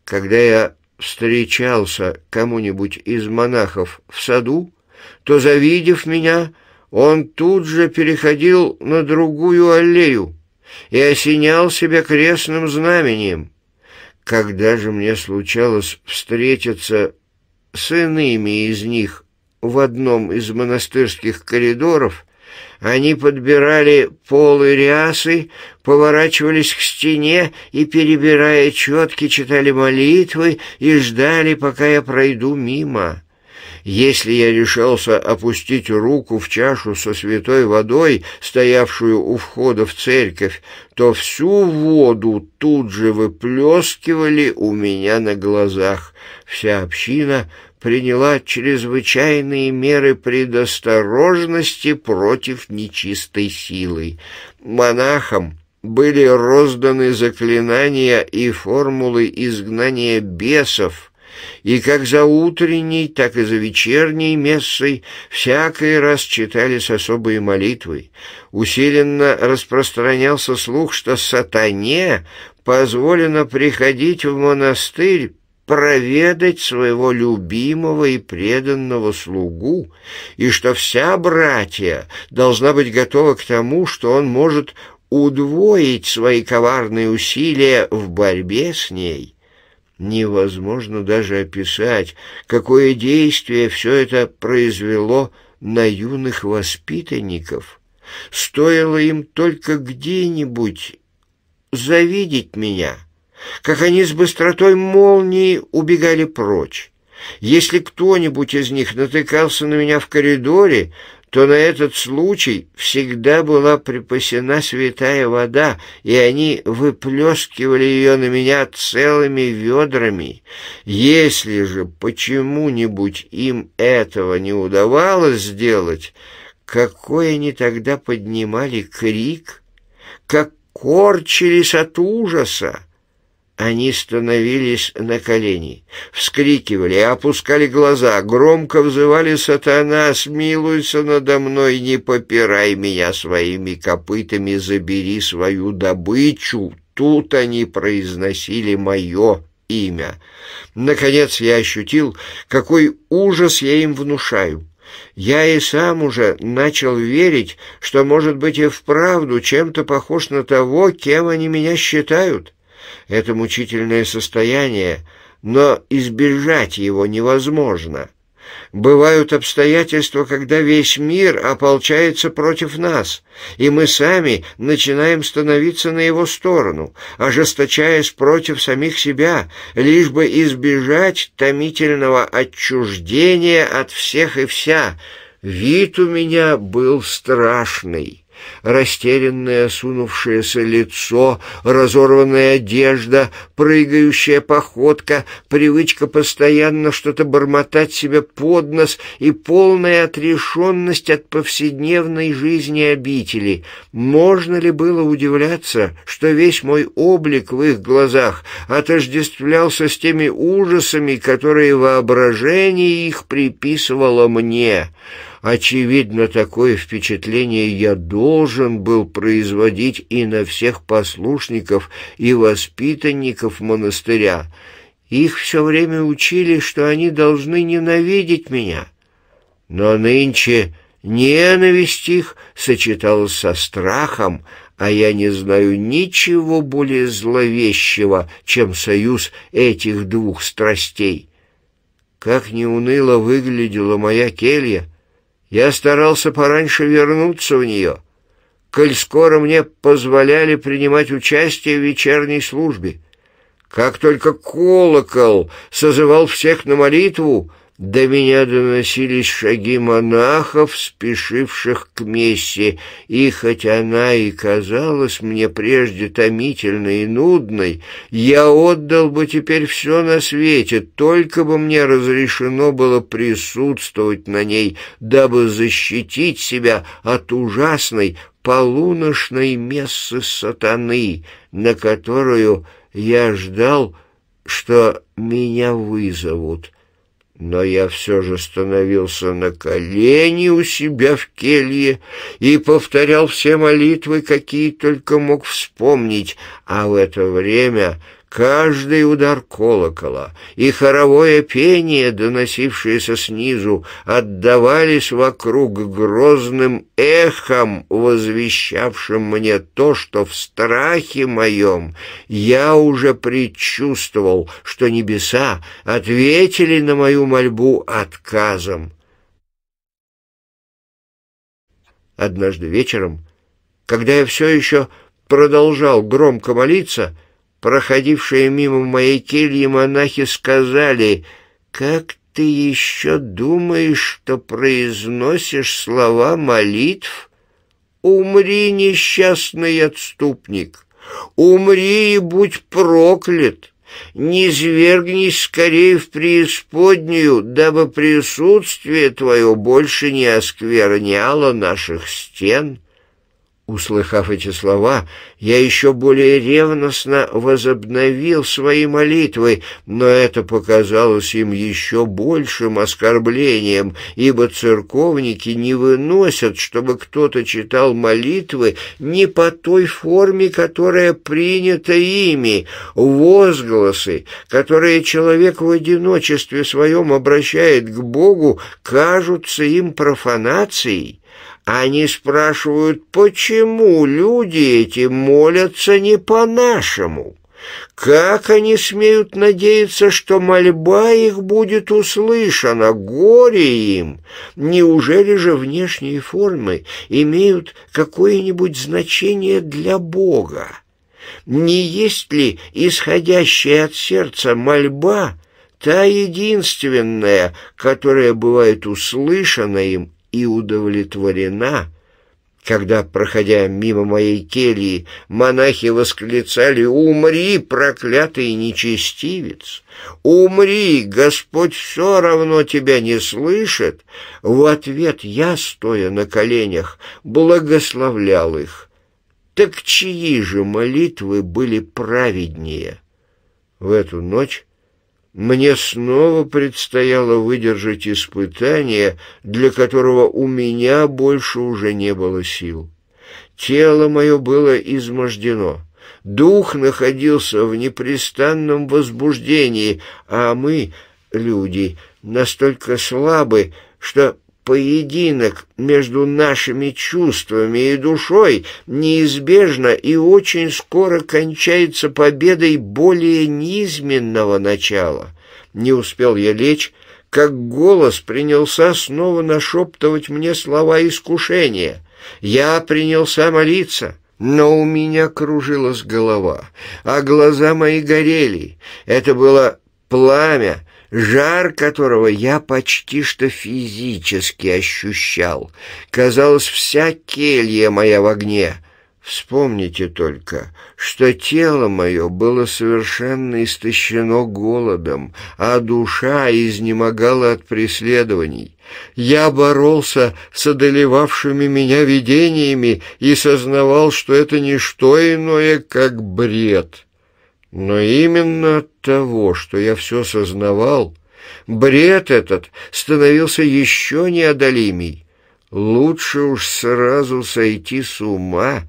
Когда я встречался кому-нибудь из монахов в саду, то, завидев меня, он тут же переходил на другую аллею и осенял себя крестным знамением. Когда же мне случалось встретиться с иными из них в одном из монастырских коридоров, они подбирали полы рясы, поворачивались к стене и, перебирая четки, читали молитвы и ждали, пока я пройду мимо. Если я решался опустить руку в чашу со святой водой, стоявшую у входа в церковь, то всю воду тут же выплескивали у меня на глазах вся община приняла чрезвычайные меры предосторожности против нечистой силы. Монахам были розданы заклинания и формулы изгнания бесов, и как за утренней, так и за вечерней мессой всякий раз читались особые молитвы. Усиленно распространялся слух, что сатане позволено приходить в монастырь проведать своего любимого и преданного слугу, и что вся братья должна быть готова к тому, что он может удвоить свои коварные усилия в борьбе с ней. Невозможно даже описать, какое действие все это произвело на юных воспитанников. Стоило им только где-нибудь завидеть меня — как они с быстротой молнии убегали прочь. Если кто-нибудь из них натыкался на меня в коридоре, то на этот случай всегда была припасена святая вода, и они выплескивали ее на меня целыми ведрами. Если же почему-нибудь им этого не удавалось сделать, какой они тогда поднимали крик, как корчились от ужаса! Они становились на колени, вскрикивали, опускали глаза, громко взывали «Сатана, смилуйся надо мной, не попирай меня своими копытами, забери свою добычу». Тут они произносили мое имя. Наконец я ощутил, какой ужас я им внушаю. Я и сам уже начал верить, что, может быть, и вправду чем-то похож на того, кем они меня считают это мучительное состояние, но избежать его невозможно. Бывают обстоятельства, когда весь мир ополчается против нас, и мы сами начинаем становиться на его сторону, ожесточаясь против самих себя, лишь бы избежать томительного отчуждения от всех и вся. Вид у меня был страшный растерянное, сунувшееся лицо, разорванная одежда, прыгающая походка, привычка постоянно что-то бормотать себе под нос и полная отрешенность от повседневной жизни обители. Можно ли было удивляться, что весь мой облик в их глазах отождествлялся с теми ужасами, которые воображение их приписывало мне?» Очевидно, такое впечатление я должен был производить и на всех послушников и воспитанников монастыря. Их все время учили, что они должны ненавидеть меня. Но нынче ненависть их сочеталась со страхом, а я не знаю ничего более зловещего, чем союз этих двух страстей. Как не уныло выглядела моя келья! Я старался пораньше вернуться в нее, коль скоро мне позволяли принимать участие в вечерней службе. Как только колокол созывал всех на молитву, до меня доносились шаги монахов, спешивших к мессе, и хоть она и казалась мне прежде томительной и нудной, я отдал бы теперь все на свете, только бы мне разрешено было присутствовать на ней, дабы защитить себя от ужасной полуношной мессы сатаны, на которую я ждал, что меня вызовут». Но я все же становился на колени у себя в келье и повторял все молитвы, какие только мог вспомнить, а в это время Каждый удар колокола и хоровое пение, доносившееся снизу, отдавались вокруг грозным эхом, возвещавшим мне то, что в страхе моем я уже предчувствовал, что небеса ответили на мою мольбу отказом. Однажды вечером, когда я все еще продолжал громко молиться, — проходившие мимо моей кельи монахи сказали, «Как ты еще думаешь, что произносишь слова молитв? Умри, несчастный отступник! Умри и будь проклят!» не звергнись скорее в преисподнюю, дабы присутствие твое больше не оскверняло наших стен». Услыхав эти слова, я еще более ревностно возобновил свои молитвы, но это показалось им еще большим оскорблением, ибо церковники не выносят, чтобы кто-то читал молитвы не по той форме, которая принята ими, возгласы, которые человек в одиночестве своем обращает к Богу, кажутся им профанацией. Они спрашивают, почему люди эти молятся не по-нашему? Как они смеют надеяться, что мольба их будет услышана? Горе им! Неужели же внешние формы имеют какое-нибудь значение для Бога? Не есть ли исходящая от сердца мольба та единственная, которая бывает услышана им и удовлетворена, когда, проходя мимо моей кельи, монахи восклицали «Умри, проклятый нечестивец! Умри! Господь все равно тебя не слышит!» В ответ я, стоя на коленях, благословлял их. Так чьи же молитвы были праведнее? В эту ночь мне снова предстояло выдержать испытание, для которого у меня больше уже не было сил. Тело мое было измождено. Дух находился в непрестанном возбуждении, а мы, люди, настолько слабы, что поединок между нашими чувствами и душой неизбежно и очень скоро кончается победой более низменного начала. Не успел я лечь, как голос принялся снова нашептывать мне слова искушения. Я принялся молиться. Но у меня кружилась голова, а глаза мои горели. Это было пламя, жар которого я почти что физически ощущал. Казалось, вся келья моя в огне. Вспомните только, что тело мое было совершенно истощено голодом, а душа изнемогала от преследований. Я боролся с одолевавшими меня видениями и сознавал, что это не что иное, как бред». Но именно от того, что я все сознавал, бред этот становился еще неодолимей. Лучше уж сразу сойти с ума,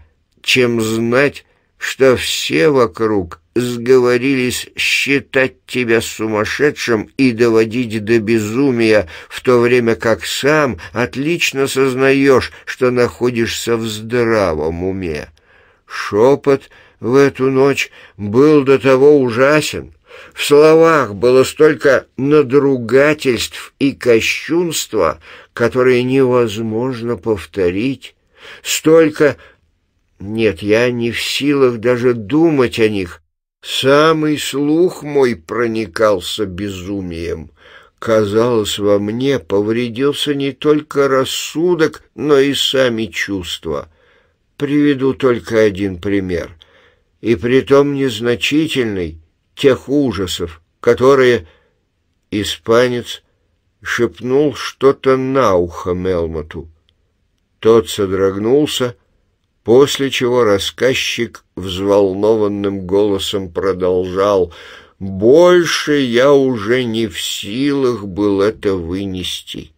чем знать, что все вокруг сговорились считать тебя сумасшедшим и доводить до безумия, в то время как сам отлично сознаешь, что находишься в здравом уме. Шепот — в эту ночь был до того ужасен. В словах было столько надругательств и кощунства, которые невозможно повторить. Столько... Нет, я не в силах даже думать о них. Самый слух мой проникался безумием. Казалось, во мне повредился не только рассудок, но и сами чувства. Приведу только один пример и притом незначительной, тех ужасов, которые... Испанец шепнул что-то на ухо Мелмоту. Тот содрогнулся, после чего рассказчик взволнованным голосом продолжал «Больше я уже не в силах был это вынести».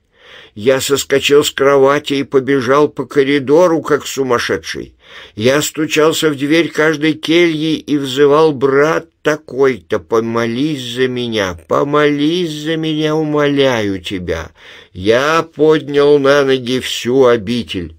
Я соскочил с кровати и побежал по коридору, как сумасшедший. Я стучался в дверь каждой кельи и взывал «Брат такой-то, помолись за меня, помолись за меня, умоляю тебя». Я поднял на ноги всю обитель.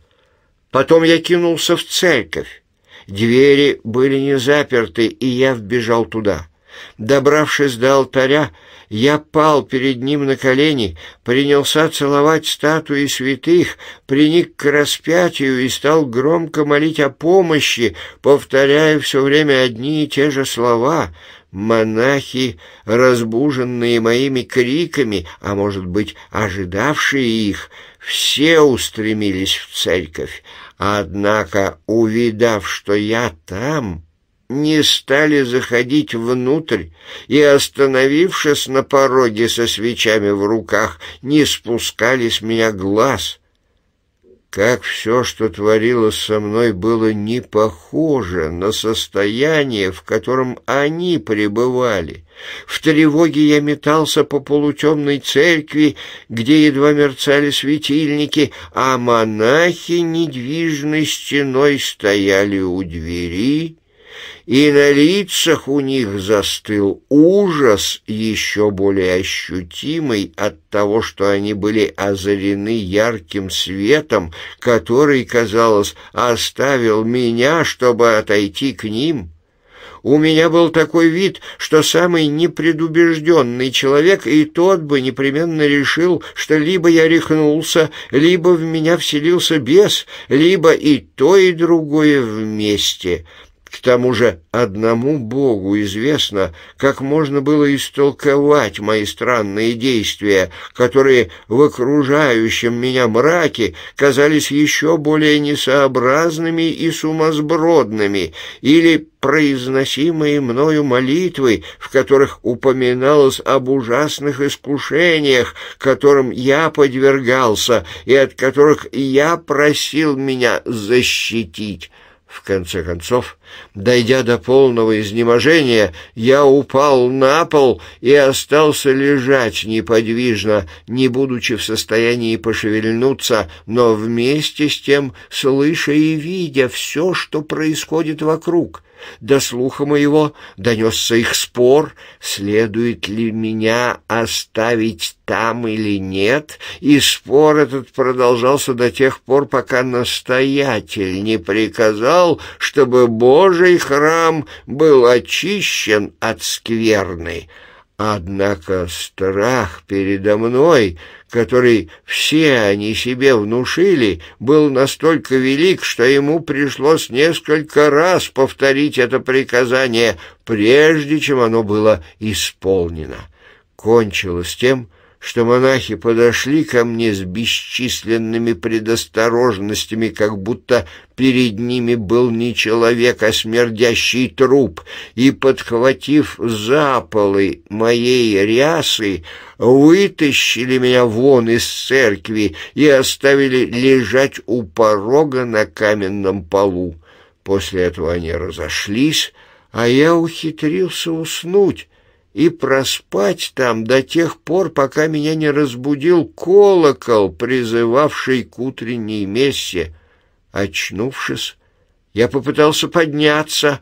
Потом я кинулся в церковь. Двери были не заперты, и я вбежал туда. Добравшись до алтаря, я пал перед ним на колени, принялся целовать статуи святых, приник к распятию и стал громко молить о помощи, повторяя все время одни и те же слова. Монахи, разбуженные моими криками, а может быть, ожидавшие их, все устремились в церковь. Однако, увидав, что я там, не стали заходить внутрь и, остановившись на пороге со свечами в руках, не спускали с меня глаз. Как все, что творилось со мной, было не похоже на состояние, в котором они пребывали. В тревоге я метался по полутемной церкви, где едва мерцали светильники, а монахи недвижной стеной стояли у двери, и на лицах у них застыл ужас, еще более ощутимый от того, что они были озарены ярким светом, который, казалось, оставил меня, чтобы отойти к ним. У меня был такой вид, что самый непредубежденный человек и тот бы непременно решил, что либо я рехнулся, либо в меня вселился бес, либо и то, и другое вместе». К тому же одному Богу известно, как можно было истолковать мои странные действия, которые в окружающем меня мраке казались еще более несообразными и сумасбродными, или произносимые мною молитвы, в которых упоминалось об ужасных искушениях, которым я подвергался и от которых я просил меня защитить». В конце концов, дойдя до полного изнеможения, я упал на пол и остался лежать неподвижно, не будучи в состоянии пошевельнуться, но вместе с тем слыша и видя все, что происходит вокруг — до слуха моего донесся их спор, следует ли меня оставить там или нет, и спор этот продолжался до тех пор, пока настоятель не приказал, чтобы Божий храм был очищен от скверны». Однако страх передо мной, который все они себе внушили, был настолько велик, что ему пришлось несколько раз повторить это приказание, прежде чем оно было исполнено. Кончилось тем, что монахи подошли ко мне с бесчисленными предосторожностями, как будто перед ними был не человек, а смердящий труп, и, подхватив заполы моей рясы, вытащили меня вон из церкви и оставили лежать у порога на каменном полу. После этого они разошлись, а я ухитрился уснуть, и проспать там до тех пор, пока меня не разбудил колокол, призывавший к утренней мессе. Очнувшись, я попытался подняться,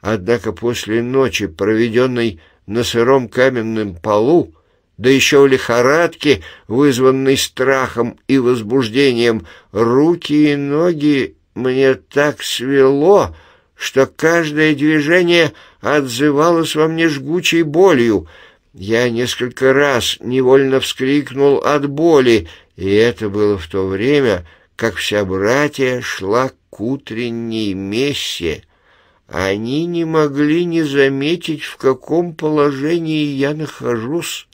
однако после ночи, проведенной на сыром каменном полу, да еще в лихорадке, вызванной страхом и возбуждением, руки и ноги мне так свело, что каждое движение отзывалось во мне жгучей болью. Я несколько раз невольно вскрикнул от боли, и это было в то время, как вся братья шла к утренней мессе. Они не могли не заметить, в каком положении я нахожусь.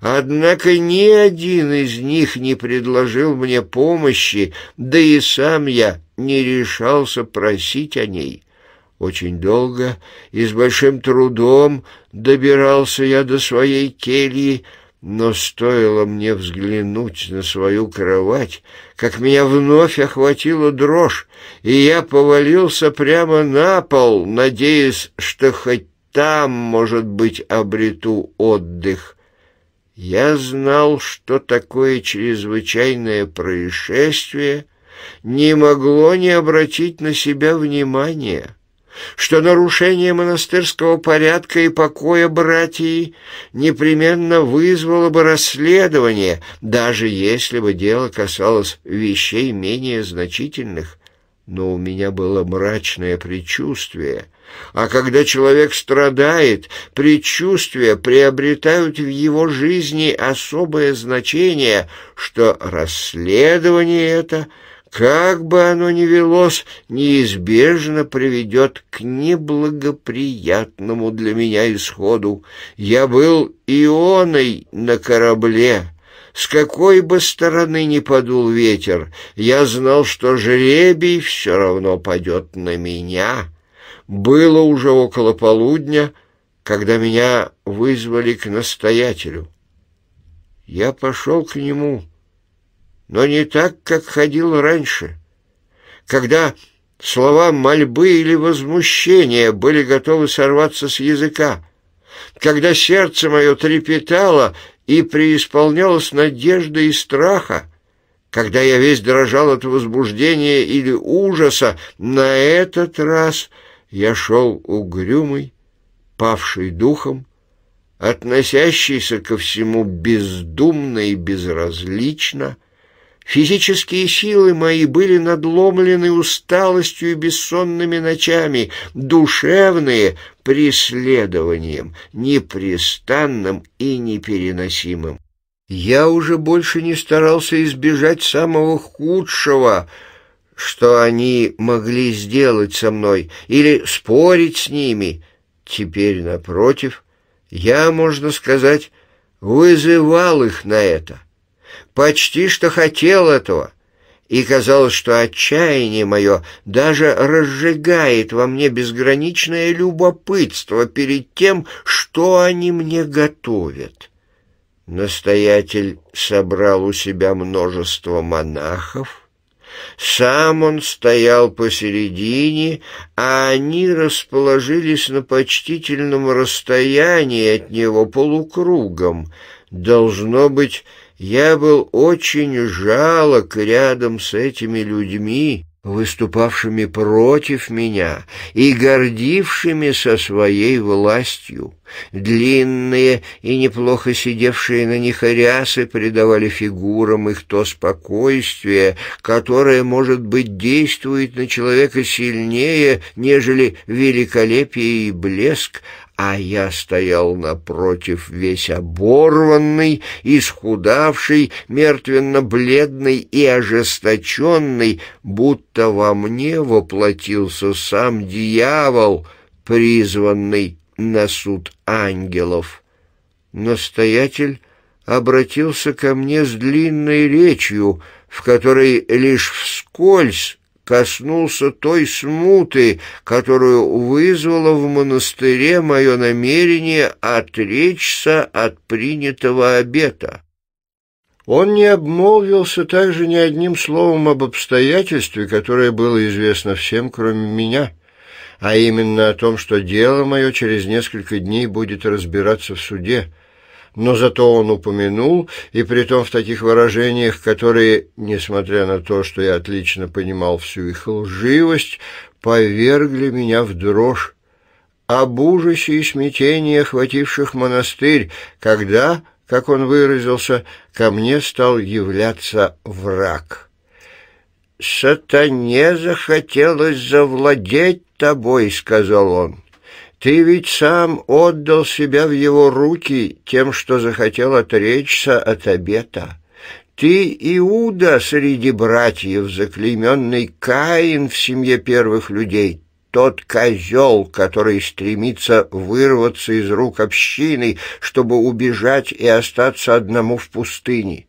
Однако ни один из них не предложил мне помощи, да и сам я не решался просить о ней. Очень долго и с большим трудом добирался я до своей кельи, но стоило мне взглянуть на свою кровать, как меня вновь охватила дрожь, и я повалился прямо на пол, надеясь, что хоть там, может быть, обрету отдых. Я знал, что такое чрезвычайное происшествие не могло не обратить на себя внимания что нарушение монастырского порядка и покоя братьей непременно вызвало бы расследование, даже если бы дело касалось вещей менее значительных. Но у меня было мрачное предчувствие, а когда человек страдает, предчувствия приобретают в его жизни особое значение, что расследование это — как бы оно ни велось, неизбежно приведет к неблагоприятному для меня исходу. Я был ионой на корабле. С какой бы стороны ни подул ветер, я знал, что жребий все равно падет на меня. Было уже около полудня, когда меня вызвали к настоятелю. Я пошел к нему но не так, как ходил раньше, когда слова мольбы или возмущения были готовы сорваться с языка, когда сердце мое трепетало и преисполнялось надежды и страха, когда я весь дрожал от возбуждения или ужаса, на этот раз я шел угрюмый, павший духом, относящийся ко всему бездумно и безразлично, Физические силы мои были надломлены усталостью и бессонными ночами, душевные — преследованием, непрестанным и непереносимым. Я уже больше не старался избежать самого худшего, что они могли сделать со мной, или спорить с ними. Теперь, напротив, я, можно сказать, вызывал их на это почти что хотел этого, и казалось, что отчаяние мое даже разжигает во мне безграничное любопытство перед тем, что они мне готовят. Настоятель собрал у себя множество монахов, сам он стоял посередине, а они расположились на почтительном расстоянии от него полукругом. Должно быть, я был очень жалок рядом с этими людьми, выступавшими против меня и гордившими со своей властью. Длинные и неплохо сидевшие на них рясы придавали фигурам их то спокойствие, которое, может быть, действует на человека сильнее, нежели великолепие и блеск, а я стоял напротив, весь оборванный, исхудавший, мертвенно-бледный и ожесточенный, будто во мне воплотился сам дьявол, призванный на суд ангелов. Настоятель обратился ко мне с длинной речью, в которой лишь вскользь коснулся той смуты, которую вызвало в монастыре мое намерение отречься от принятого обета. Он не обмолвился также ни одним словом об обстоятельстве, которое было известно всем, кроме меня, а именно о том, что дело мое через несколько дней будет разбираться в суде, но зато он упомянул, и притом в таких выражениях, которые, несмотря на то, что я отлично понимал всю их лживость, повергли меня в дрожь об ужасе и смятении, охвативших монастырь, когда, как он выразился, ко мне стал являться враг. «Сатане захотелось завладеть тобой», — сказал он. Ты ведь сам отдал себя в его руки тем, что захотел отречься от обета. Ты Иуда среди братьев, заклейменный Каин в семье первых людей, тот козел, который стремится вырваться из рук общины, чтобы убежать и остаться одному в пустыне.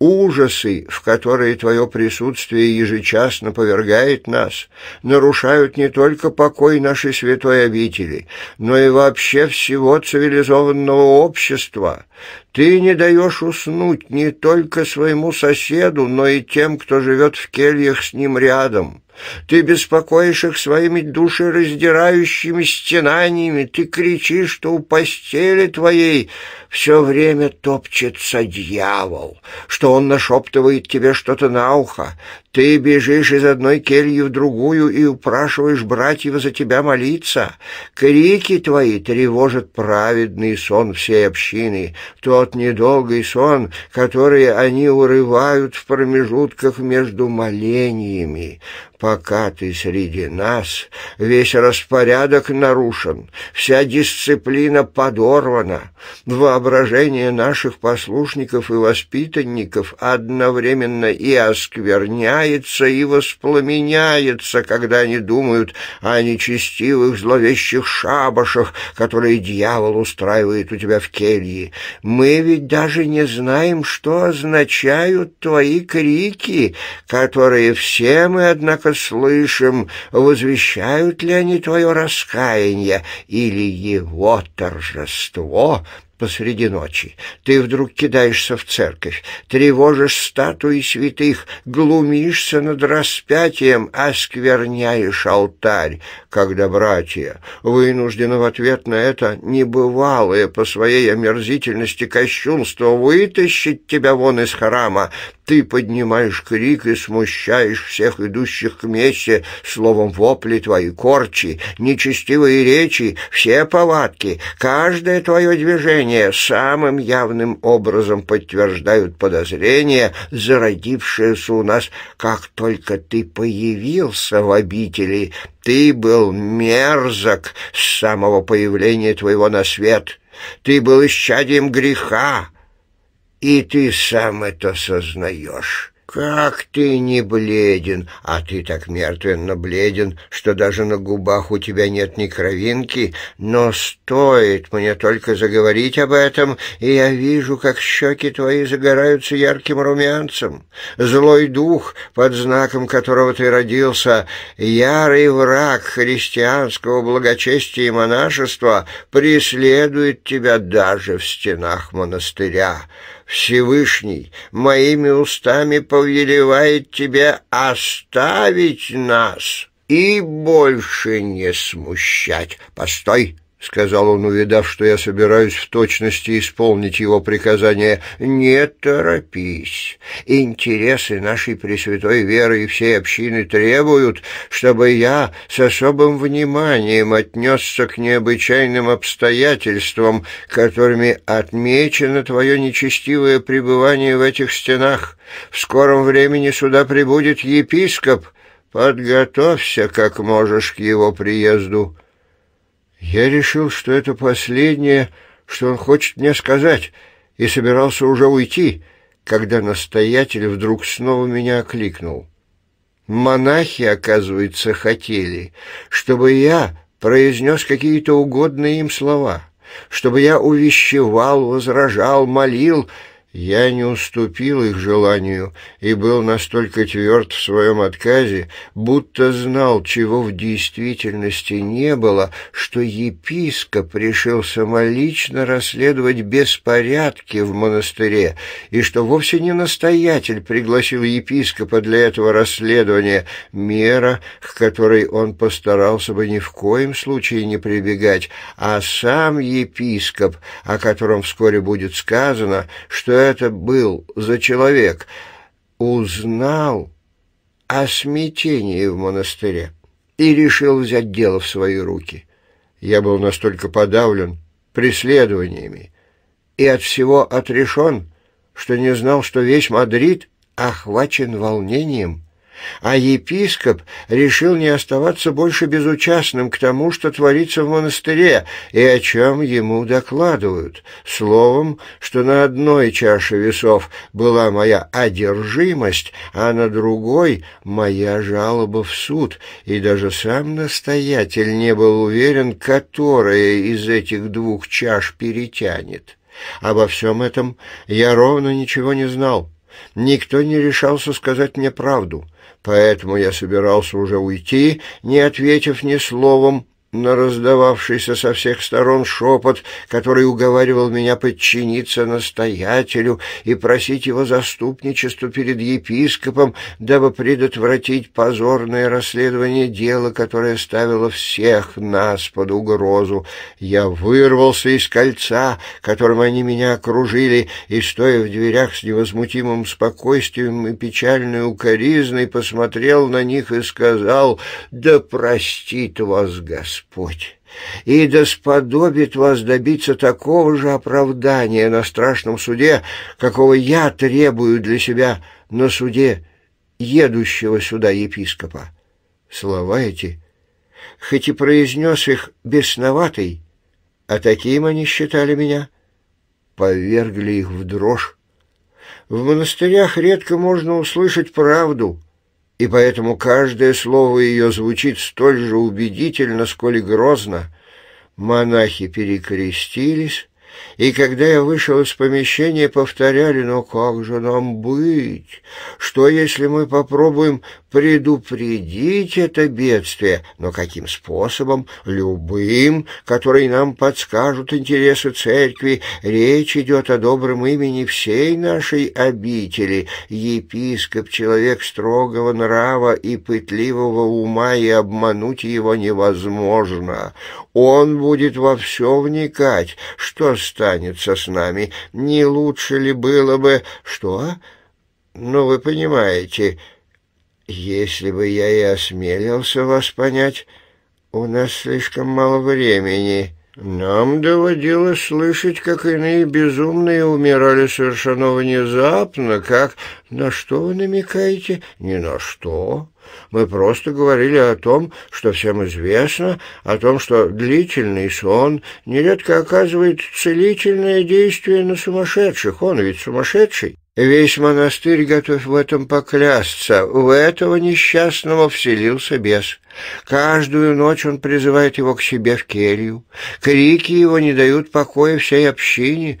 Ужасы, в которые твое присутствие ежечасно повергает нас, нарушают не только покой нашей святой обители, но и вообще всего цивилизованного общества. Ты не даешь уснуть не только своему соседу, но и тем, кто живет в кельях с ним рядом. Ты беспокоишь их своими душераздирающими стенаниями. Ты кричишь, что у постели твоей все время топчется дьявол, что он нашептывает тебе что-то на ухо. Ты бежишь из одной кельи в другую и упрашиваешь братьев за тебя молиться. Крики твои тревожат праведный сон всей общины, тот недолгий сон, который они урывают в промежутках между молениями. Пока ты среди нас, весь распорядок нарушен, вся дисциплина подорвана, воображение наших послушников и воспитанников одновременно и оскверняется, и воспламеняется, когда они думают о нечестивых зловещих шабашах, которые дьявол устраивает у тебя в келье. Мы ведь даже не знаем, что означают твои крики, которые все мы, однако, только слышим, возвещают ли они твое раскаяние или его торжество посреди ночи. Ты вдруг кидаешься в церковь, тревожишь статуи святых, глумишься над распятием, оскверняешь алтарь, когда братья вынуждены в ответ на это небывалое по своей омерзительности кощунство вытащить тебя вон из храма, ты поднимаешь крик и смущаешь всех идущих к месе, словом вопли твои, корчи, нечестивые речи, все повадки, каждое твое движение самым явным образом подтверждают подозрения, зародившиеся у нас, как только ты появился в обители, ты был мерзок с самого появления твоего на свет». Ты был исчадием греха, и ты сам это сознаешь. Как ты не бледен, а ты так мертвенно бледен, что даже на губах у тебя нет ни кровинки, но стоит мне только заговорить об этом, и я вижу, как щеки твои загораются ярким румянцем. Злой дух, под знаком которого ты родился, ярый враг христианского благочестия и монашества, преследует тебя даже в стенах монастыря». Всевышний моими устами повелевает тебе оставить нас и больше не смущать. Постой!» — сказал он, увидав, что я собираюсь в точности исполнить его приказание. — Не торопись. Интересы нашей Пресвятой Веры и всей общины требуют, чтобы я с особым вниманием отнесся к необычайным обстоятельствам, которыми отмечено твое нечестивое пребывание в этих стенах. В скором времени сюда прибудет епископ. Подготовься как можешь к его приезду». Я решил, что это последнее, что он хочет мне сказать, и собирался уже уйти, когда настоятель вдруг снова меня окликнул. Монахи, оказывается, хотели, чтобы я произнес какие-то угодные им слова, чтобы я увещевал, возражал, молил, я не уступил их желанию и был настолько тверд в своем отказе, будто знал, чего в действительности не было, что епископ решил самолично расследовать беспорядки в монастыре, и что вовсе не настоятель пригласил епископа для этого расследования, мера, к которой он постарался бы ни в коем случае не прибегать, а сам епископ, о котором вскоре будет сказано, что это был за человек, узнал о смятении в монастыре и решил взять дело в свои руки. Я был настолько подавлен преследованиями и от всего отрешен, что не знал, что весь Мадрид охвачен волнением – а епископ решил не оставаться больше безучастным к тому, что творится в монастыре и о чем ему докладывают. Словом, что на одной чаше весов была моя одержимость, а на другой — моя жалоба в суд, и даже сам настоятель не был уверен, которая из этих двух чаш перетянет. Обо всем этом я ровно ничего не знал. Никто не решался сказать мне правду — поэтому я собирался уже уйти, не ответив ни словом, на раздававшийся со всех сторон шепот, который уговаривал меня подчиниться настоятелю и просить его заступничества перед епископом, дабы предотвратить позорное расследование дела, которое ставило всех нас под угрозу. Я вырвался из кольца, которым они меня окружили, и, стоя в дверях с невозмутимым спокойствием и печальной укоризной, посмотрел на них и сказал «Да простит вас Господь!» Господь, и да сподобит вас добиться такого же оправдания на страшном суде, какого я требую для себя на суде едущего сюда епископа». Слова эти, хоть и произнес их бесноватый, а таким они считали меня, повергли их в дрожь. В монастырях редко можно услышать правду — и поэтому каждое слово ее звучит столь же убедительно, сколь и грозно. Монахи перекрестились, и когда я вышел из помещения, повторяли, но «Ну как же нам быть? Что, если мы попробуем предупредить это бедствие? Но каким способом? Любым, который нам подскажут интересы церкви. Речь идет о добром имени всей нашей обители. Епископ — человек строгого нрава и пытливого ума, и обмануть его невозможно. Он будет во все вникать, что с останется с нами. Не лучше ли было бы... Что? Ну, вы понимаете, если бы я и осмелился вас понять, у нас слишком мало времени. Нам доводилось слышать, как иные безумные умирали совершенно внезапно, как... На что вы намекаете? Ни на что. Мы просто говорили о том, что всем известно, о том, что длительный сон нередко оказывает целительное действие на сумасшедших. Он ведь сумасшедший. Весь монастырь готов в этом поклясться. У этого несчастного вселился бес. Каждую ночь он призывает его к себе в келью. Крики его не дают покоя всей общине.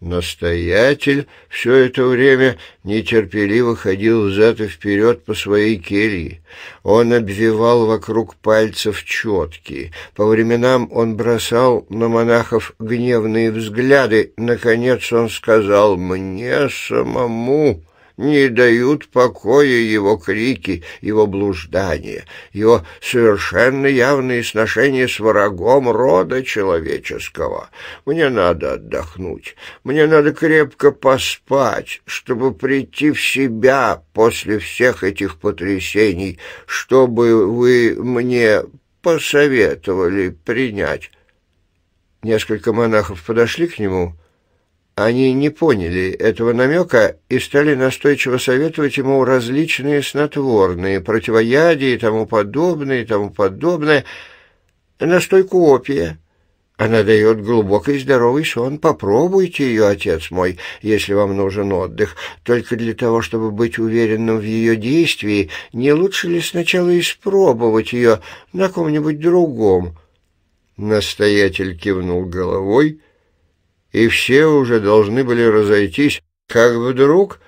Настоятель все это время нетерпеливо ходил взад и вперед по своей келье. Он обвивал вокруг пальцев четки. По временам он бросал на монахов гневные взгляды. Наконец он сказал «Мне самому не дают покоя его крики, его блуждания, его совершенно явные сношения с врагом рода человеческого. Мне надо отдохнуть, мне надо крепко поспать, чтобы прийти в себя после всех этих потрясений, чтобы вы мне посоветовали принять». Несколько монахов подошли к нему — они не поняли этого намека и стали настойчиво советовать ему различные снотворные, противоядия и тому подобное, и тому подобное. Настойку опия. Она дает глубокий здоровый сон. Попробуйте ее, отец мой, если вам нужен отдых. Только для того, чтобы быть уверенным в ее действии, не лучше ли сначала испробовать ее на ком-нибудь другом? Настоятель кивнул головой, — и все уже должны были разойтись, как вдруг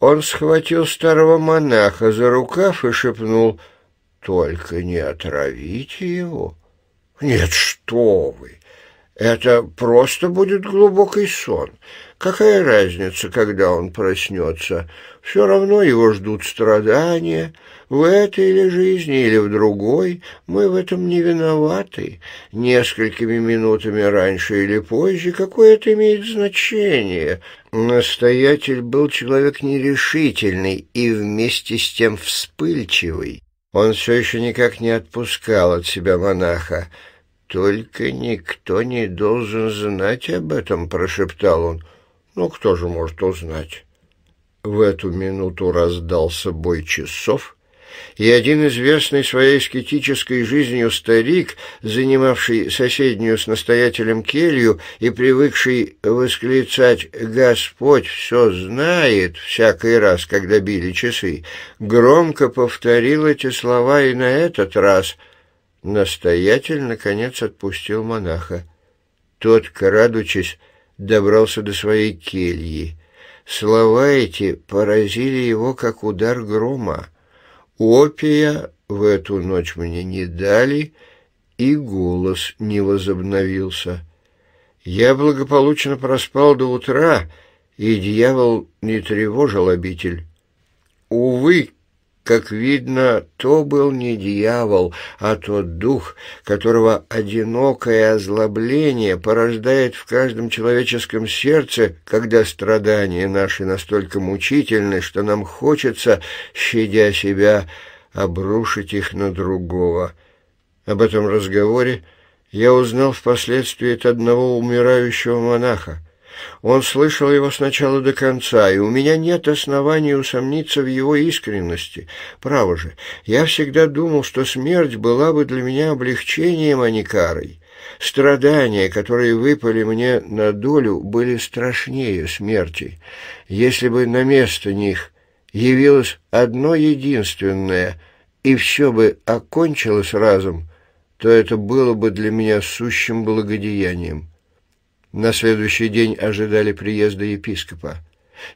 он схватил старого монаха за рукав и шепнул «Только не отравите его». «Нет, что вы! Это просто будет глубокий сон. Какая разница, когда он проснется? Все равно его ждут страдания, в этой или жизни, или в другой, мы в этом не виноваты. Несколькими минутами раньше или позже, какое это имеет значение? Настоятель был человек нерешительный и вместе с тем вспыльчивый. Он все еще никак не отпускал от себя монаха. «Только никто не должен знать об этом», — прошептал он. «Ну, кто же может узнать?» В эту минуту раздался бой часов — и один известный своей скетической жизнью старик, занимавший соседнюю с настоятелем келью и привыкший восклицать «Господь все знает» всякий раз, когда били часы, громко повторил эти слова и на этот раз. Настоятель, наконец, отпустил монаха. Тот, крадучись, добрался до своей кельи. Слова эти поразили его, как удар грома. Опия в эту ночь мне не дали, и голос не возобновился. Я благополучно проспал до утра, и дьявол не тревожил обитель. Увы, как видно, то был не дьявол, а тот дух, которого одинокое озлобление порождает в каждом человеческом сердце, когда страдания наши настолько мучительны, что нам хочется, щадя себя, обрушить их на другого. Об этом разговоре я узнал впоследствии от одного умирающего монаха. Он слышал его сначала до конца, и у меня нет оснований усомниться в его искренности. Право же, я всегда думал, что смерть была бы для меня облегчением, а не карой. Страдания, которые выпали мне на долю, были страшнее смерти. Если бы на место них явилось одно единственное, и все бы окончилось разом, то это было бы для меня сущим благодеянием. На следующий день ожидали приезда епископа.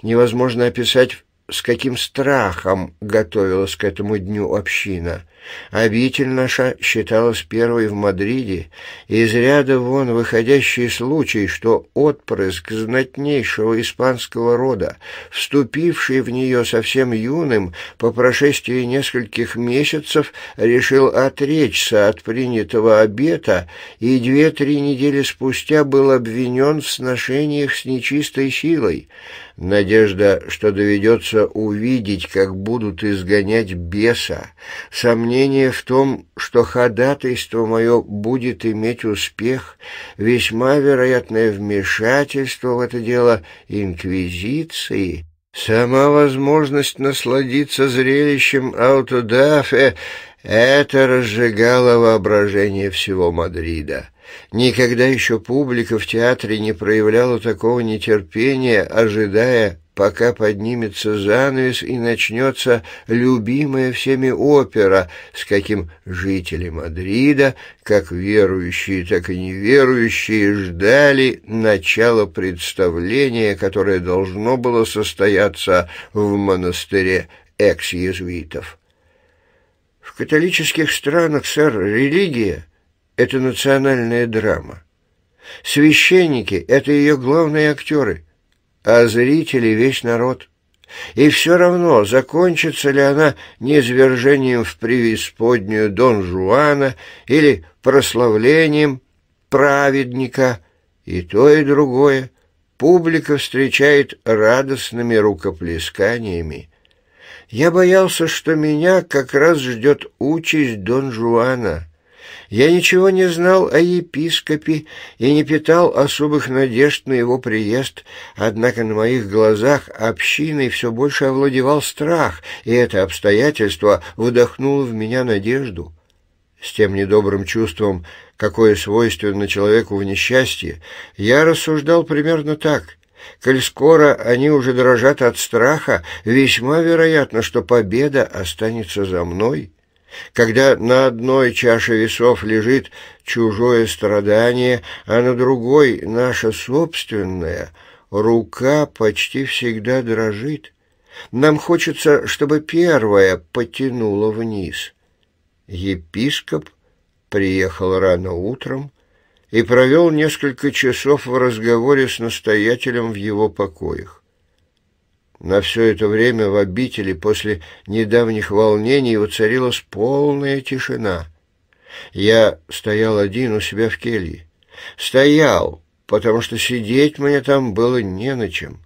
Невозможно описать, с каким страхом готовилась к этому дню община — Обитель наша считалась первой в Мадриде, из ряда вон выходящий случай, что отпрыск знатнейшего испанского рода, вступивший в нее совсем юным, по прошествии нескольких месяцев решил отречься от принятого обета и две-три недели спустя был обвинен в сношениях с нечистой силой. Надежда, что доведется увидеть, как будут изгонять беса, сомнение в том, что ходатайство мое будет иметь успех, весьма вероятное вмешательство в это дело инквизиции, сама возможность насладиться зрелищем аутодафе — это разжигало воображение всего Мадрида. Никогда еще публика в театре не проявляла такого нетерпения, ожидая, пока поднимется занавес и начнется любимая всеми опера, с каким жители Мадрида, как верующие, так и неверующие, ждали начала представления, которое должно было состояться в монастыре экс-езуитов. В католических странах, сэр, религия —— это национальная драма. Священники — это ее главные актеры, а зрители — весь народ. И все равно, закончится ли она низвержением в превисподнюю Дон Жуана или прославлением праведника, и то, и другое, публика встречает радостными рукоплесканиями. Я боялся, что меня как раз ждет участь Дон Жуана — я ничего не знал о епископе и не питал особых надежд на его приезд, однако на моих глазах общиной все больше овладевал страх, и это обстоятельство вдохнуло в меня надежду. С тем недобрым чувством, какое свойственно человеку в несчастье, я рассуждал примерно так — Коль скоро они уже дрожат от страха, весьма вероятно, что победа останется за мной когда на одной чаше весов лежит чужое страдание, а на другой — наше собственное, рука почти всегда дрожит. Нам хочется, чтобы первое потянуло вниз. Епископ приехал рано утром и провел несколько часов в разговоре с настоятелем в его покоях. На все это время в обители после недавних волнений воцарилась полная тишина. Я стоял один у себя в келье. Стоял, потому что сидеть мне там было не на чем.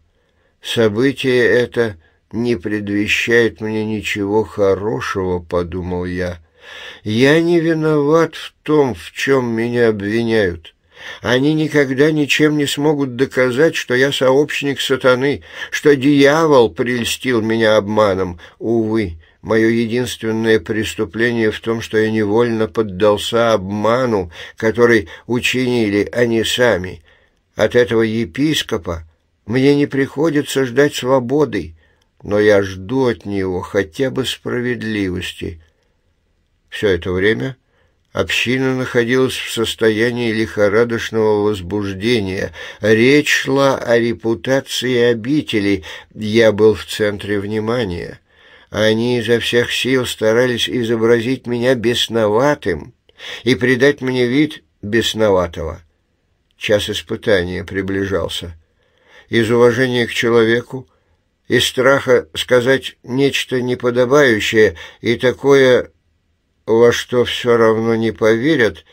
Событие это не предвещает мне ничего хорошего, подумал я. Я не виноват в том, в чем меня обвиняют. Они никогда ничем не смогут доказать, что я сообщник сатаны, что дьявол прельстил меня обманом. Увы, мое единственное преступление в том, что я невольно поддался обману, который учинили они сами. От этого епископа мне не приходится ждать свободы, но я жду от него хотя бы справедливости». Все это время Община находилась в состоянии лихорадочного возбуждения. Речь шла о репутации обителей. Я был в центре внимания. Они изо всех сил старались изобразить меня бесноватым и придать мне вид бесноватого. Час испытания приближался. Из уважения к человеку, из страха сказать нечто неподобающее и такое во что все равно не поверят,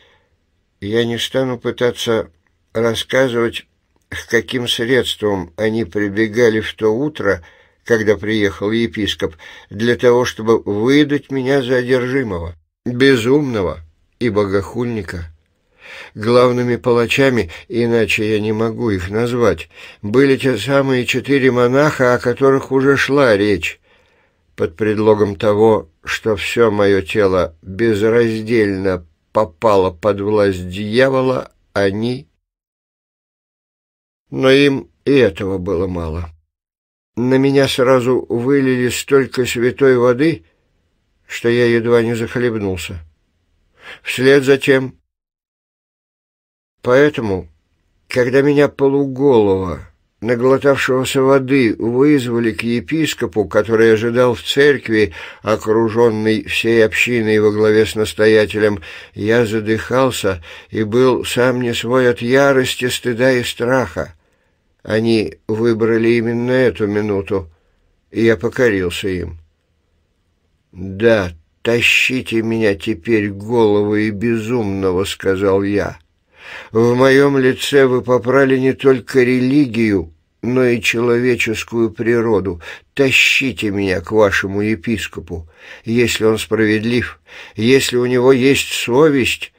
я не стану пытаться рассказывать, к каким средствам они прибегали в то утро, когда приехал епископ, для того, чтобы выдать меня за одержимого, безумного и богохульника. Главными палачами, иначе я не могу их назвать, были те самые четыре монаха, о которых уже шла речь под предлогом того, что все мое тело безраздельно попало под власть дьявола, они... Но им и этого было мало. На меня сразу вылили столько святой воды, что я едва не захлебнулся. Вслед за тем... Поэтому, когда меня полуголого наглотавшегося воды, вызвали к епископу, который ожидал в церкви, окруженный всей общиной во главе с настоятелем. Я задыхался и был сам не свой от ярости, стыда и страха. Они выбрали именно эту минуту, и я покорился им. «Да, тащите меня теперь головы и безумного», — сказал я. В моем лице вы попрали не только религию, но и человеческую природу. Тащите меня к вашему епископу. Если он справедлив, если у него есть совесть,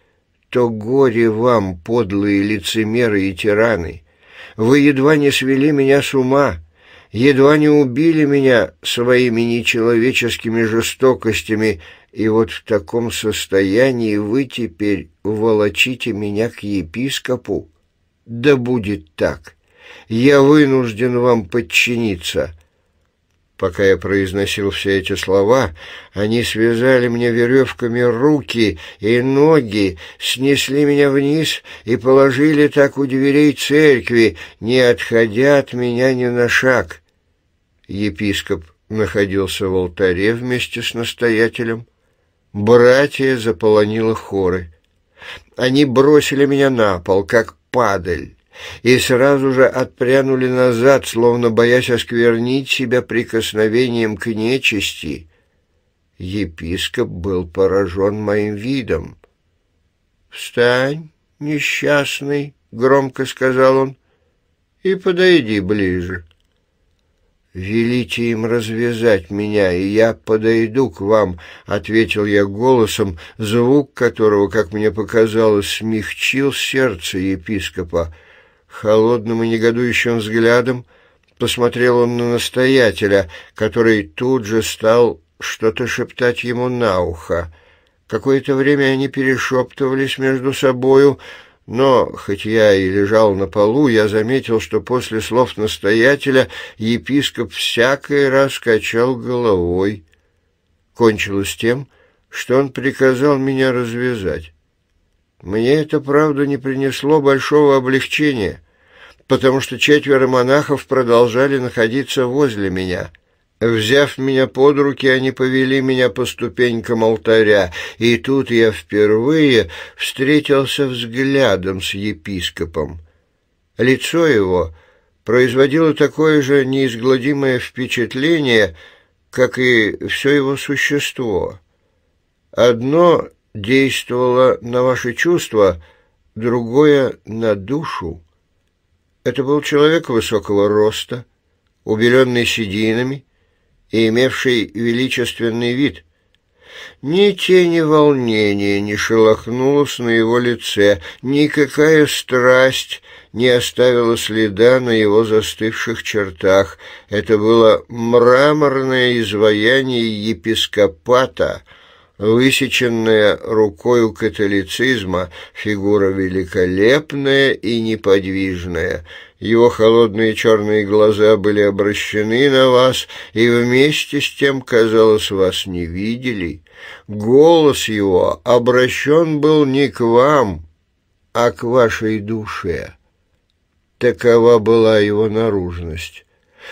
то горе вам, подлые лицемеры и тираны. Вы едва не свели меня с ума, едва не убили меня своими нечеловеческими жестокостями — и вот в таком состоянии вы теперь волочите меня к епископу? Да будет так. Я вынужден вам подчиниться». Пока я произносил все эти слова, они связали мне веревками руки и ноги, снесли меня вниз и положили так у дверей церкви, не отходя от меня ни на шаг. Епископ находился в алтаре вместе с настоятелем. Братья заполонило хоры. Они бросили меня на пол, как падаль, и сразу же отпрянули назад, словно боясь осквернить себя прикосновением к нечисти. Епископ был поражен моим видом. «Встань, несчастный!» — громко сказал он, — «и подойди ближе». «Велите им развязать меня, и я подойду к вам», — ответил я голосом, звук которого, как мне показалось, смягчил сердце епископа. Холодным и негодующим взглядом посмотрел он на настоятеля, который тут же стал что-то шептать ему на ухо. Какое-то время они перешептывались между собою, — но, хоть я и лежал на полу, я заметил, что после слов настоятеля епископ всякий раз качал головой. Кончилось тем, что он приказал меня развязать. Мне это, правда, не принесло большого облегчения, потому что четверо монахов продолжали находиться возле меня — Взяв меня под руки, они повели меня по ступенькам алтаря, и тут я впервые встретился взглядом с епископом. Лицо его производило такое же неизгладимое впечатление, как и все его существо. Одно действовало на ваши чувства, другое — на душу. Это был человек высокого роста, убеленный сединами, и имевший величественный вид. Ни тени волнения не шелохнулось на его лице, никакая страсть не оставила следа на его застывших чертах. Это было мраморное изваяние епископата, высеченное рукою католицизма, фигура великолепная и неподвижная — его холодные черные глаза были обращены на вас, и вместе с тем, казалось, вас не видели. Голос его обращен был не к вам, а к вашей душе. Такова была его наружность.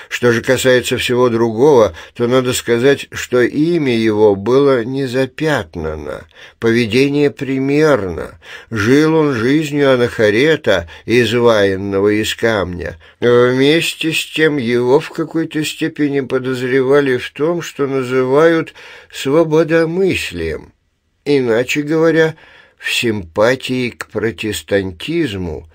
Что же касается всего другого, то надо сказать, что имя его было не запятнано, поведение примерно. Жил он жизнью анахарета, изваянного из камня. Вместе с тем его в какой-то степени подозревали в том, что называют свободомыслием. Иначе говоря, в симпатии к протестантизму,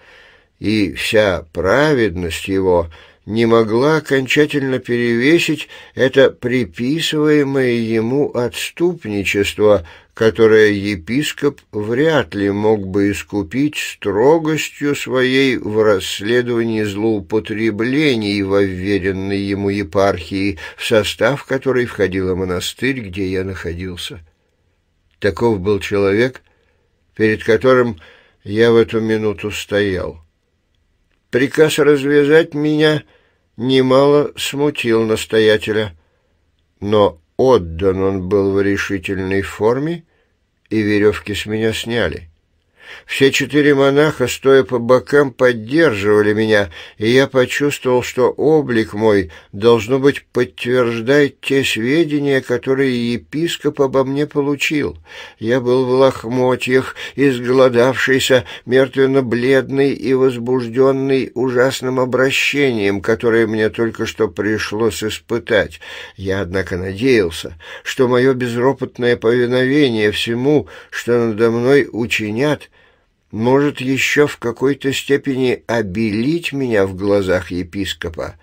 и вся праведность его – не могла окончательно перевесить это приписываемое ему отступничество, которое епископ вряд ли мог бы искупить строгостью своей в расследовании злоупотреблений во вверенной ему епархии, в состав которой входила монастырь, где я находился. Таков был человек, перед которым я в эту минуту стоял. Приказ развязать меня немало смутил настоятеля, но отдан он был в решительной форме, и веревки с меня сняли. Все четыре монаха, стоя по бокам, поддерживали меня, и я почувствовал, что облик мой, должно быть, подтверждает те сведения, которые епископ обо мне получил. Я был в лохмотьях, изголодавшийся, мертвенно-бледный и возбужденный ужасным обращением, которое мне только что пришлось испытать. Я, однако, надеялся, что мое безропотное повиновение всему, что надо мной учинят, может еще в какой-то степени обелить меня в глазах епископа.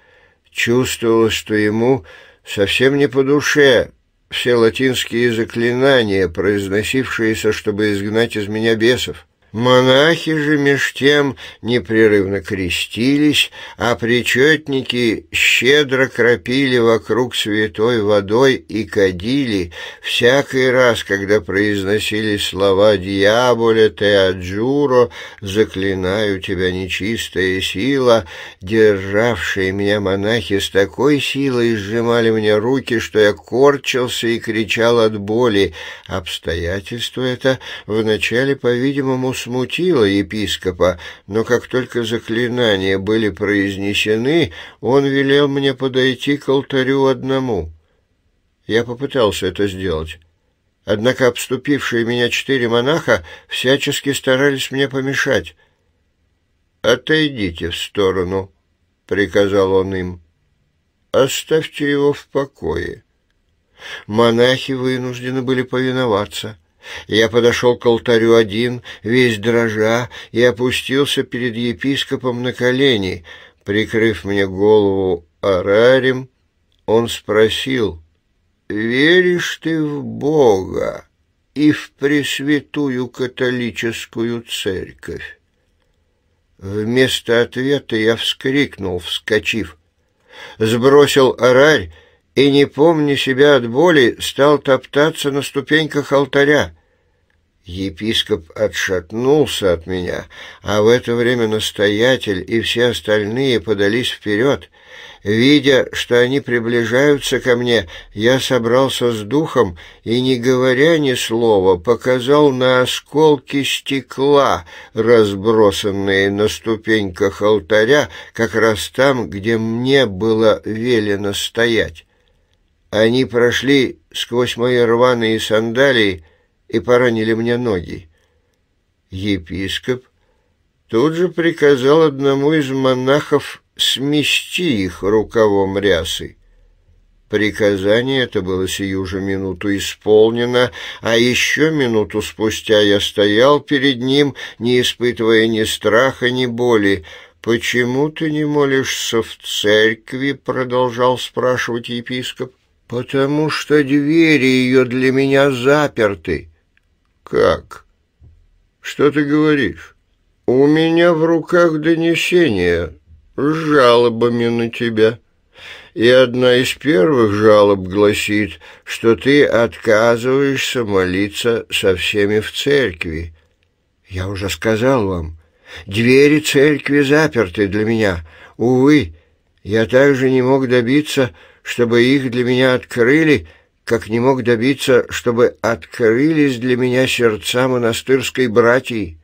Чувствовалось, что ему совсем не по душе все латинские заклинания, произносившиеся, чтобы изгнать из меня бесов. Монахи же меж тем непрерывно крестились, а причетники щедро кропили вокруг святой водой и кадили всякий раз, когда произносили слова «Дьяволе, Теаджуро, заклинаю тебя, нечистая сила», державшие меня монахи с такой силой сжимали мне руки, что я корчился и кричал от боли. Обстоятельство это вначале, по-видимому, смутило епископа, но как только заклинания были произнесены, он велел мне подойти к алтарю одному. Я попытался это сделать. Однако обступившие меня четыре монаха всячески старались мне помешать. «Отойдите в сторону», — приказал он им. «Оставьте его в покое». Монахи вынуждены были повиноваться — я подошел к алтарю один, весь дрожа, и опустился перед епископом на колени. Прикрыв мне голову орарем, он спросил, «Веришь ты в Бога и в Пресвятую католическую церковь?» Вместо ответа я вскрикнул, вскочив. Сбросил орарь и, не помня себя от боли, стал топтаться на ступеньках алтаря. Епископ отшатнулся от меня, а в это время настоятель и все остальные подались вперед. Видя, что они приближаются ко мне, я собрался с духом и, не говоря ни слова, показал на осколки стекла, разбросанные на ступеньках алтаря, как раз там, где мне было велено стоять. Они прошли сквозь мои рваные сандалии и поранили мне ноги. Епископ тут же приказал одному из монахов смести их рукавом рясы. Приказание это было сию же минуту исполнено, а еще минуту спустя я стоял перед ним, не испытывая ни страха, ни боли. «Почему ты не молишься в церкви?» — продолжал спрашивать епископ. «Потому что двери ее для меня заперты». «Как? Что ты говоришь?» «У меня в руках донесение с жалобами на тебя». И одна из первых жалоб гласит, что ты отказываешься молиться со всеми в церкви. Я уже сказал вам, двери церкви заперты для меня. Увы, я также не мог добиться, чтобы их для меня открыли, как не мог добиться, чтобы открылись для меня сердца монастырской братьи.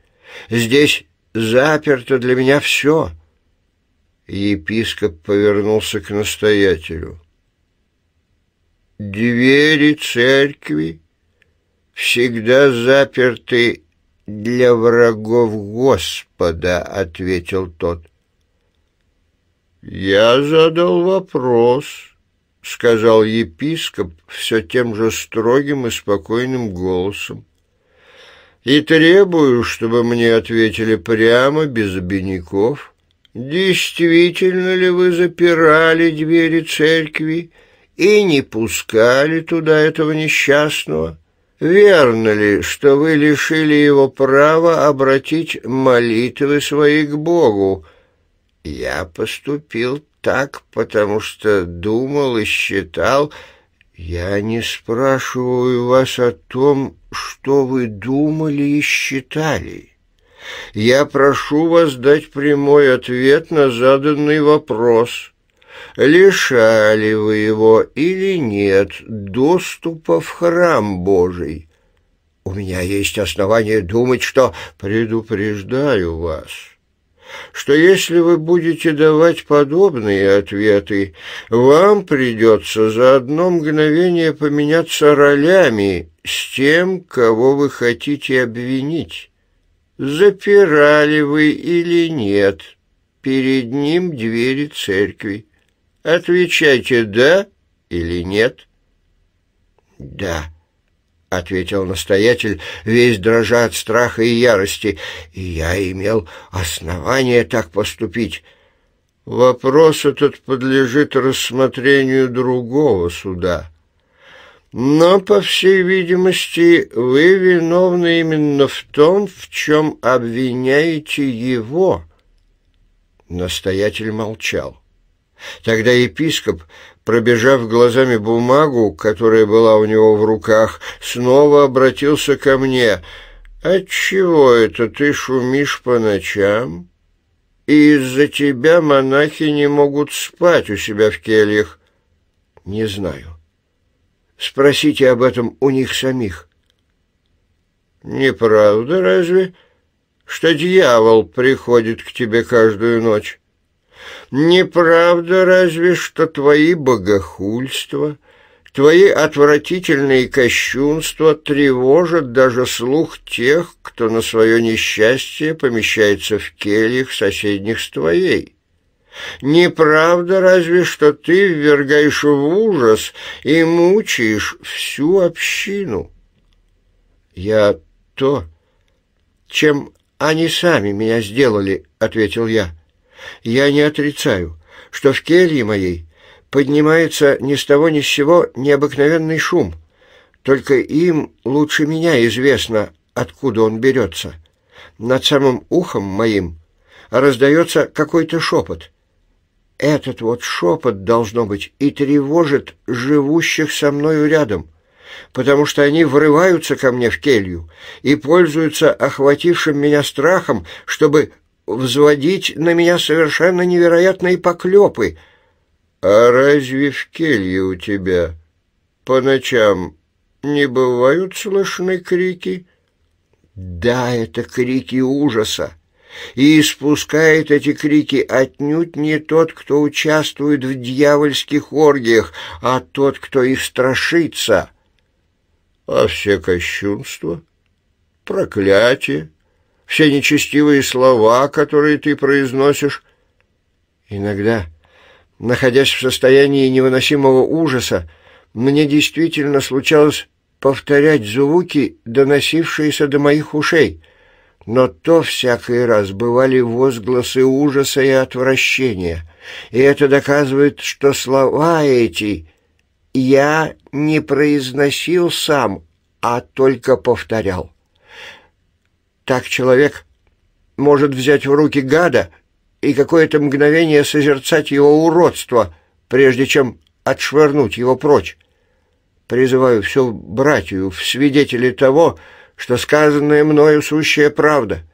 Здесь заперто для меня все». Епископ повернулся к настоятелю. «Двери церкви всегда заперты для врагов Господа», — ответил тот. «Я задал вопрос, сказал епископ все тем же строгим и спокойным голосом. И требую, чтобы мне ответили прямо, без обиняков, действительно ли вы запирали двери церкви и не пускали туда этого несчастного? Верно ли, что вы лишили его права обратить молитвы свои к Богу? Я поступил так, потому что думал и считал. Я не спрашиваю вас о том, что вы думали и считали. Я прошу вас дать прямой ответ на заданный вопрос. Лишали вы его или нет доступа в храм Божий? У меня есть основания думать, что предупреждаю вас» что если вы будете давать подобные ответы, вам придется за одно мгновение поменяться ролями с тем, кого вы хотите обвинить. Запирали вы или нет, перед ним двери церкви. Отвечайте «да» или «нет». «Да». — ответил настоятель, весь дрожа от страха и ярости, — и я имел основание так поступить. Вопрос этот подлежит рассмотрению другого суда. Но, по всей видимости, вы виновны именно в том, в чем обвиняете его. Настоятель молчал. Тогда епископ пробежав глазами бумагу, которая была у него в руках, снова обратился ко мне. «Отчего это ты шумишь по ночам? И из-за тебя монахи не могут спать у себя в кельях?» «Не знаю. Спросите об этом у них самих». «Неправда разве, что дьявол приходит к тебе каждую ночь?» Неправда разве что твои богохульства, твои отвратительные кощунства тревожат даже слух тех, кто на свое несчастье помещается в кельях соседних с твоей. Неправда разве что ты ввергаешь в ужас и мучаешь всю общину. Я то, чем они сами меня сделали, — ответил я. Я не отрицаю, что в келье моей поднимается ни с того ни с сего необыкновенный шум. Только им лучше меня известно, откуда он берется. Над самым ухом моим раздается какой-то шепот. Этот вот шепот, должно быть, и тревожит живущих со мною рядом, потому что они врываются ко мне в келью и пользуются охватившим меня страхом, чтобы взводить на меня совершенно невероятные поклепы. А разве в келье у тебя по ночам не бывают слышны крики? Да, это крики ужаса. И испускает эти крики отнюдь не тот, кто участвует в дьявольских оргиях, а тот, кто их страшится. А все кощунство, проклятие, все нечестивые слова, которые ты произносишь. Иногда, находясь в состоянии невыносимого ужаса, мне действительно случалось повторять звуки, доносившиеся до моих ушей, но то всякий раз бывали возгласы ужаса и отвращения, и это доказывает, что слова эти я не произносил сам, а только повторял. Так человек может взять в руки гада и какое-то мгновение созерцать его уродство, прежде чем отшвырнуть его прочь. Призываю всю братью в свидетели того, что сказанное мною сущая правда.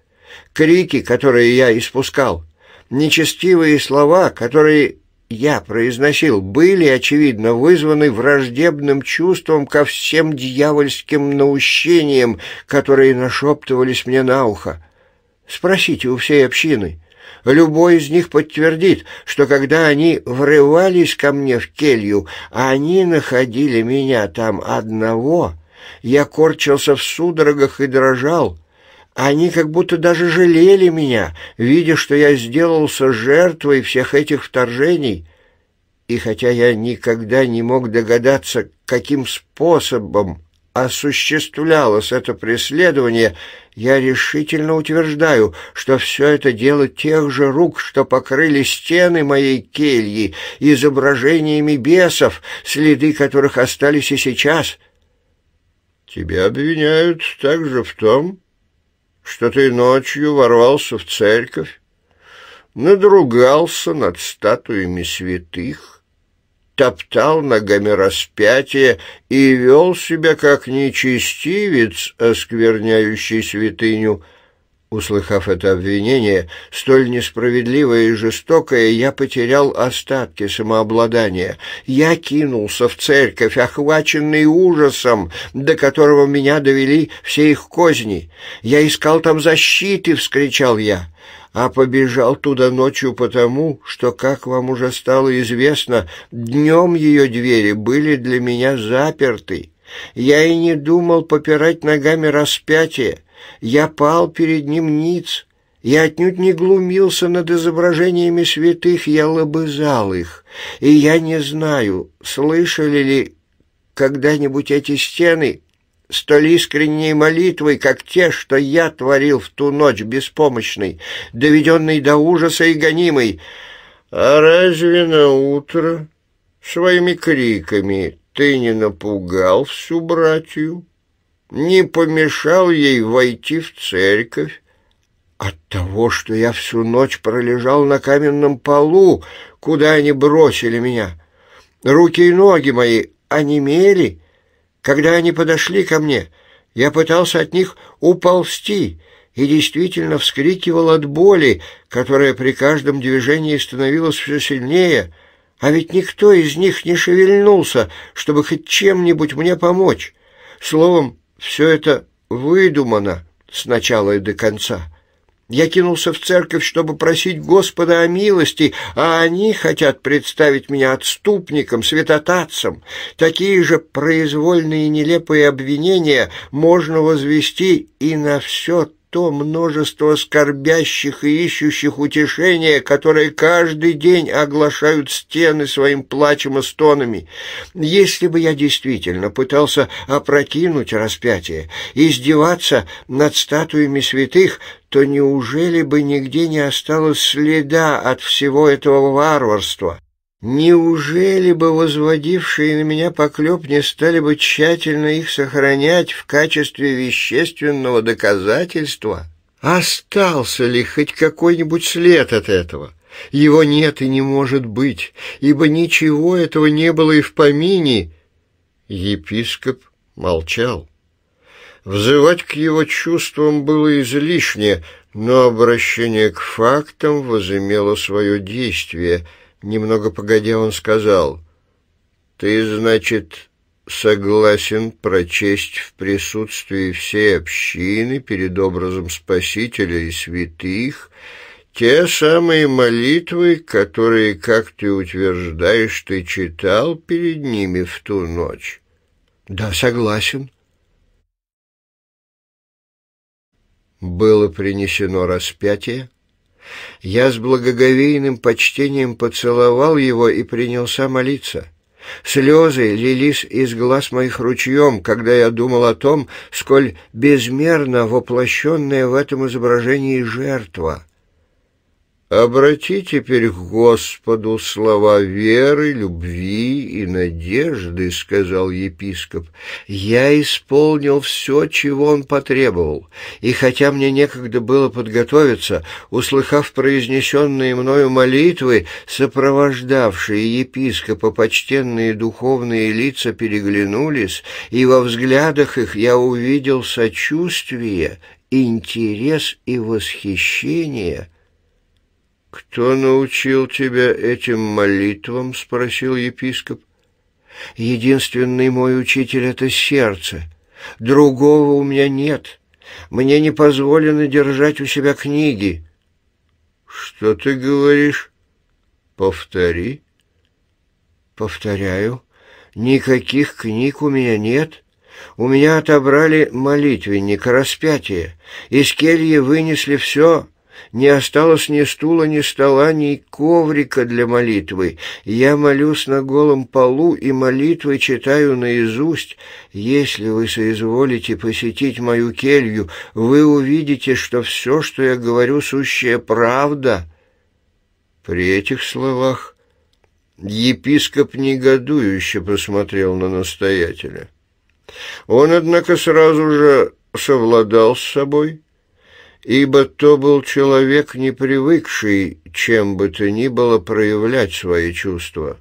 Крики, которые я испускал, нечестивые слова, которые я произносил, были, очевидно, вызваны враждебным чувством ко всем дьявольским наущениям, которые нашептывались мне на ухо. Спросите у всей общины. Любой из них подтвердит, что когда они врывались ко мне в келью, а они находили меня там одного, я корчился в судорогах и дрожал, они как будто даже жалели меня, видя, что я сделался жертвой всех этих вторжений. И хотя я никогда не мог догадаться, каким способом осуществлялось это преследование, я решительно утверждаю, что все это дело тех же рук, что покрыли стены моей кельи изображениями бесов, следы которых остались и сейчас. Тебя обвиняют также в том, что ты ночью ворвался в церковь, надругался над статуями святых, топтал ногами распятие и вел себя как нечестивец, оскверняющий святыню, — Услыхав это обвинение, столь несправедливое и жестокое, я потерял остатки самообладания. Я кинулся в церковь, охваченный ужасом, до которого меня довели все их козни. «Я искал там защиты!» — вскричал я. «А побежал туда ночью потому, что, как вам уже стало известно, днем ее двери были для меня заперты. Я и не думал попирать ногами распятие». Я пал перед ним ниц, я отнюдь не глумился над изображениями святых, я лобызал их, и я не знаю, слышали ли когда-нибудь эти стены столь искренней молитвой, как те, что я творил в ту ночь беспомощный, доведенный до ужаса и гонимый. А разве на утро своими криками ты не напугал всю братью? не помешал ей войти в церковь. От того, что я всю ночь пролежал на каменном полу, куда они бросили меня. Руки и ноги мои онемели. Когда они подошли ко мне, я пытался от них уползти и действительно вскрикивал от боли, которая при каждом движении становилась все сильнее, а ведь никто из них не шевельнулся, чтобы хоть чем-нибудь мне помочь. Словом, все это выдумано с начала и до конца. Я кинулся в церковь, чтобы просить Господа о милости, а они хотят представить меня отступником, святотатцем. Такие же произвольные и нелепые обвинения можно возвести и на все то множество скорбящих и ищущих утешения, которые каждый день оглашают стены своим плачем и стонами. Если бы я действительно пытался опрокинуть распятие, издеваться над статуями святых, то неужели бы нигде не осталось следа от всего этого варварства? Неужели бы возводившие на меня поклеп не стали бы тщательно их сохранять в качестве вещественного доказательства? Остался ли хоть какой-нибудь след от этого? Его нет и не может быть, ибо ничего этого не было и в помине. Епископ молчал. Взывать к его чувствам было излишне, но обращение к фактам возымело свое действие — Немного погодя, он сказал, «Ты, значит, согласен прочесть в присутствии всей общины перед образом Спасителя и святых те самые молитвы, которые, как ты утверждаешь, ты читал перед ними в ту ночь?» «Да, согласен». Было принесено распятие, я с благоговейным почтением поцеловал его и принялся молиться. Слезы лились из глаз моих ручьем, когда я думал о том, сколь безмерно воплощенная в этом изображении жертва — Обрати теперь к Господу слова веры, любви и надежды, — сказал епископ. Я исполнил все, чего он потребовал, и хотя мне некогда было подготовиться, услыхав произнесенные мною молитвы, сопровождавшие епископа почтенные духовные лица переглянулись, и во взглядах их я увидел сочувствие интерес и восхищение, «Кто научил тебя этим молитвам?» — спросил епископ. «Единственный мой учитель — это сердце. Другого у меня нет. Мне не позволено держать у себя книги». «Что ты говоришь? Повтори». «Повторяю, никаких книг у меня нет». У меня отобрали молитвенник, распятие. Из кельи вынесли все, не осталось ни стула, ни стола, ни коврика для молитвы. Я молюсь на голом полу и молитвы читаю наизусть. Если вы соизволите посетить мою келью, вы увидите, что все, что я говорю, сущая правда». При этих словах епископ негодующе посмотрел на настоятеля. Он, однако, сразу же совладал с собой ибо то был человек, не привыкший чем бы то ни было проявлять свои чувства.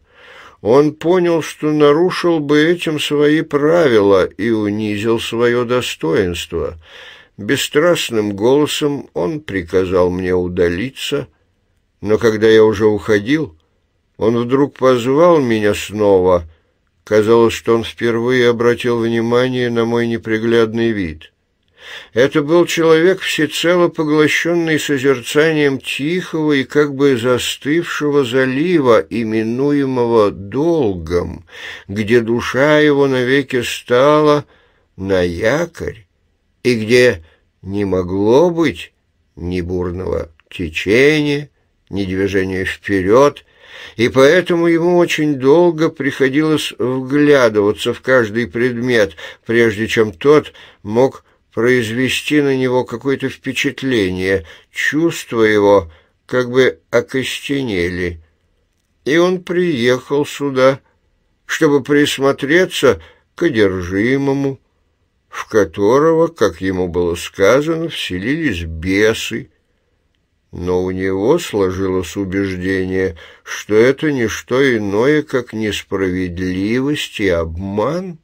Он понял, что нарушил бы этим свои правила и унизил свое достоинство. Бесстрастным голосом он приказал мне удалиться, но когда я уже уходил, он вдруг позвал меня снова. Казалось, что он впервые обратил внимание на мой неприглядный вид. Это был человек, всецело поглощенный созерцанием тихого и как бы застывшего залива, именуемого долгом, где душа его навеки стала на якорь и где не могло быть ни бурного течения, ни движения вперед, и поэтому ему очень долго приходилось вглядываться в каждый предмет, прежде чем тот мог произвести на него какое-то впечатление, чувства его как бы окостенели. И он приехал сюда, чтобы присмотреться к одержимому, в которого, как ему было сказано, вселились бесы. Но у него сложилось убеждение, что это не что иное, как несправедливость и обман,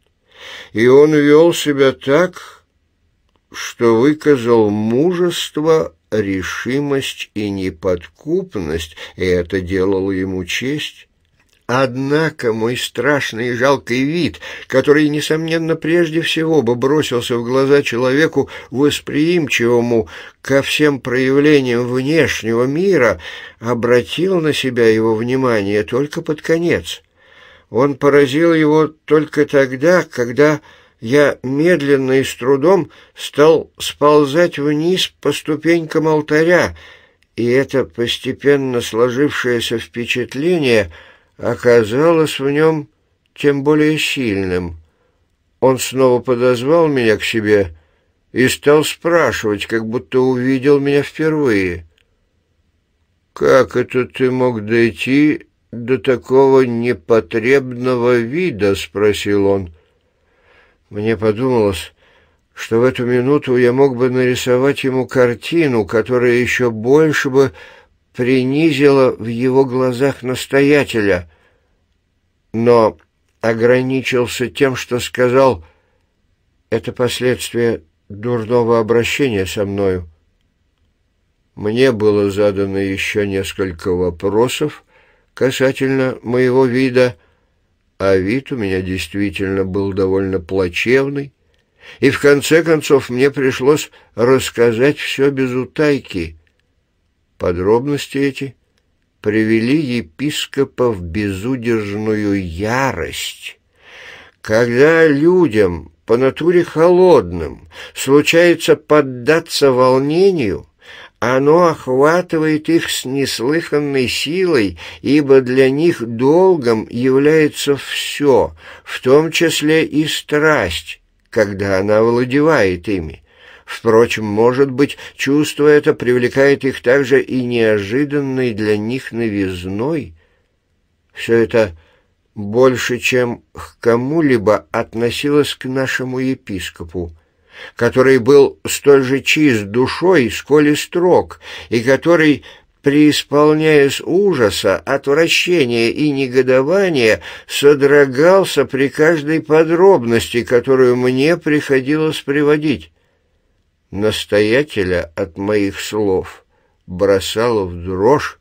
и он вел себя так, что выказал мужество, решимость и неподкупность, и это делало ему честь. Однако мой страшный и жалкий вид, который, несомненно, прежде всего бы бросился в глаза человеку, восприимчивому ко всем проявлениям внешнего мира, обратил на себя его внимание только под конец. Он поразил его только тогда, когда я медленно и с трудом стал сползать вниз по ступенькам алтаря, и это постепенно сложившееся впечатление оказалось в нем тем более сильным. Он снова подозвал меня к себе и стал спрашивать, как будто увидел меня впервые. «Как это ты мог дойти до такого непотребного вида?» — спросил он. Мне подумалось, что в эту минуту я мог бы нарисовать ему картину, которая еще больше бы принизила в его глазах настоятеля, но ограничился тем, что сказал «это последствия дурного обращения со мною». Мне было задано еще несколько вопросов касательно моего вида – а вид у меня действительно был довольно плачевный, и в конце концов мне пришлось рассказать все без утайки. Подробности эти привели епископа в безудержную ярость. Когда людям, по натуре холодным, случается поддаться волнению, оно охватывает их с неслыханной силой, ибо для них долгом является все, в том числе и страсть, когда она владевает ими. Впрочем, может быть, чувство это привлекает их также и неожиданной для них новизной. Все это больше, чем к кому-либо относилось к нашему епископу – который был столь же чист душой, сколь и строг, и который, преисполняясь ужаса, отвращения и негодования, содрогался при каждой подробности, которую мне приходилось приводить. Настоятеля от моих слов бросало в дрожь,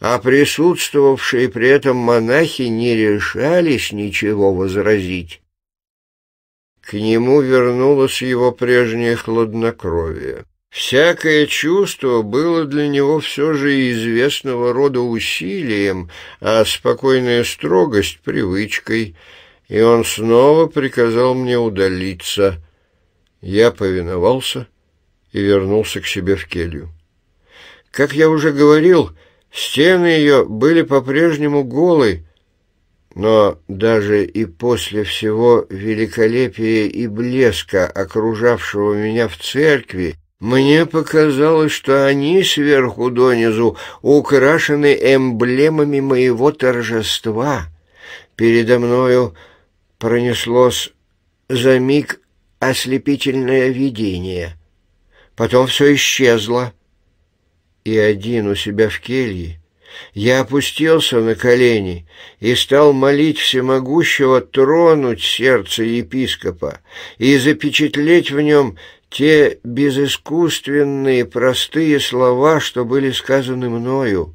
а присутствовавшие при этом монахи не решались ничего возразить. К нему вернулось его прежнее хладнокровие. Всякое чувство было для него все же известного рода усилием, а спокойная строгость — привычкой, и он снова приказал мне удалиться. Я повиновался и вернулся к себе в келью. Как я уже говорил, стены ее были по-прежнему голы, но даже и после всего великолепия и блеска, окружавшего меня в церкви, мне показалось, что они сверху донизу украшены эмблемами моего торжества. Передо мною пронеслось за миг ослепительное видение. Потом все исчезло. И один у себя в келье я опустился на колени и стал молить всемогущего тронуть сердце епископа и запечатлеть в нем те безыскусственные простые слова, что были сказаны мною.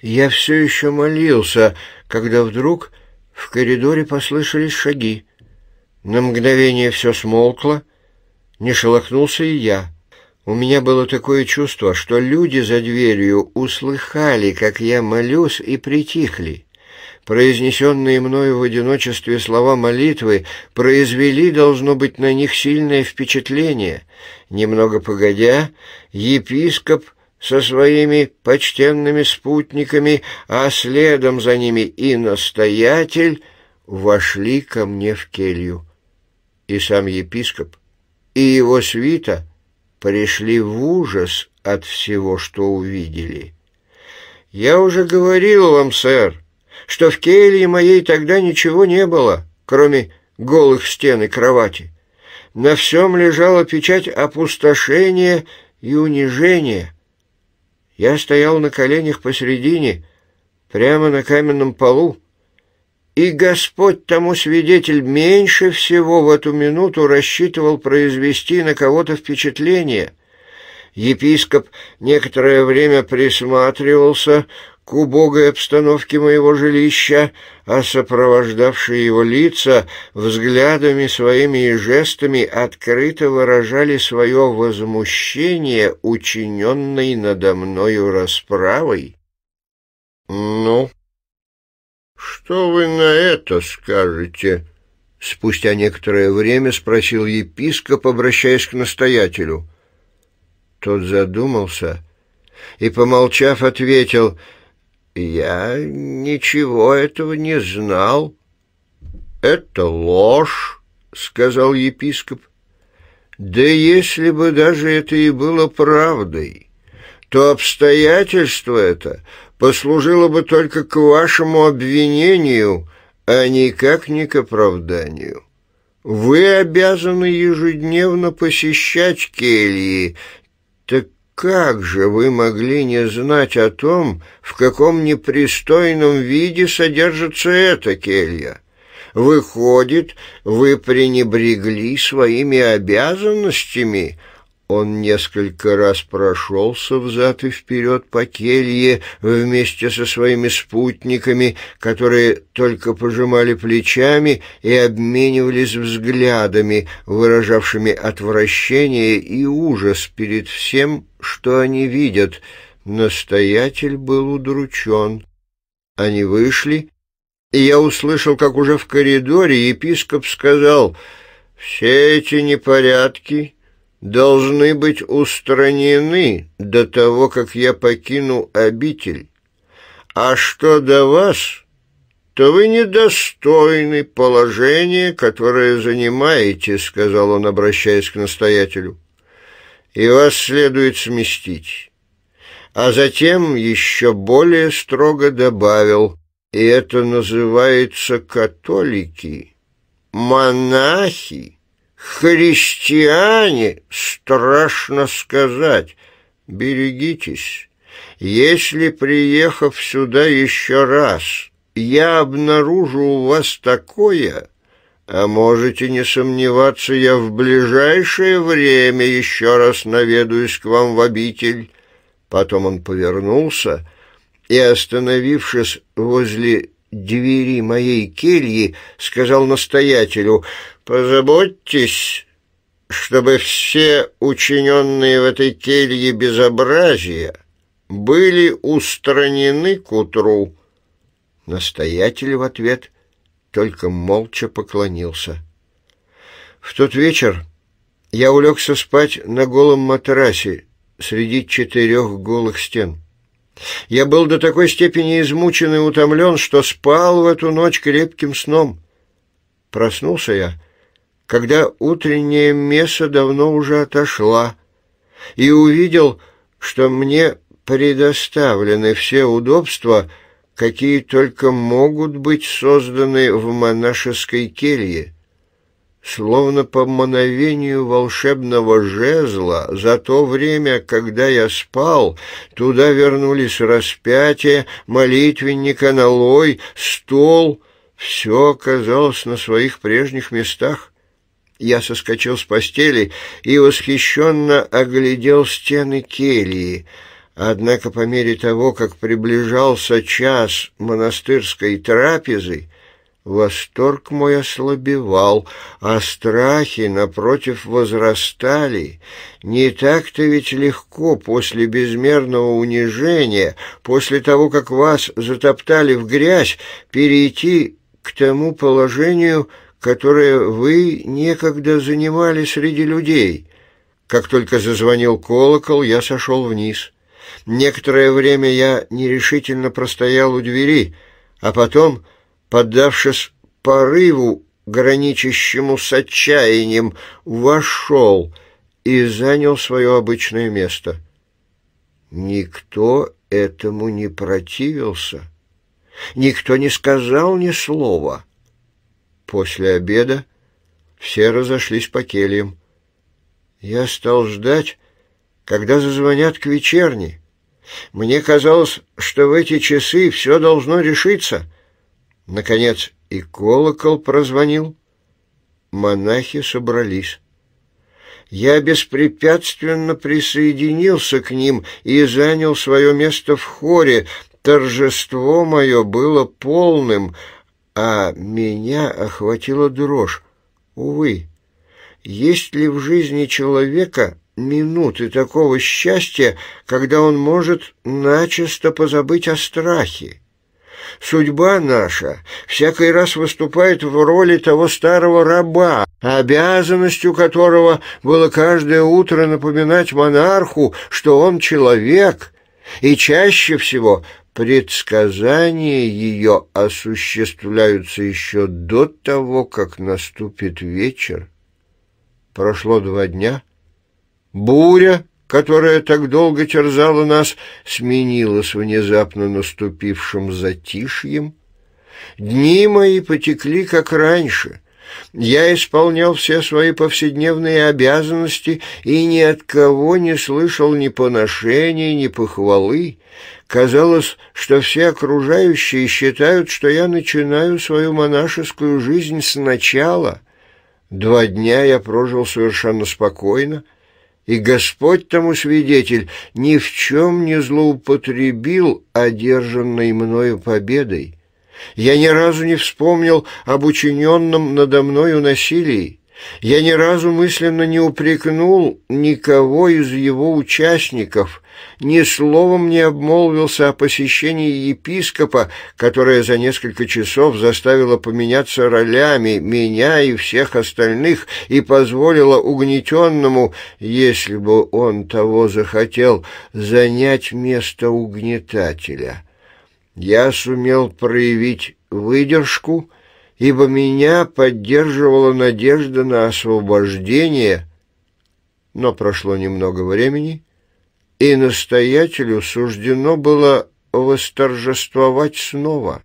Я все еще молился, когда вдруг в коридоре послышались шаги. На мгновение все смолкло, не шелохнулся и я. У меня было такое чувство, что люди за дверью услыхали, как я молюсь, и притихли. Произнесенные мною в одиночестве слова молитвы произвели, должно быть, на них сильное впечатление. Немного погодя, епископ со своими почтенными спутниками, а следом за ними и настоятель, вошли ко мне в келью. И сам епископ, и его свита — пришли в ужас от всего, что увидели. «Я уже говорил вам, сэр, что в келье моей тогда ничего не было, кроме голых стен и кровати. На всем лежала печать опустошения и унижения. Я стоял на коленях посредине, прямо на каменном полу, и Господь тому свидетель меньше всего в эту минуту рассчитывал произвести на кого-то впечатление. Епископ некоторое время присматривался к убогой обстановке моего жилища, а сопровождавшие его лица взглядами своими и жестами открыто выражали свое возмущение учиненной надо мною расправой. «Ну?» «Что вы на это скажете?» Спустя некоторое время спросил епископ, обращаясь к настоятелю. Тот задумался и, помолчав, ответил, «Я ничего этого не знал». «Это ложь», — сказал епископ. «Да если бы даже это и было правдой, то обстоятельство это послужило бы только к вашему обвинению, а никак не к оправданию. Вы обязаны ежедневно посещать кельи. Так как же вы могли не знать о том, в каком непристойном виде содержится эта келья? Выходит, вы пренебрегли своими обязанностями — он несколько раз прошелся взад и вперед по келье вместе со своими спутниками, которые только пожимали плечами и обменивались взглядами, выражавшими отвращение и ужас перед всем, что они видят. Настоятель был удручен. Они вышли, и я услышал, как уже в коридоре епископ сказал «Все эти непорядки...» должны быть устранены до того, как я покину обитель. А что до вас, то вы недостойны положения, которое занимаете, — сказал он, обращаясь к настоятелю, — и вас следует сместить. А затем еще более строго добавил, и это называется католики, монахи. Христиане, страшно сказать, берегитесь. Если, приехав сюда еще раз, я обнаружу у вас такое, а можете не сомневаться, я в ближайшее время еще раз наведаюсь к вам в обитель. Потом он повернулся и, остановившись возле двери моей кельи, сказал настоятелю — Позаботьтесь, чтобы все учиненные в этой келье безобразия были устранены к утру. Настоятель в ответ только молча поклонился. В тот вечер я улегся спать на голом матрасе среди четырех голых стен. Я был до такой степени измучен и утомлен, что спал в эту ночь крепким сном. Проснулся я когда утренняя месса давно уже отошла, и увидел, что мне предоставлены все удобства, какие только могут быть созданы в монашеской келье. Словно по мановению волшебного жезла, за то время, когда я спал, туда вернулись распятие, молитвенник, аналой, стол. Все оказалось на своих прежних местах. Я соскочил с постели и восхищенно оглядел стены кельи. Однако по мере того, как приближался час монастырской трапезы, Восторг мой ослабевал, а страхи, напротив, возрастали. Не так-то ведь легко после безмерного унижения, после того, как вас затоптали в грязь, перейти к тому положению, которое вы некогда занимали среди людей. Как только зазвонил колокол, я сошел вниз. Некоторое время я нерешительно простоял у двери, а потом, поддавшись порыву, граничащему с отчаянием, вошел и занял свое обычное место. Никто этому не противился. Никто не сказал ни слова — После обеда все разошлись по кельям. Я стал ждать, когда зазвонят к вечерней. Мне казалось, что в эти часы все должно решиться. Наконец и колокол прозвонил. Монахи собрались. Я беспрепятственно присоединился к ним и занял свое место в хоре. Торжество мое было полным — а меня охватила дрожь. Увы, есть ли в жизни человека минуты такого счастья, когда он может начисто позабыть о страхе? Судьба наша всякий раз выступает в роли того старого раба, обязанностью которого было каждое утро напоминать монарху, что он человек, и чаще всего предсказания ее осуществляются еще до того, как наступит вечер. Прошло два дня. Буря, которая так долго терзала нас, сменилась внезапно наступившим затишьем. Дни мои потекли, как раньше — я исполнял все свои повседневные обязанности и ни от кого не слышал ни поношений, ни похвалы. Казалось, что все окружающие считают, что я начинаю свою монашескую жизнь сначала. Два дня я прожил совершенно спокойно, и Господь тому свидетель ни в чем не злоупотребил одержанной мною победой. Я ни разу не вспомнил об учиненном надо мною насилии. Я ни разу мысленно не упрекнул никого из его участников, ни словом не обмолвился о посещении епископа, которое за несколько часов заставило поменяться ролями меня и всех остальных и позволило угнетенному, если бы он того захотел, занять место угнетателя». Я сумел проявить выдержку, ибо меня поддерживала надежда на освобождение. Но прошло немного времени, и настоятелю суждено было восторжествовать снова.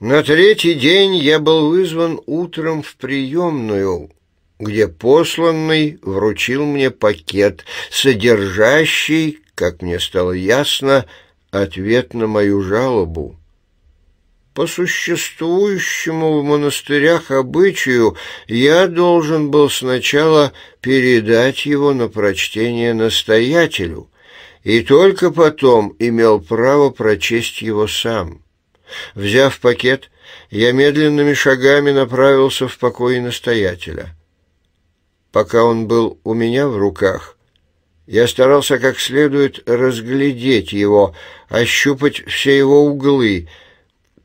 На третий день я был вызван утром в приемную, где посланный вручил мне пакет, содержащий, как мне стало ясно, ответ на мою жалобу. По существующему в монастырях обычаю я должен был сначала передать его на прочтение настоятелю, и только потом имел право прочесть его сам. Взяв пакет, я медленными шагами направился в покои настоятеля. Пока он был у меня в руках, я старался как следует разглядеть его, ощупать все его углы,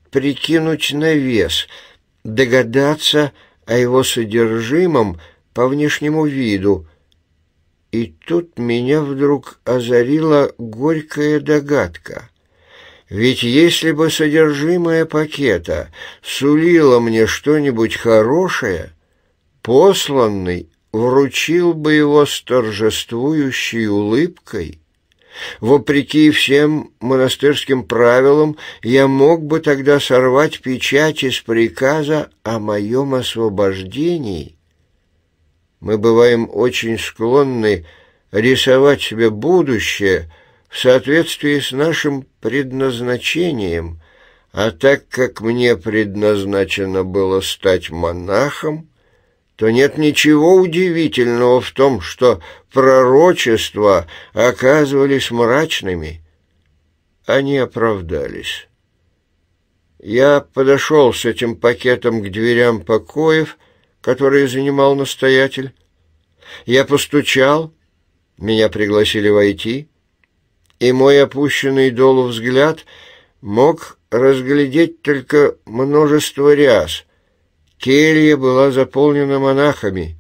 прикинуть на вес, догадаться о его содержимом по внешнему виду. И тут меня вдруг озарила горькая догадка. Ведь если бы содержимое пакета сулило мне что-нибудь хорошее, посланный вручил бы его с торжествующей улыбкой. Вопреки всем монастырским правилам, я мог бы тогда сорвать печать из приказа о моем освобождении. Мы бываем очень склонны рисовать себе будущее в соответствии с нашим предназначением, а так как мне предназначено было стать монахом, то нет ничего удивительного в том, что пророчества оказывались мрачными. Они оправдались. Я подошел с этим пакетом к дверям покоев, которые занимал настоятель. Я постучал, меня пригласили войти, и мой опущенный долу взгляд мог разглядеть только множество ряс — Келья была заполнена монахами.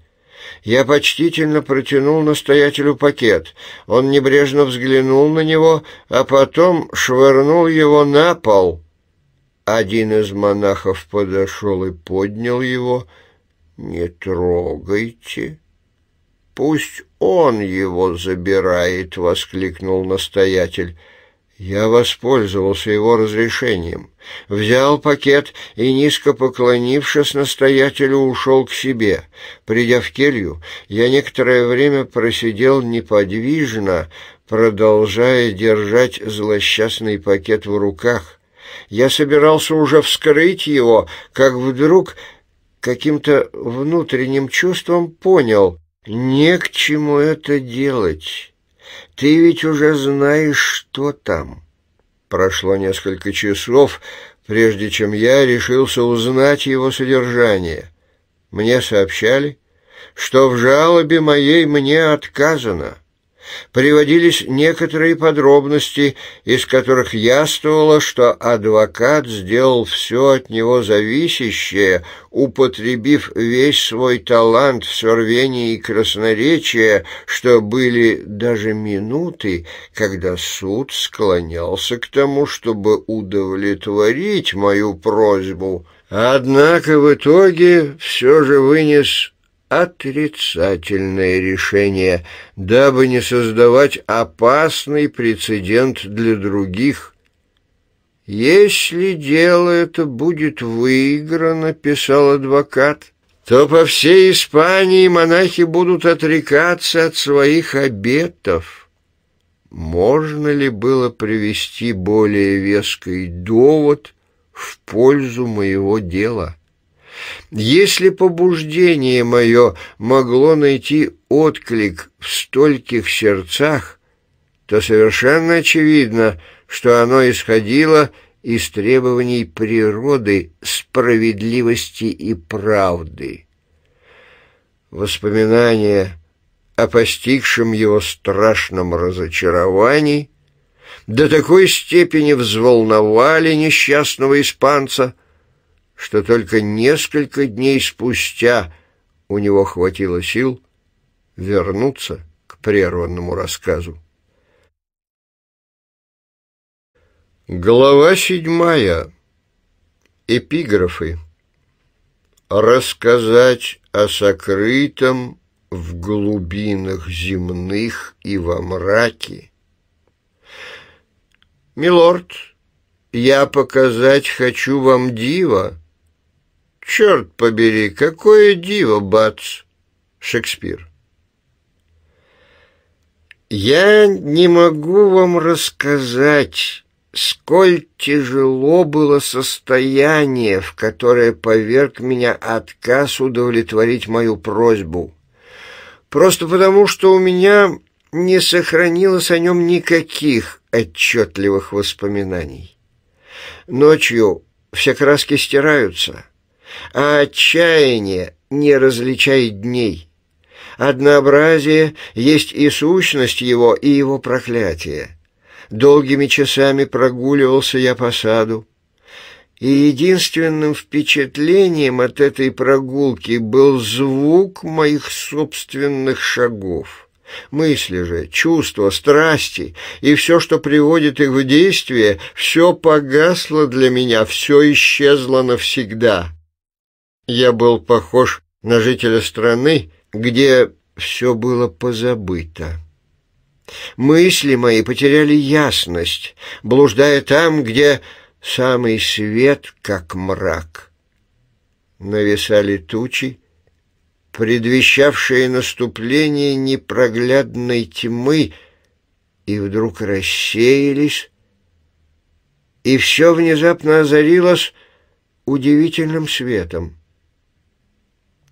Я почтительно протянул настоятелю пакет. Он небрежно взглянул на него, а потом швырнул его на пол. Один из монахов подошел и поднял его. «Не трогайте. Пусть он его забирает», — воскликнул настоятель. Я воспользовался его разрешением, взял пакет и, низко поклонившись настоятелю, ушел к себе. Придя в келью, я некоторое время просидел неподвижно, продолжая держать злосчастный пакет в руках. Я собирался уже вскрыть его, как вдруг каким-то внутренним чувством понял, не к чему это делать». Ты ведь уже знаешь, что там. Прошло несколько часов, прежде чем я решился узнать его содержание. Мне сообщали, что в жалобе моей мне отказано приводились некоторые подробности, из которых яствовало, что адвокат сделал все от него зависящее, употребив весь свой талант в сорвении и красноречие, что были даже минуты, когда суд склонялся к тому, чтобы удовлетворить мою просьбу. Однако в итоге все же вынес отрицательное решение, дабы не создавать опасный прецедент для других. «Если дело это будет выиграно», — писал адвокат, «то по всей Испании монахи будут отрекаться от своих обетов». Можно ли было привести более веский довод в пользу моего дела?» Если побуждение мое могло найти отклик в стольких сердцах, то совершенно очевидно, что оно исходило из требований природы, справедливости и правды. Воспоминания о постигшем его страшном разочаровании до такой степени взволновали несчастного испанца – что только несколько дней спустя у него хватило сил вернуться к прерванному рассказу. Глава седьмая. Эпиграфы. Рассказать о сокрытом в глубинах земных и во мраке. Милорд, я показать хочу вам диво, Черт побери, какое диво, бац! Шекспир. Я не могу вам рассказать, сколь тяжело было состояние, в которое поверг меня отказ удовлетворить мою просьбу. Просто потому, что у меня не сохранилось о нем никаких отчетливых воспоминаний. Ночью все краски стираются — а отчаяние не различает дней. Однообразие есть и сущность его, и его проклятие. Долгими часами прогуливался я по саду, и единственным впечатлением от этой прогулки был звук моих собственных шагов. Мысли же, чувства, страсти и все, что приводит их в действие, все погасло для меня, все исчезло навсегда. Я был похож на жителя страны, где все было позабыто. Мысли мои потеряли ясность, блуждая там, где самый свет, как мрак. Нависали тучи, предвещавшие наступление непроглядной тьмы, и вдруг рассеялись, и все внезапно озарилось удивительным светом.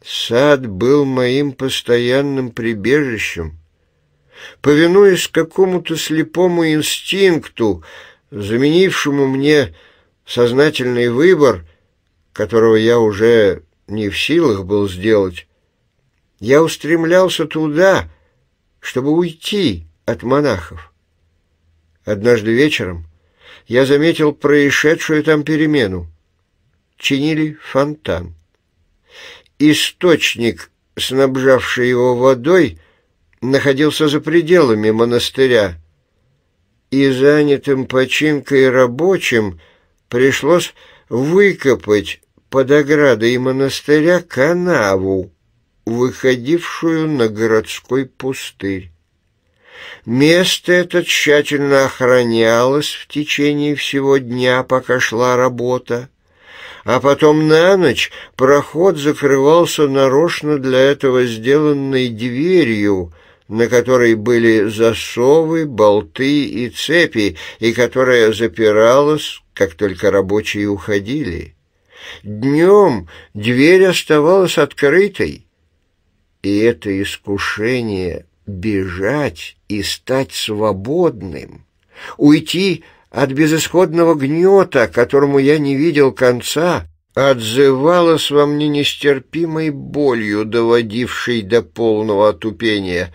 Сад был моим постоянным прибежищем. Повинуясь какому-то слепому инстинкту, заменившему мне сознательный выбор, которого я уже не в силах был сделать, я устремлялся туда, чтобы уйти от монахов. Однажды вечером я заметил происшедшую там перемену. Чинили фонтан. Источник, снабжавший его водой, находился за пределами монастыря, и занятым починкой рабочим пришлось выкопать под оградой монастыря канаву, выходившую на городской пустырь. Место это тщательно охранялось в течение всего дня, пока шла работа а потом на ночь проход закрывался нарочно для этого сделанной дверью, на которой были засовы, болты и цепи, и которая запиралась, как только рабочие уходили. Днем дверь оставалась открытой, и это искушение бежать и стать свободным, уйти от безысходного гнета, которому я не видел конца, отзывалась во мне нестерпимой болью, доводившей до полного отупения.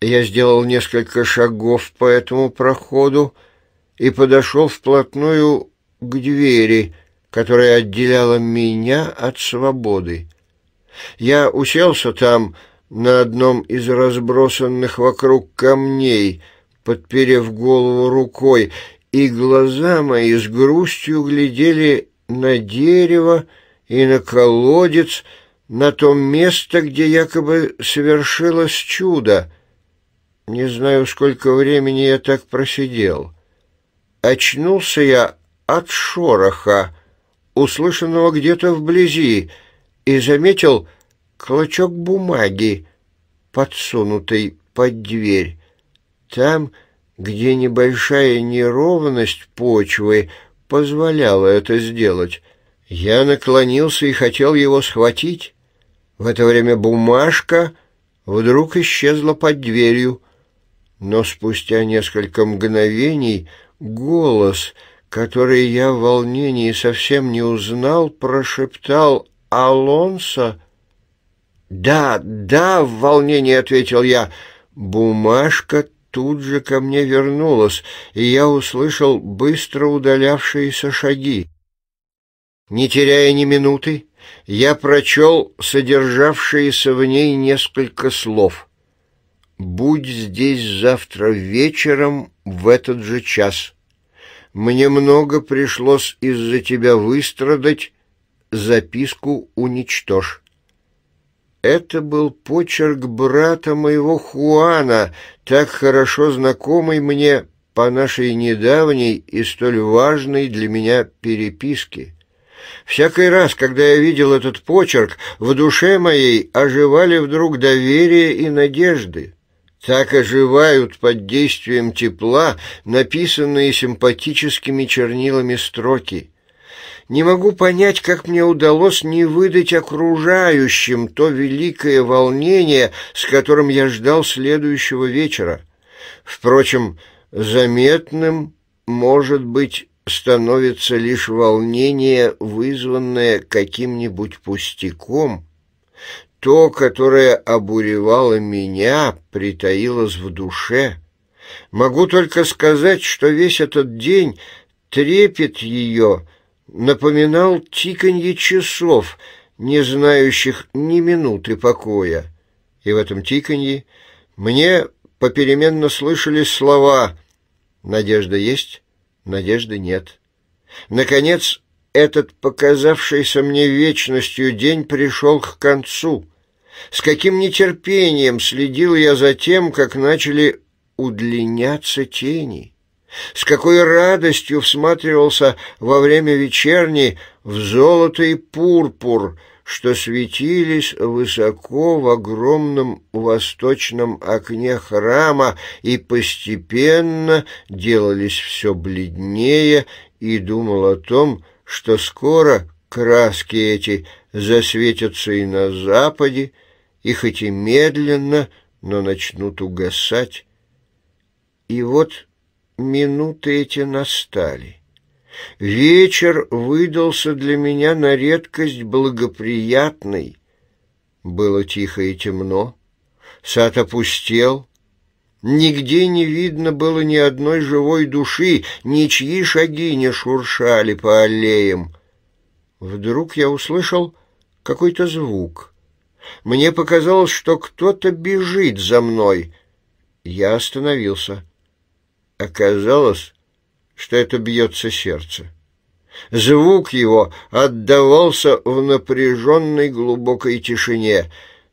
Я сделал несколько шагов по этому проходу и подошел вплотную к двери, которая отделяла меня от свободы. Я уселся там на одном из разбросанных вокруг камней, подперев голову рукой, и глаза мои с грустью глядели на дерево и на колодец, на то место, где якобы совершилось чудо. Не знаю, сколько времени я так просидел. Очнулся я от шороха, услышанного где-то вблизи, и заметил клочок бумаги, подсунутый под дверь. Там где небольшая неровность почвы позволяла это сделать. Я наклонился и хотел его схватить. В это время бумажка вдруг исчезла под дверью, но спустя несколько мгновений голос, который я в волнении совсем не узнал, прошептал «Алонсо?» «Да, да!» — в волнении ответил я. Бумажка тут же ко мне вернулась, и я услышал быстро удалявшиеся шаги. Не теряя ни минуты, я прочел содержавшиеся в ней несколько слов. «Будь здесь завтра вечером в этот же час. Мне много пришлось из-за тебя выстрадать, записку уничтожь». Это был почерк брата моего Хуана, так хорошо знакомый мне по нашей недавней и столь важной для меня переписке. Всякий раз, когда я видел этот почерк, в душе моей оживали вдруг доверие и надежды. Так оживают под действием тепла написанные симпатическими чернилами строки. Не могу понять, как мне удалось не выдать окружающим то великое волнение, с которым я ждал следующего вечера. Впрочем, заметным, может быть, становится лишь волнение, вызванное каким-нибудь пустяком. То, которое обуревало меня, притаилось в душе. Могу только сказать, что весь этот день трепет ее напоминал тиканье часов, не знающих ни минуты покоя. И в этом тиканье мне попеременно слышались слова «Надежда есть, надежды нет». Наконец, этот показавшийся мне вечностью день пришел к концу. С каким нетерпением следил я за тем, как начали удлиняться тени. С какой радостью всматривался во время вечерней в золото и пурпур, что светились высоко в огромном восточном окне храма и постепенно делались все бледнее и думал о том, что скоро краски эти засветятся и на западе, и хоть и медленно, но начнут угасать. И вот минуты эти настали. Вечер выдался для меня на редкость благоприятный. Было тихо и темно, сад опустел, Нигде не видно было ни одной живой души, ничьи шаги не шуршали по аллеям. Вдруг я услышал какой-то звук. Мне показалось, что кто-то бежит за мной. Я остановился. Оказалось, что это бьется сердце. Звук его отдавался в напряженной глубокой тишине.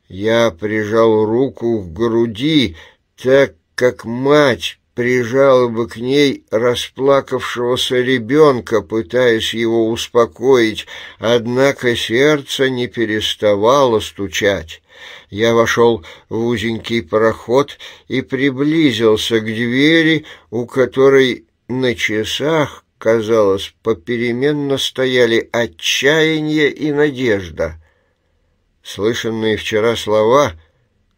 Я прижал руку к груди, так как мать прижала бы к ней расплакавшегося ребенка, пытаясь его успокоить, однако сердце не переставало стучать. Я вошел в узенький проход и приблизился к двери, у которой на часах, казалось, попеременно стояли отчаяние и надежда. Слышанные вчера слова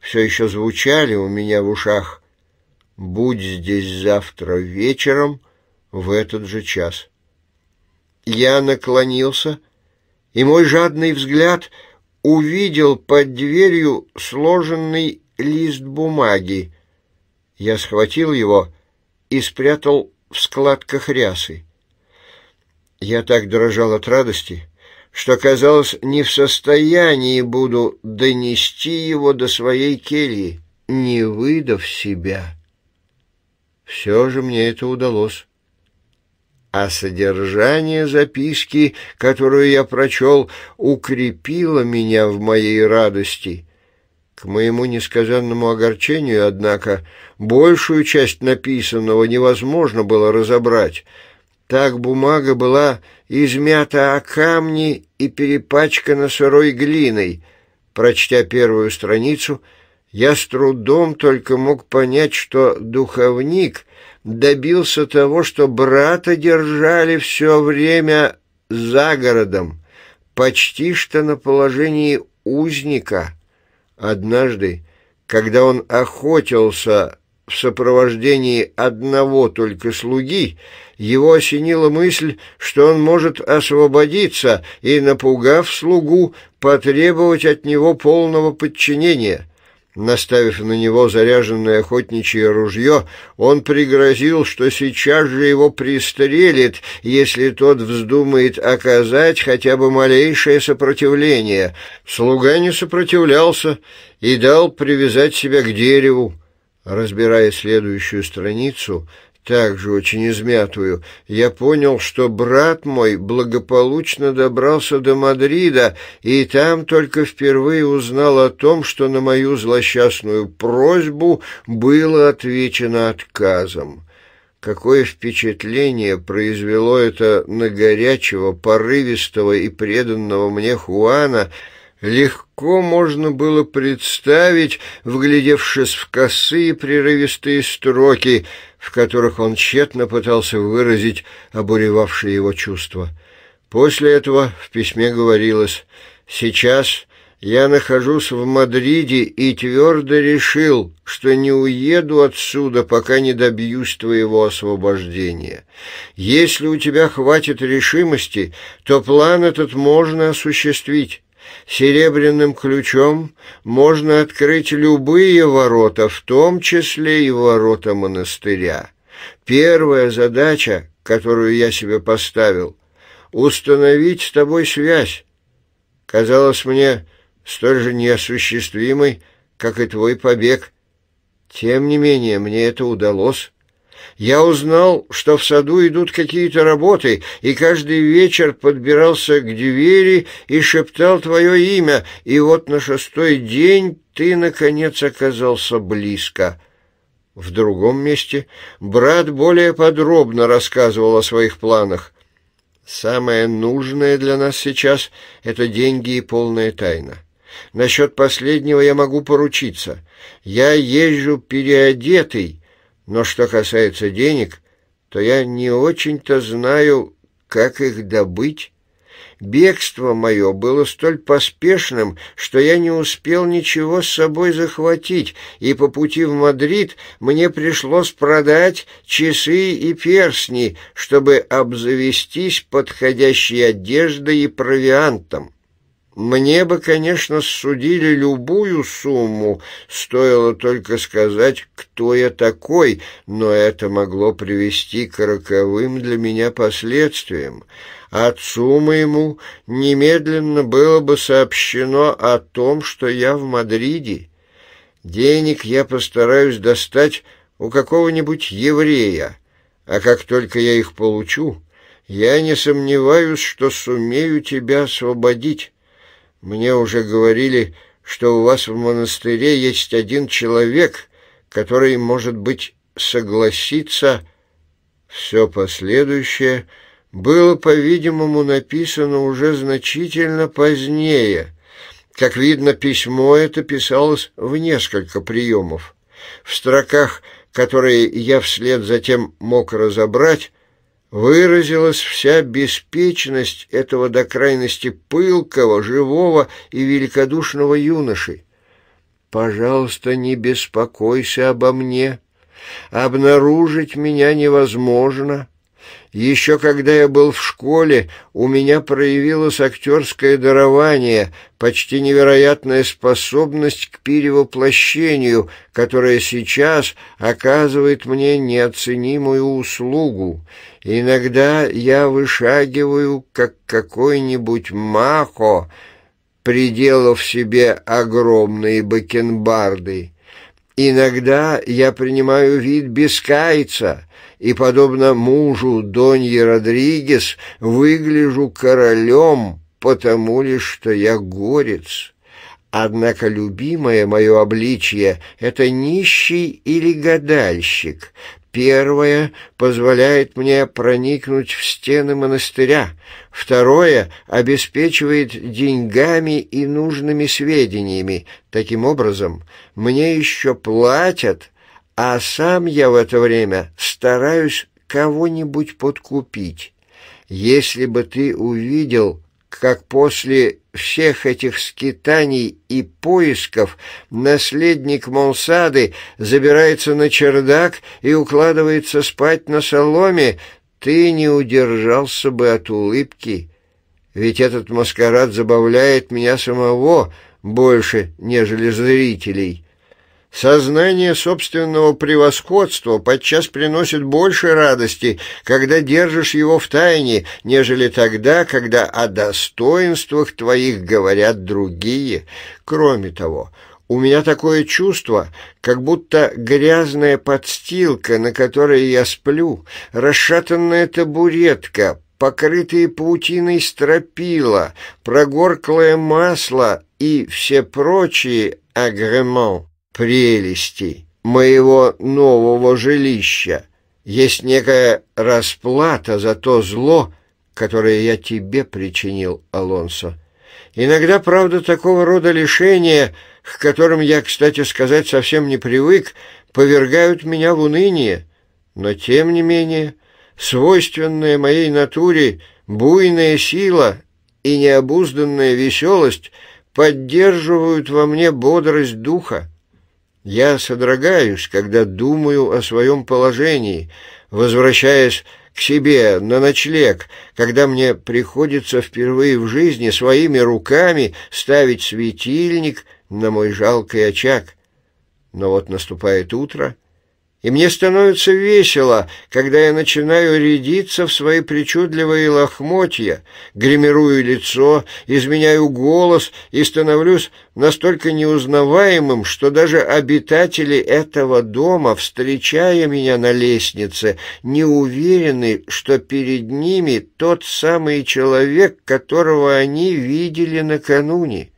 все еще звучали у меня в ушах. «Будь здесь завтра вечером в этот же час». Я наклонился, и мой жадный взгляд — увидел под дверью сложенный лист бумаги. Я схватил его и спрятал в складках рясы. Я так дрожал от радости, что, казалось, не в состоянии буду донести его до своей кельи, не выдав себя. Все же мне это удалось а содержание записки, которую я прочел, укрепило меня в моей радости. К моему несказанному огорчению, однако, большую часть написанного невозможно было разобрать. Так бумага была измята о камни и перепачкана сырой глиной. Прочтя первую страницу, я с трудом только мог понять, что духовник — добился того, что брата держали все время за городом, почти что на положении узника. Однажды, когда он охотился в сопровождении одного только слуги, его осенила мысль, что он может освободиться и, напугав слугу, потребовать от него полного подчинения. Наставив на него заряженное охотничье ружье, он пригрозил, что сейчас же его пристрелит, если тот вздумает оказать хотя бы малейшее сопротивление. Слуга не сопротивлялся и дал привязать себя к дереву. Разбирая следующую страницу, также очень измятую, я понял, что брат мой благополучно добрался до Мадрида и там только впервые узнал о том, что на мою злосчастную просьбу было отвечено отказом. Какое впечатление произвело это на горячего, порывистого и преданного мне Хуана, легко можно было представить, вглядевшись в косые прерывистые строки — в которых он тщетно пытался выразить обуревавшие его чувства. После этого в письме говорилось «Сейчас я нахожусь в Мадриде и твердо решил, что не уеду отсюда, пока не добьюсь твоего освобождения. Если у тебя хватит решимости, то план этот можно осуществить. Серебряным ключом можно открыть любые ворота, в том числе и ворота монастыря. Первая задача, которую я себе поставил, установить с тобой связь. Казалось мне столь же неосуществимой, как и твой побег. Тем не менее, мне это удалось. Я узнал, что в саду идут какие-то работы, и каждый вечер подбирался к двери и шептал твое имя, и вот на шестой день ты, наконец, оказался близко». В другом месте брат более подробно рассказывал о своих планах. «Самое нужное для нас сейчас — это деньги и полная тайна». Насчет последнего я могу поручиться. Я езжу переодетый но что касается денег, то я не очень-то знаю, как их добыть. Бегство мое было столь поспешным, что я не успел ничего с собой захватить, и по пути в Мадрид мне пришлось продать часы и перстни, чтобы обзавестись подходящей одеждой и провиантом. Мне бы, конечно, судили любую сумму, стоило только сказать, кто я такой, но это могло привести к роковым для меня последствиям. Отцу моему немедленно было бы сообщено о том, что я в Мадриде. Денег я постараюсь достать у какого-нибудь еврея, а как только я их получу, я не сомневаюсь, что сумею тебя освободить». Мне уже говорили, что у вас в монастыре есть один человек, который, может быть, согласится. Все последующее было, по-видимому, написано уже значительно позднее. Как видно, письмо это писалось в несколько приемов. В строках, которые я вслед затем мог разобрать, выразилась вся беспечность этого до крайности пылкого, живого и великодушного юноши. «Пожалуйста, не беспокойся обо мне. Обнаружить меня невозможно». Еще когда я был в школе, у меня проявилось актерское дарование, почти невероятная способность к перевоплощению, которая сейчас оказывает мне неоценимую услугу. Иногда я вышагиваю, как какой-нибудь махо, приделав себе огромные бакенбарды. Иногда я принимаю вид бескайца и, подобно мужу Донье Родригес, выгляжу королем, потому лишь, что я горец. Однако любимое мое обличье — это нищий или гадальщик, Первое позволяет мне проникнуть в стены монастыря. Второе обеспечивает деньгами и нужными сведениями. Таким образом, мне еще платят, а сам я в это время стараюсь кого-нибудь подкупить. Если бы ты увидел, как после всех этих скитаний и поисков наследник Монсады забирается на чердак и укладывается спать на соломе, ты не удержался бы от улыбки. Ведь этот маскарад забавляет меня самого больше, нежели зрителей». Сознание собственного превосходства подчас приносит больше радости, когда держишь его в тайне, нежели тогда, когда о достоинствах твоих говорят другие. Кроме того, у меня такое чувство, как будто грязная подстилка, на которой я сплю, расшатанная табуретка, покрытые паутиной стропила, прогорклое масло и все прочие агремон прелести моего нового жилища есть некая расплата за то зло, которое я тебе причинил, Алонсо. Иногда, правда, такого рода лишения, к которым я, кстати сказать, совсем не привык, повергают меня в уныние, но, тем не менее, свойственная моей натуре буйная сила и необузданная веселость поддерживают во мне бодрость духа. Я содрогаюсь, когда думаю о своем положении, возвращаясь к себе на ночлег, когда мне приходится впервые в жизни своими руками ставить светильник на мой жалкий очаг. Но вот наступает утро, и мне становится весело, когда я начинаю рядиться в свои причудливые лохмотья, гримирую лицо, изменяю голос и становлюсь настолько неузнаваемым, что даже обитатели этого дома, встречая меня на лестнице, не уверены, что перед ними тот самый человек, которого они видели накануне.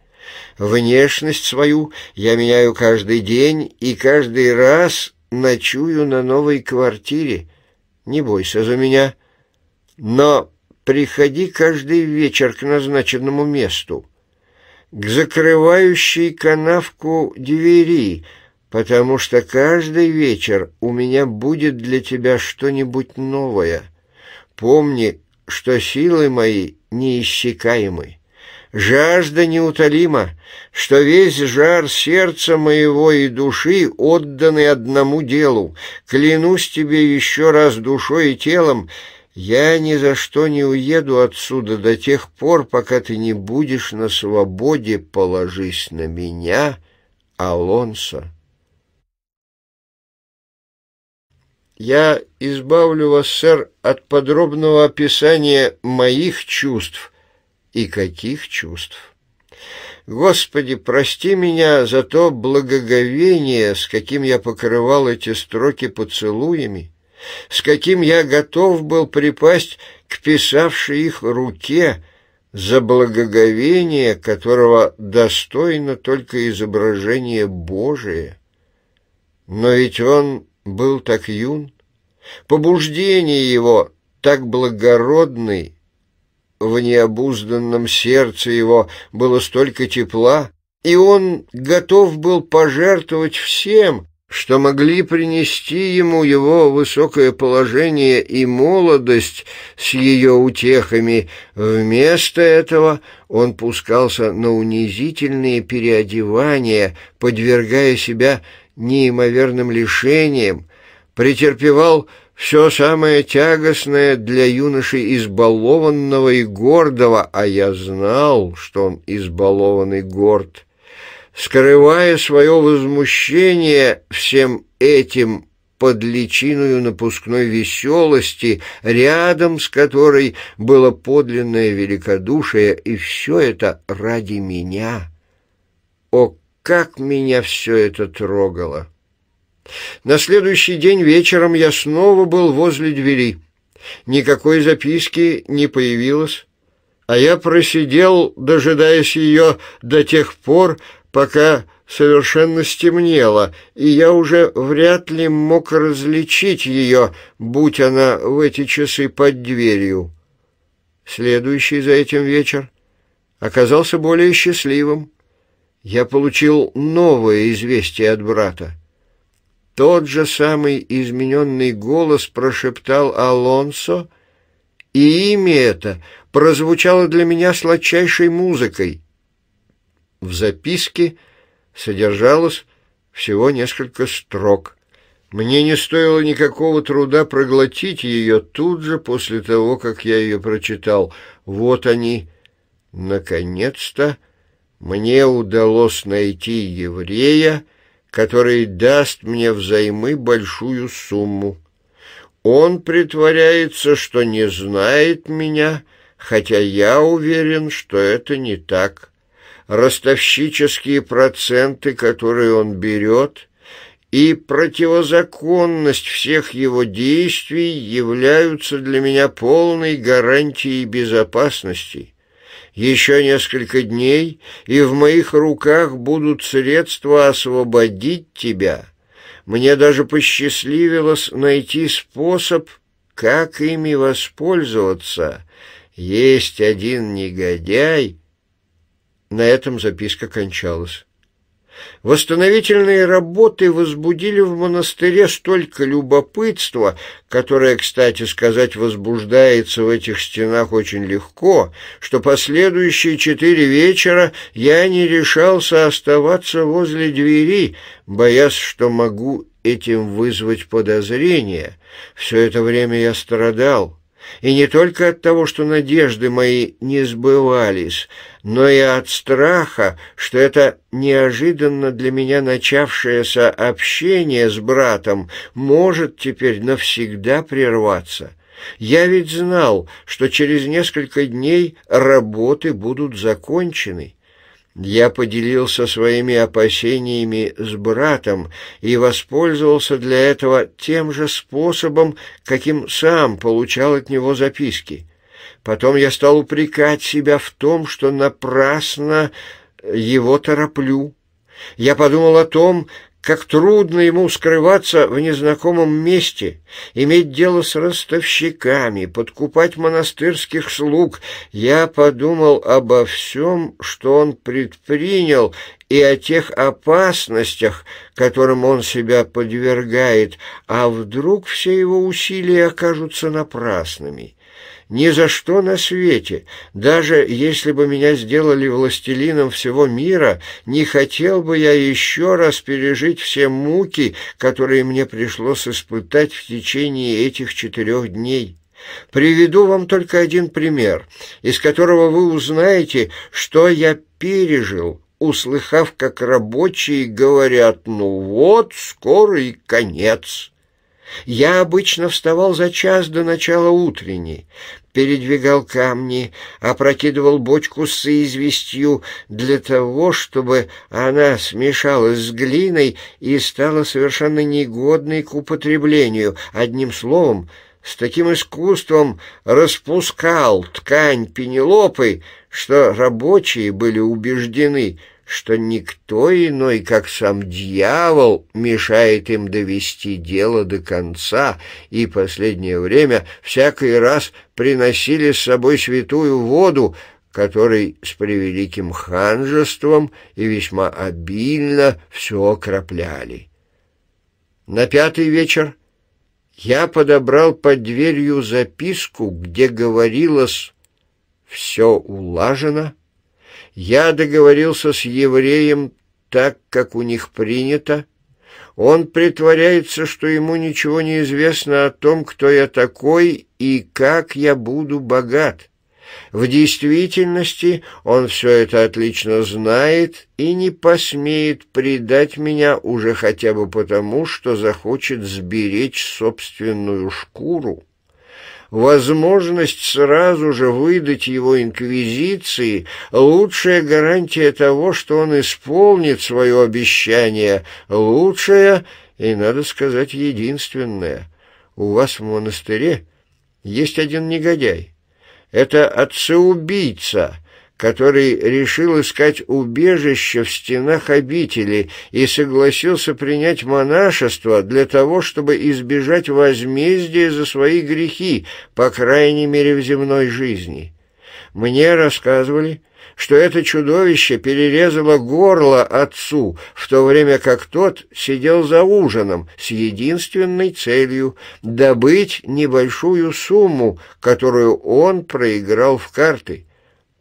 Внешность свою я меняю каждый день и каждый раз ночую на новой квартире. Не бойся за меня. Но приходи каждый вечер к назначенному месту, к закрывающей канавку двери, потому что каждый вечер у меня будет для тебя что-нибудь новое. Помни, что силы мои неиссякаемы жажда неутолима, что весь жар сердца моего и души отданы одному делу. Клянусь тебе еще раз душой и телом, я ни за что не уеду отсюда до тех пор, пока ты не будешь на свободе, положись на меня, Алонсо. Я избавлю вас, сэр, от подробного описания моих чувств, и каких чувств. Господи, прости меня за то благоговение, с каким я покрывал эти строки поцелуями, с каким я готов был припасть к писавшей их руке, за благоговение, которого достойно только изображение Божие. Но ведь он был так юн, побуждение его так благородный, в необузданном сердце его было столько тепла, и он готов был пожертвовать всем, что могли принести ему его высокое положение и молодость с ее утехами. Вместо этого он пускался на унизительные переодевания, подвергая себя неимоверным лишениям, претерпевал все самое тягостное для юноши избалованного и гордого, а я знал, что он избалованный горд. Скрывая свое возмущение всем этим под личиною напускной веселости, рядом с которой было подлинное великодушие, и все это ради меня. О, как меня все это трогало! На следующий день вечером я снова был возле двери. Никакой записки не появилось, а я просидел, дожидаясь ее до тех пор, пока совершенно стемнело, и я уже вряд ли мог различить ее, будь она в эти часы под дверью. Следующий за этим вечер оказался более счастливым. Я получил новое известие от брата. Тот же самый измененный голос прошептал Алонсо, и имя это прозвучало для меня сладчайшей музыкой. В записке содержалось всего несколько строк. Мне не стоило никакого труда проглотить ее тут же после того, как я ее прочитал. Вот они. Наконец-то мне удалось найти еврея, который даст мне взаймы большую сумму. Он притворяется, что не знает меня, хотя я уверен, что это не так. Ростовщические проценты, которые он берет, и противозаконность всех его действий являются для меня полной гарантией безопасности. Еще несколько дней, и в моих руках будут средства освободить тебя. Мне даже посчастливилось найти способ, как ими воспользоваться. Есть один негодяй. На этом записка кончалась. Восстановительные работы возбудили в монастыре столько любопытства, которое, кстати сказать, возбуждается в этих стенах очень легко, что последующие четыре вечера я не решался оставаться возле двери, боясь, что могу этим вызвать подозрения. Все это время я страдал. И не только от того, что надежды мои не сбывались, но и от страха, что это неожиданно для меня начавшееся общение с братом может теперь навсегда прерваться. Я ведь знал, что через несколько дней работы будут закончены. Я поделился своими опасениями с братом и воспользовался для этого тем же способом, каким сам получал от него записки. Потом я стал упрекать себя в том, что напрасно его тороплю. Я подумал о том, как трудно ему скрываться в незнакомом месте, иметь дело с ростовщиками, подкупать монастырских слуг. Я подумал обо всем, что он предпринял, и о тех опасностях, которым он себя подвергает, а вдруг все его усилия окажутся напрасными. Ни за что на свете, даже если бы меня сделали властелином всего мира, не хотел бы я еще раз пережить все муки, которые мне пришлось испытать в течение этих четырех дней. Приведу вам только один пример, из которого вы узнаете, что я пережил, услыхав, как рабочие говорят «ну вот, скоро и конец». Я обычно вставал за час до начала утренней, передвигал камни, опрокидывал бочку с известью для того, чтобы она смешалась с глиной и стала совершенно негодной к употреблению. Одним словом, с таким искусством распускал ткань пенелопы, что рабочие были убеждены — что никто иной, как сам дьявол, мешает им довести дело до конца, и последнее время всякий раз приносили с собой святую воду, который с превеликим ханжеством и весьма обильно все окропляли. На пятый вечер я подобрал под дверью записку, где говорилось «Все улажено», я договорился с евреем так, как у них принято. Он притворяется, что ему ничего не известно о том, кто я такой и как я буду богат. В действительности он все это отлично знает и не посмеет предать меня уже хотя бы потому, что захочет сберечь собственную шкуру. Возможность сразу же выдать его инквизиции – лучшая гарантия того, что он исполнит свое обещание, лучшая и, надо сказать, единственная. У вас в монастыре есть один негодяй. Это отцеубийца – который решил искать убежище в стенах обители и согласился принять монашество для того, чтобы избежать возмездия за свои грехи, по крайней мере в земной жизни. Мне рассказывали, что это чудовище перерезало горло отцу, в то время как тот сидел за ужином с единственной целью — добыть небольшую сумму, которую он проиграл в карты.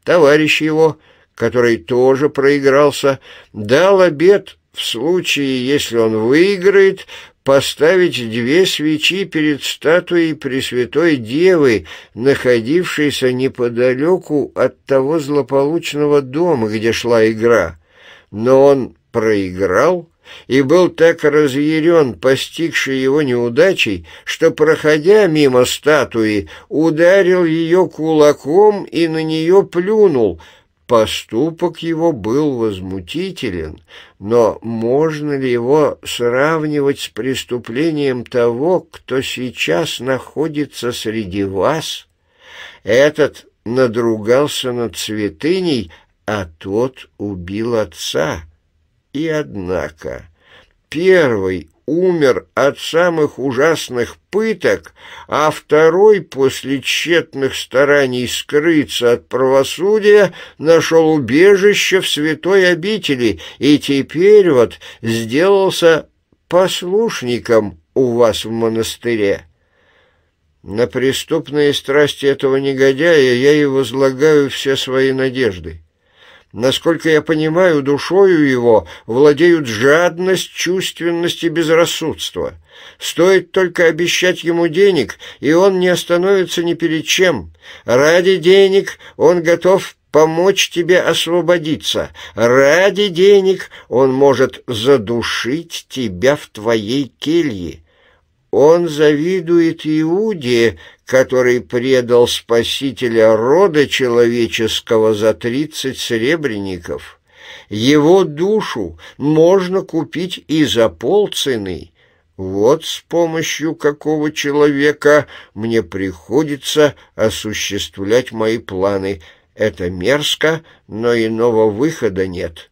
Товарищ его, который тоже проигрался, дал обед в случае, если он выиграет, поставить две свечи перед статуей Пресвятой Девы, находившейся неподалеку от того злополучного дома, где шла игра. Но он проиграл и был так разъярен постигшей его неудачей, что, проходя мимо статуи, ударил ее кулаком и на нее плюнул. Поступок его был возмутителен, но можно ли его сравнивать с преступлением того, кто сейчас находится среди вас? Этот надругался над святыней, а тот убил отца». И однако первый умер от самых ужасных пыток, а второй после тщетных стараний скрыться от правосудия нашел убежище в святой обители и теперь вот сделался послушником у вас в монастыре. На преступные страсти этого негодяя я и возлагаю все свои надежды. Насколько я понимаю, душою его владеют жадность, чувственность и безрассудство. Стоит только обещать ему денег, и он не остановится ни перед чем. Ради денег он готов помочь тебе освободиться. Ради денег он может задушить тебя в твоей келье. Он завидует Иуде, который предал Спасителя рода человеческого за тридцать серебряников. Его душу можно купить и за полцены. Вот с помощью какого человека мне приходится осуществлять мои планы. Это мерзко, но иного выхода нет».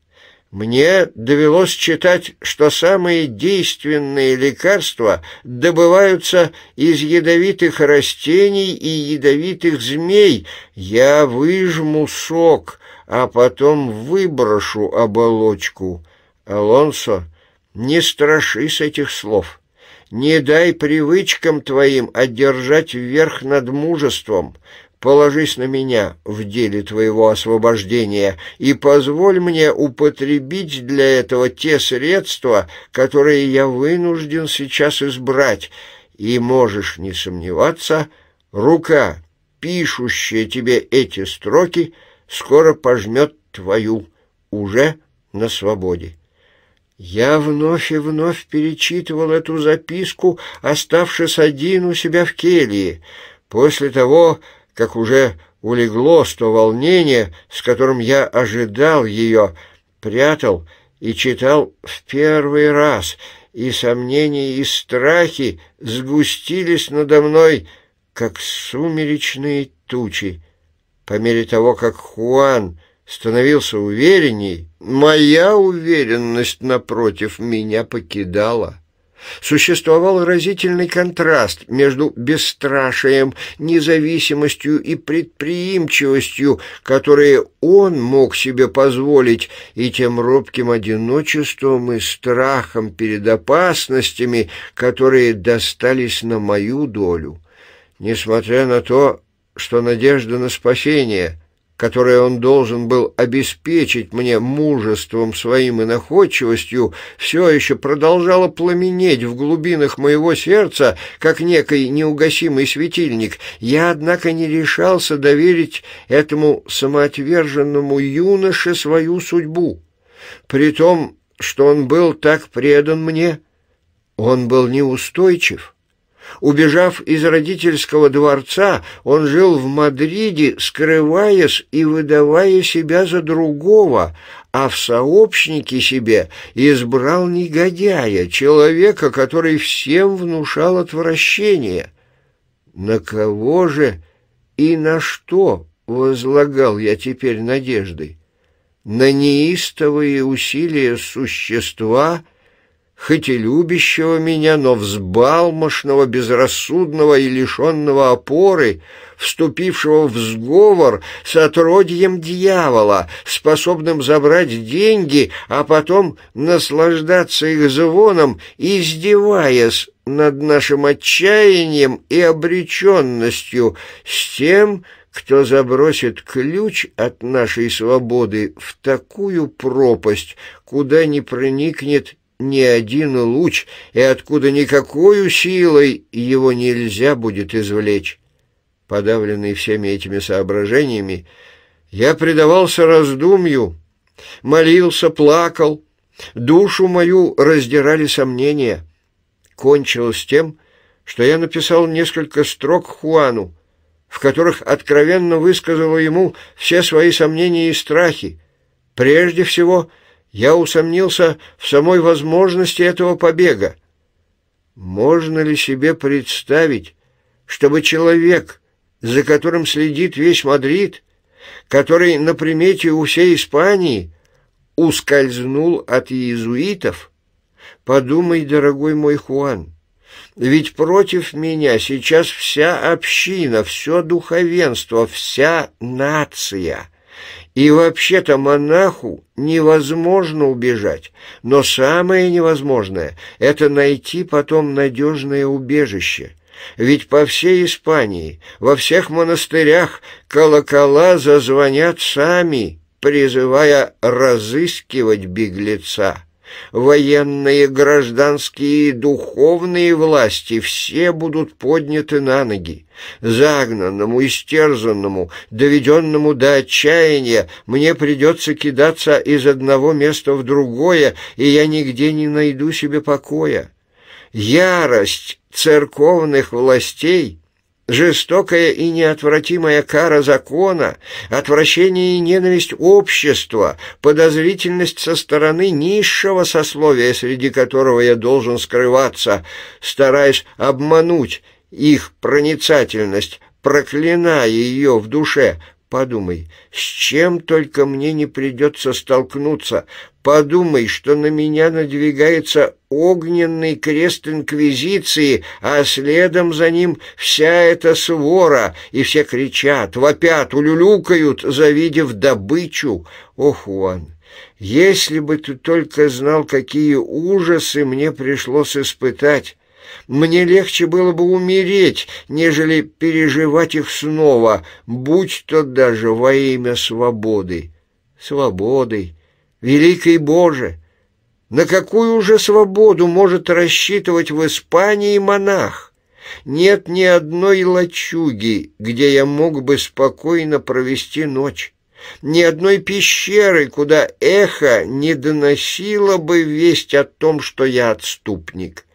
Мне довелось читать, что самые действенные лекарства добываются из ядовитых растений и ядовитых змей. Я выжму сок, а потом выброшу оболочку. Алонсо, не страшись этих слов. Не дай привычкам твоим одержать верх над мужеством положись на меня в деле твоего освобождения и позволь мне употребить для этого те средства, которые я вынужден сейчас избрать, и, можешь не сомневаться, рука, пишущая тебе эти строки, скоро пожмет твою уже на свободе. Я вновь и вновь перечитывал эту записку, оставшись один у себя в келье. После того, как уже улеглось то волнение, с которым я ожидал ее, прятал и читал в первый раз, и сомнения и страхи сгустились надо мной, как сумеречные тучи. По мере того, как Хуан становился уверенней, моя уверенность напротив меня покидала. Существовал разительный контраст между бесстрашием, независимостью и предприимчивостью, которые он мог себе позволить, и тем робким одиночеством и страхом перед опасностями, которые достались на мою долю. Несмотря на то, что надежда на спасение которое он должен был обеспечить мне мужеством своим и находчивостью, все еще продолжало пламенеть в глубинах моего сердца, как некий неугасимый светильник. Я, однако, не решался доверить этому самоотверженному юноше свою судьбу. При том, что он был так предан мне, он был неустойчив». Убежав из родительского дворца, он жил в Мадриде, скрываясь и выдавая себя за другого, а в сообщнике себе избрал негодяя, человека, который всем внушал отвращение. На кого же и на что возлагал я теперь надежды? На неистовые усилия существа — хоть и любящего меня, но взбалмошного, безрассудного и лишенного опоры, вступившего в сговор с отродьем дьявола, способным забрать деньги, а потом наслаждаться их звоном, издеваясь над нашим отчаянием и обреченностью с тем, кто забросит ключ от нашей свободы в такую пропасть, куда не проникнет ни один луч, и откуда никакой силой его нельзя будет извлечь. Подавленный всеми этими соображениями, я предавался раздумью, молился, плакал, душу мою раздирали сомнения. Кончилось тем, что я написал несколько строк Хуану, в которых откровенно высказал ему все свои сомнения и страхи. Прежде всего — я усомнился в самой возможности этого побега. Можно ли себе представить, чтобы человек, за которым следит весь Мадрид, который на примете у всей Испании, ускользнул от иезуитов? Подумай, дорогой мой Хуан, ведь против меня сейчас вся община, все духовенство, вся нация — и вообще-то монаху невозможно убежать, но самое невозможное – это найти потом надежное убежище. Ведь по всей Испании, во всех монастырях колокола зазвонят сами, призывая разыскивать беглеца военные, гражданские и духовные власти все будут подняты на ноги. Загнанному, истерзанному, доведенному до отчаяния мне придется кидаться из одного места в другое, и я нигде не найду себе покоя. Ярость церковных властей — Жестокая и неотвратимая кара закона, отвращение и ненависть общества, подозрительность со стороны низшего сословия, среди которого я должен скрываться, стараясь обмануть их проницательность, проклиная ее в душе, Подумай, с чем только мне не придется столкнуться. Подумай, что на меня надвигается огненный крест Инквизиции, а следом за ним вся эта свора, и все кричат, вопят, улюлюкают, завидев добычу. Ох, Уан, если бы ты только знал, какие ужасы мне пришлось испытать! Мне легче было бы умереть, нежели переживать их снова, будь то даже во имя свободы. Свободы, великий Боже! На какую же свободу может рассчитывать в Испании монах? Нет ни одной лачуги, где я мог бы спокойно провести ночь ни одной пещеры, куда эхо не доносило бы весть о том, что я отступник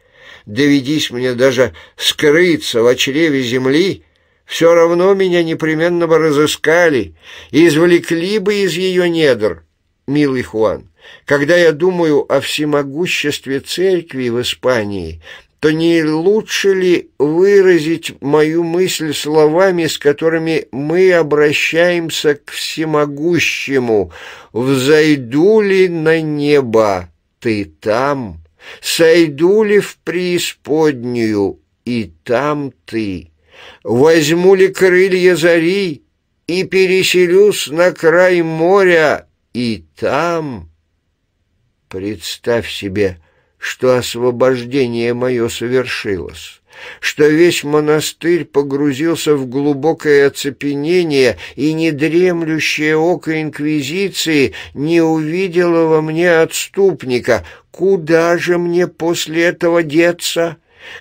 доведись мне даже скрыться в очреве земли, все равно меня непременно бы разыскали и извлекли бы из ее недр, милый Хуан. Когда я думаю о всемогуществе церкви в Испании, то не лучше ли выразить мою мысль словами, с которыми мы обращаемся к всемогущему? «Взойду ли на небо? Ты там?» сойду ли в преисподнюю, и там ты? Возьму ли крылья зари, и переселюсь на край моря, и там? Представь себе, что освобождение мое совершилось что весь монастырь погрузился в глубокое оцепенение, и недремлющее око инквизиции не увидело во мне отступника. Куда же мне после этого деться?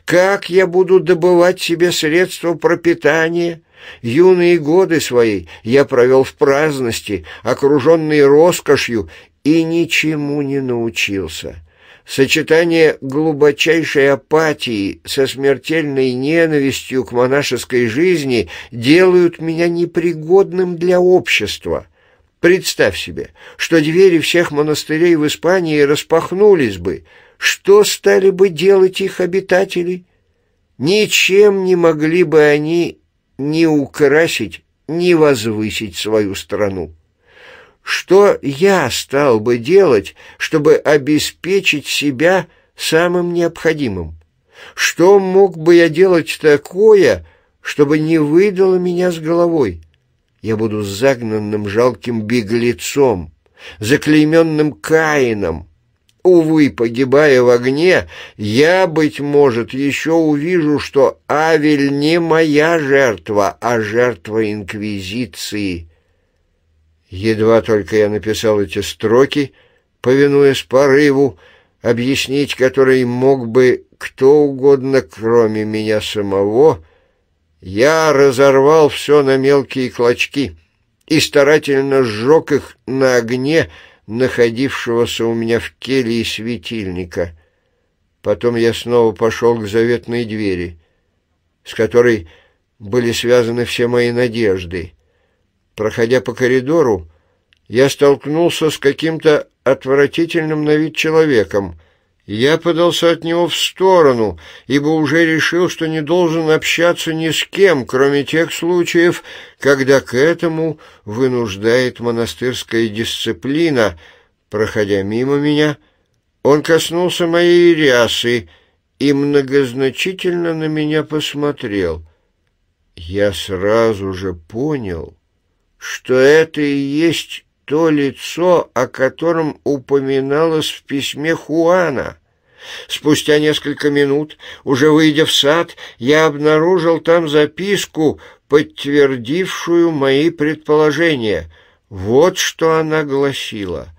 Как я буду добывать себе средства пропитания?» Юные годы свои я провел в праздности, окруженный роскошью, и ничему не научился. Сочетание глубочайшей апатии со смертельной ненавистью к монашеской жизни делают меня непригодным для общества. Представь себе, что двери всех монастырей в Испании распахнулись бы. Что стали бы делать их обитатели? Ничем не могли бы они ни украсить, ни возвысить свою страну. Что я стал бы делать, чтобы обеспечить себя самым необходимым? Что мог бы я делать такое, чтобы не выдало меня с головой? Я буду загнанным жалким беглецом, заклейменным Каином. Увы, погибая в огне, я, быть может, еще увижу, что Авель не моя жертва, а жертва Инквизиции». Едва только я написал эти строки, повинуясь порыву, объяснить который мог бы кто угодно, кроме меня самого, я разорвал все на мелкие клочки и старательно сжег их на огне, находившегося у меня в келье светильника. Потом я снова пошел к заветной двери, с которой были связаны все мои надежды — Проходя по коридору, я столкнулся с каким-то отвратительным на вид человеком. Я подался от него в сторону, ибо уже решил, что не должен общаться ни с кем, кроме тех случаев, когда к этому вынуждает монастырская дисциплина. Проходя мимо меня, он коснулся моей рясы и многозначительно на меня посмотрел. Я сразу же понял что это и есть то лицо, о котором упоминалось в письме Хуана. Спустя несколько минут, уже выйдя в сад, я обнаружил там записку, подтвердившую мои предположения. Вот что она гласила.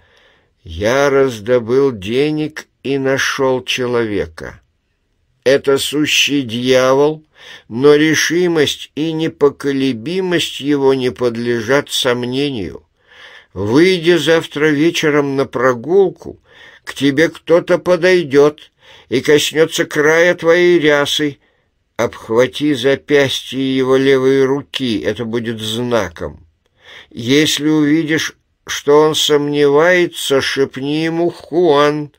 «Я раздобыл денег и нашел человека. Это сущий дьявол» но решимость и непоколебимость его не подлежат сомнению. Выйдя завтра вечером на прогулку, к тебе кто-то подойдет и коснется края твоей рясы. Обхвати запястье его левой руки, это будет знаком. Если увидишь, что он сомневается, шепни ему «Хуан»,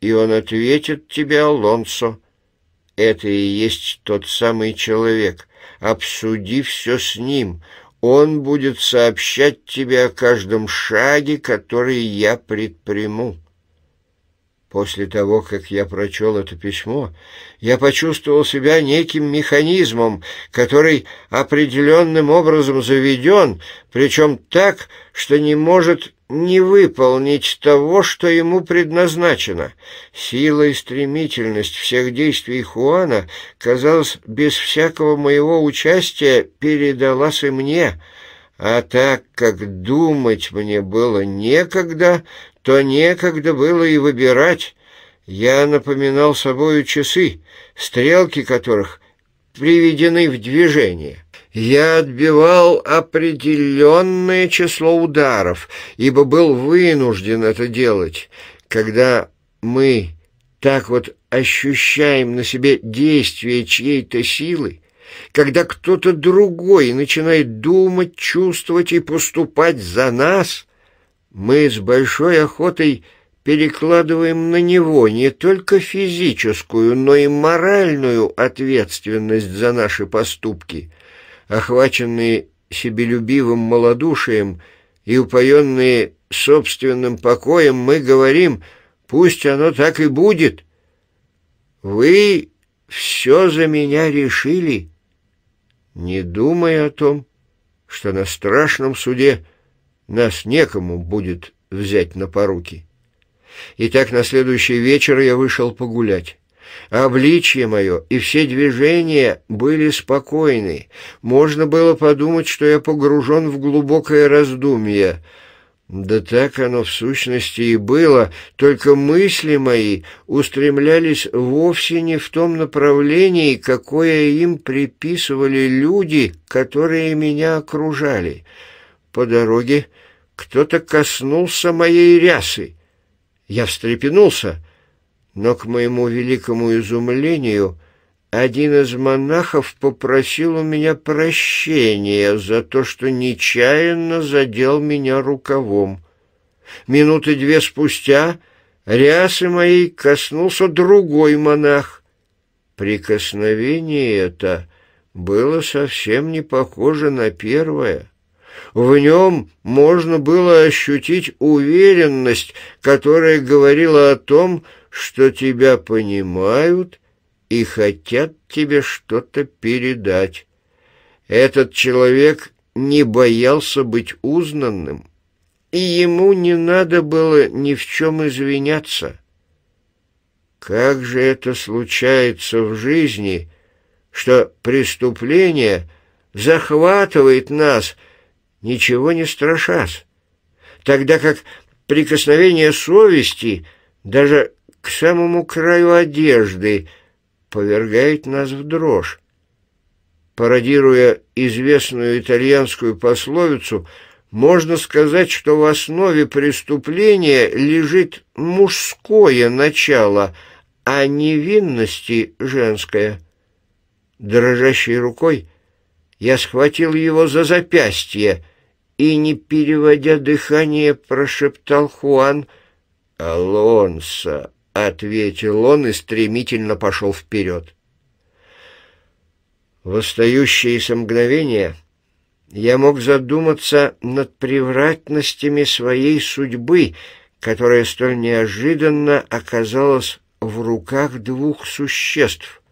и он ответит тебе, Алонсо. Это и есть тот самый человек. Обсуди все с ним. Он будет сообщать тебе о каждом шаге, который я предприму. После того, как я прочел это письмо, я почувствовал себя неким механизмом, который определенным образом заведен, причем так, что не может не выполнить того, что ему предназначено. Сила и стремительность всех действий Хуана, казалось, без всякого моего участия передалась и мне. А так как думать мне было некогда, то некогда было и выбирать. Я напоминал собою часы, стрелки которых приведены в движение». Я отбивал определенное число ударов, ибо был вынужден это делать. Когда мы так вот ощущаем на себе действие чьей-то силы, когда кто-то другой начинает думать, чувствовать и поступать за нас, мы с большой охотой перекладываем на него не только физическую, но и моральную ответственность за наши поступки – охваченные себелюбивым малодушием и упоенные собственным покоем, мы говорим, пусть оно так и будет. Вы все за меня решили, не думая о том, что на страшном суде нас некому будет взять на поруки. И так на следующий вечер я вышел погулять. Обличье мое и все движения были спокойны. Можно было подумать, что я погружен в глубокое раздумье. Да так оно в сущности и было, только мысли мои устремлялись вовсе не в том направлении, какое им приписывали люди, которые меня окружали. По дороге кто-то коснулся моей рясы. Я встрепенулся — но, к моему великому изумлению, один из монахов попросил у меня прощения за то, что нечаянно задел меня рукавом. Минуты две спустя рясы моей коснулся другой монах. Прикосновение это было совсем не похоже на первое. В нем можно было ощутить уверенность, которая говорила о том, что что тебя понимают и хотят тебе что-то передать. Этот человек не боялся быть узнанным, и ему не надо было ни в чем извиняться. Как же это случается в жизни, что преступление захватывает нас, ничего не страшась, тогда как прикосновение совести, даже к самому краю одежды, повергает нас в дрожь. Пародируя известную итальянскую пословицу, можно сказать, что в основе преступления лежит мужское начало, а невинности — женское. Дрожащей рукой я схватил его за запястье и, не переводя дыхание, прошептал Хуан «Алонсо, — ответил он и стремительно пошел вперед. В остающиеся мгновения я мог задуматься над превратностями своей судьбы, которая столь неожиданно оказалась в руках двух существ.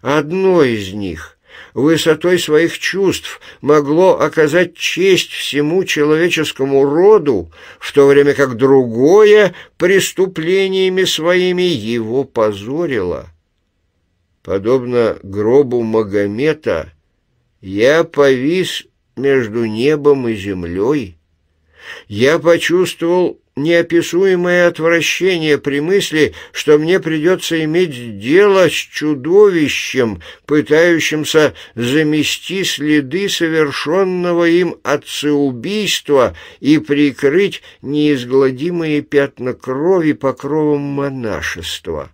Одно из них высотой своих чувств могло оказать честь всему человеческому роду, в то время как другое преступлениями своими его позорило. Подобно гробу Магомета, я повис между небом и землей. Я почувствовал неописуемое отвращение при мысли, что мне придется иметь дело с чудовищем, пытающимся замести следы совершенного им отцеубийства и прикрыть неизгладимые пятна крови покровом монашества.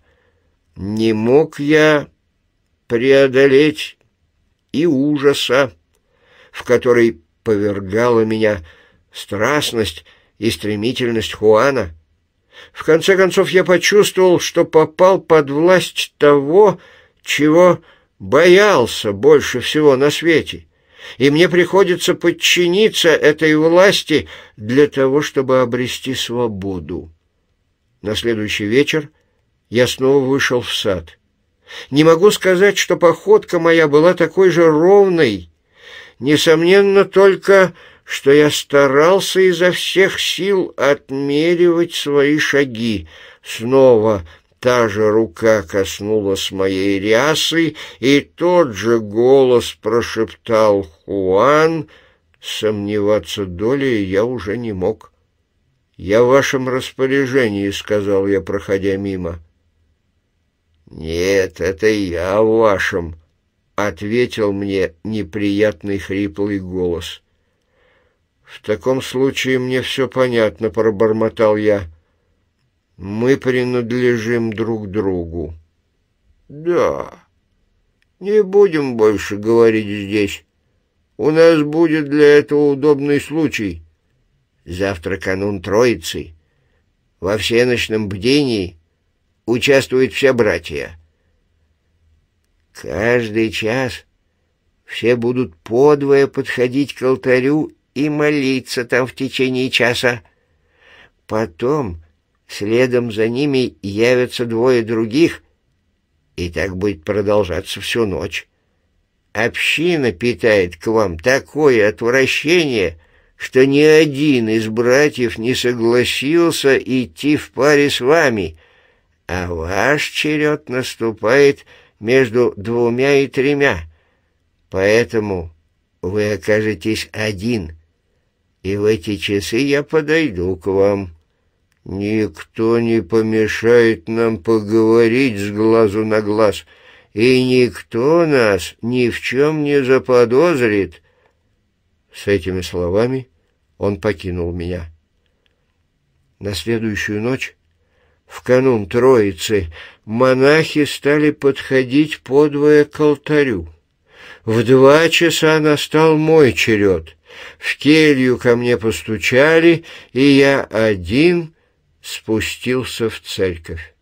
Не мог я преодолеть и ужаса, в который повергала меня страстность, и стремительность Хуана. В конце концов, я почувствовал, что попал под власть того, чего боялся больше всего на свете, и мне приходится подчиниться этой власти для того, чтобы обрести свободу. На следующий вечер я снова вышел в сад. Не могу сказать, что походка моя была такой же ровной. Несомненно, только что я старался изо всех сил отмеривать свои шаги. Снова та же рука коснулась моей рясы, и тот же голос прошептал «Хуан». Сомневаться долей я уже не мог. «Я в вашем распоряжении», — сказал я, проходя мимо. «Нет, это я в вашем», — ответил мне неприятный хриплый голос. «В таком случае мне все понятно», — пробормотал я. «Мы принадлежим друг другу». «Да. Не будем больше говорить здесь. У нас будет для этого удобный случай. Завтра канун Троицы. Во всеночном бдении участвует вся братья. Каждый час...» все будут подвое подходить к алтарю и молиться там в течение часа. Потом следом за ними явятся двое других, и так будет продолжаться всю ночь. Община питает к вам такое отвращение, что ни один из братьев не согласился идти в паре с вами, а ваш черед наступает между двумя и тремя. Поэтому вы окажетесь один — и в эти часы я подойду к вам. Никто не помешает нам поговорить с глазу на глаз, и никто нас ни в чем не заподозрит». С этими словами он покинул меня. На следующую ночь, в канун Троицы, монахи стали подходить подвое к алтарю. В два часа настал мой черед. В келью ко мне постучали, и я один спустился в церковь.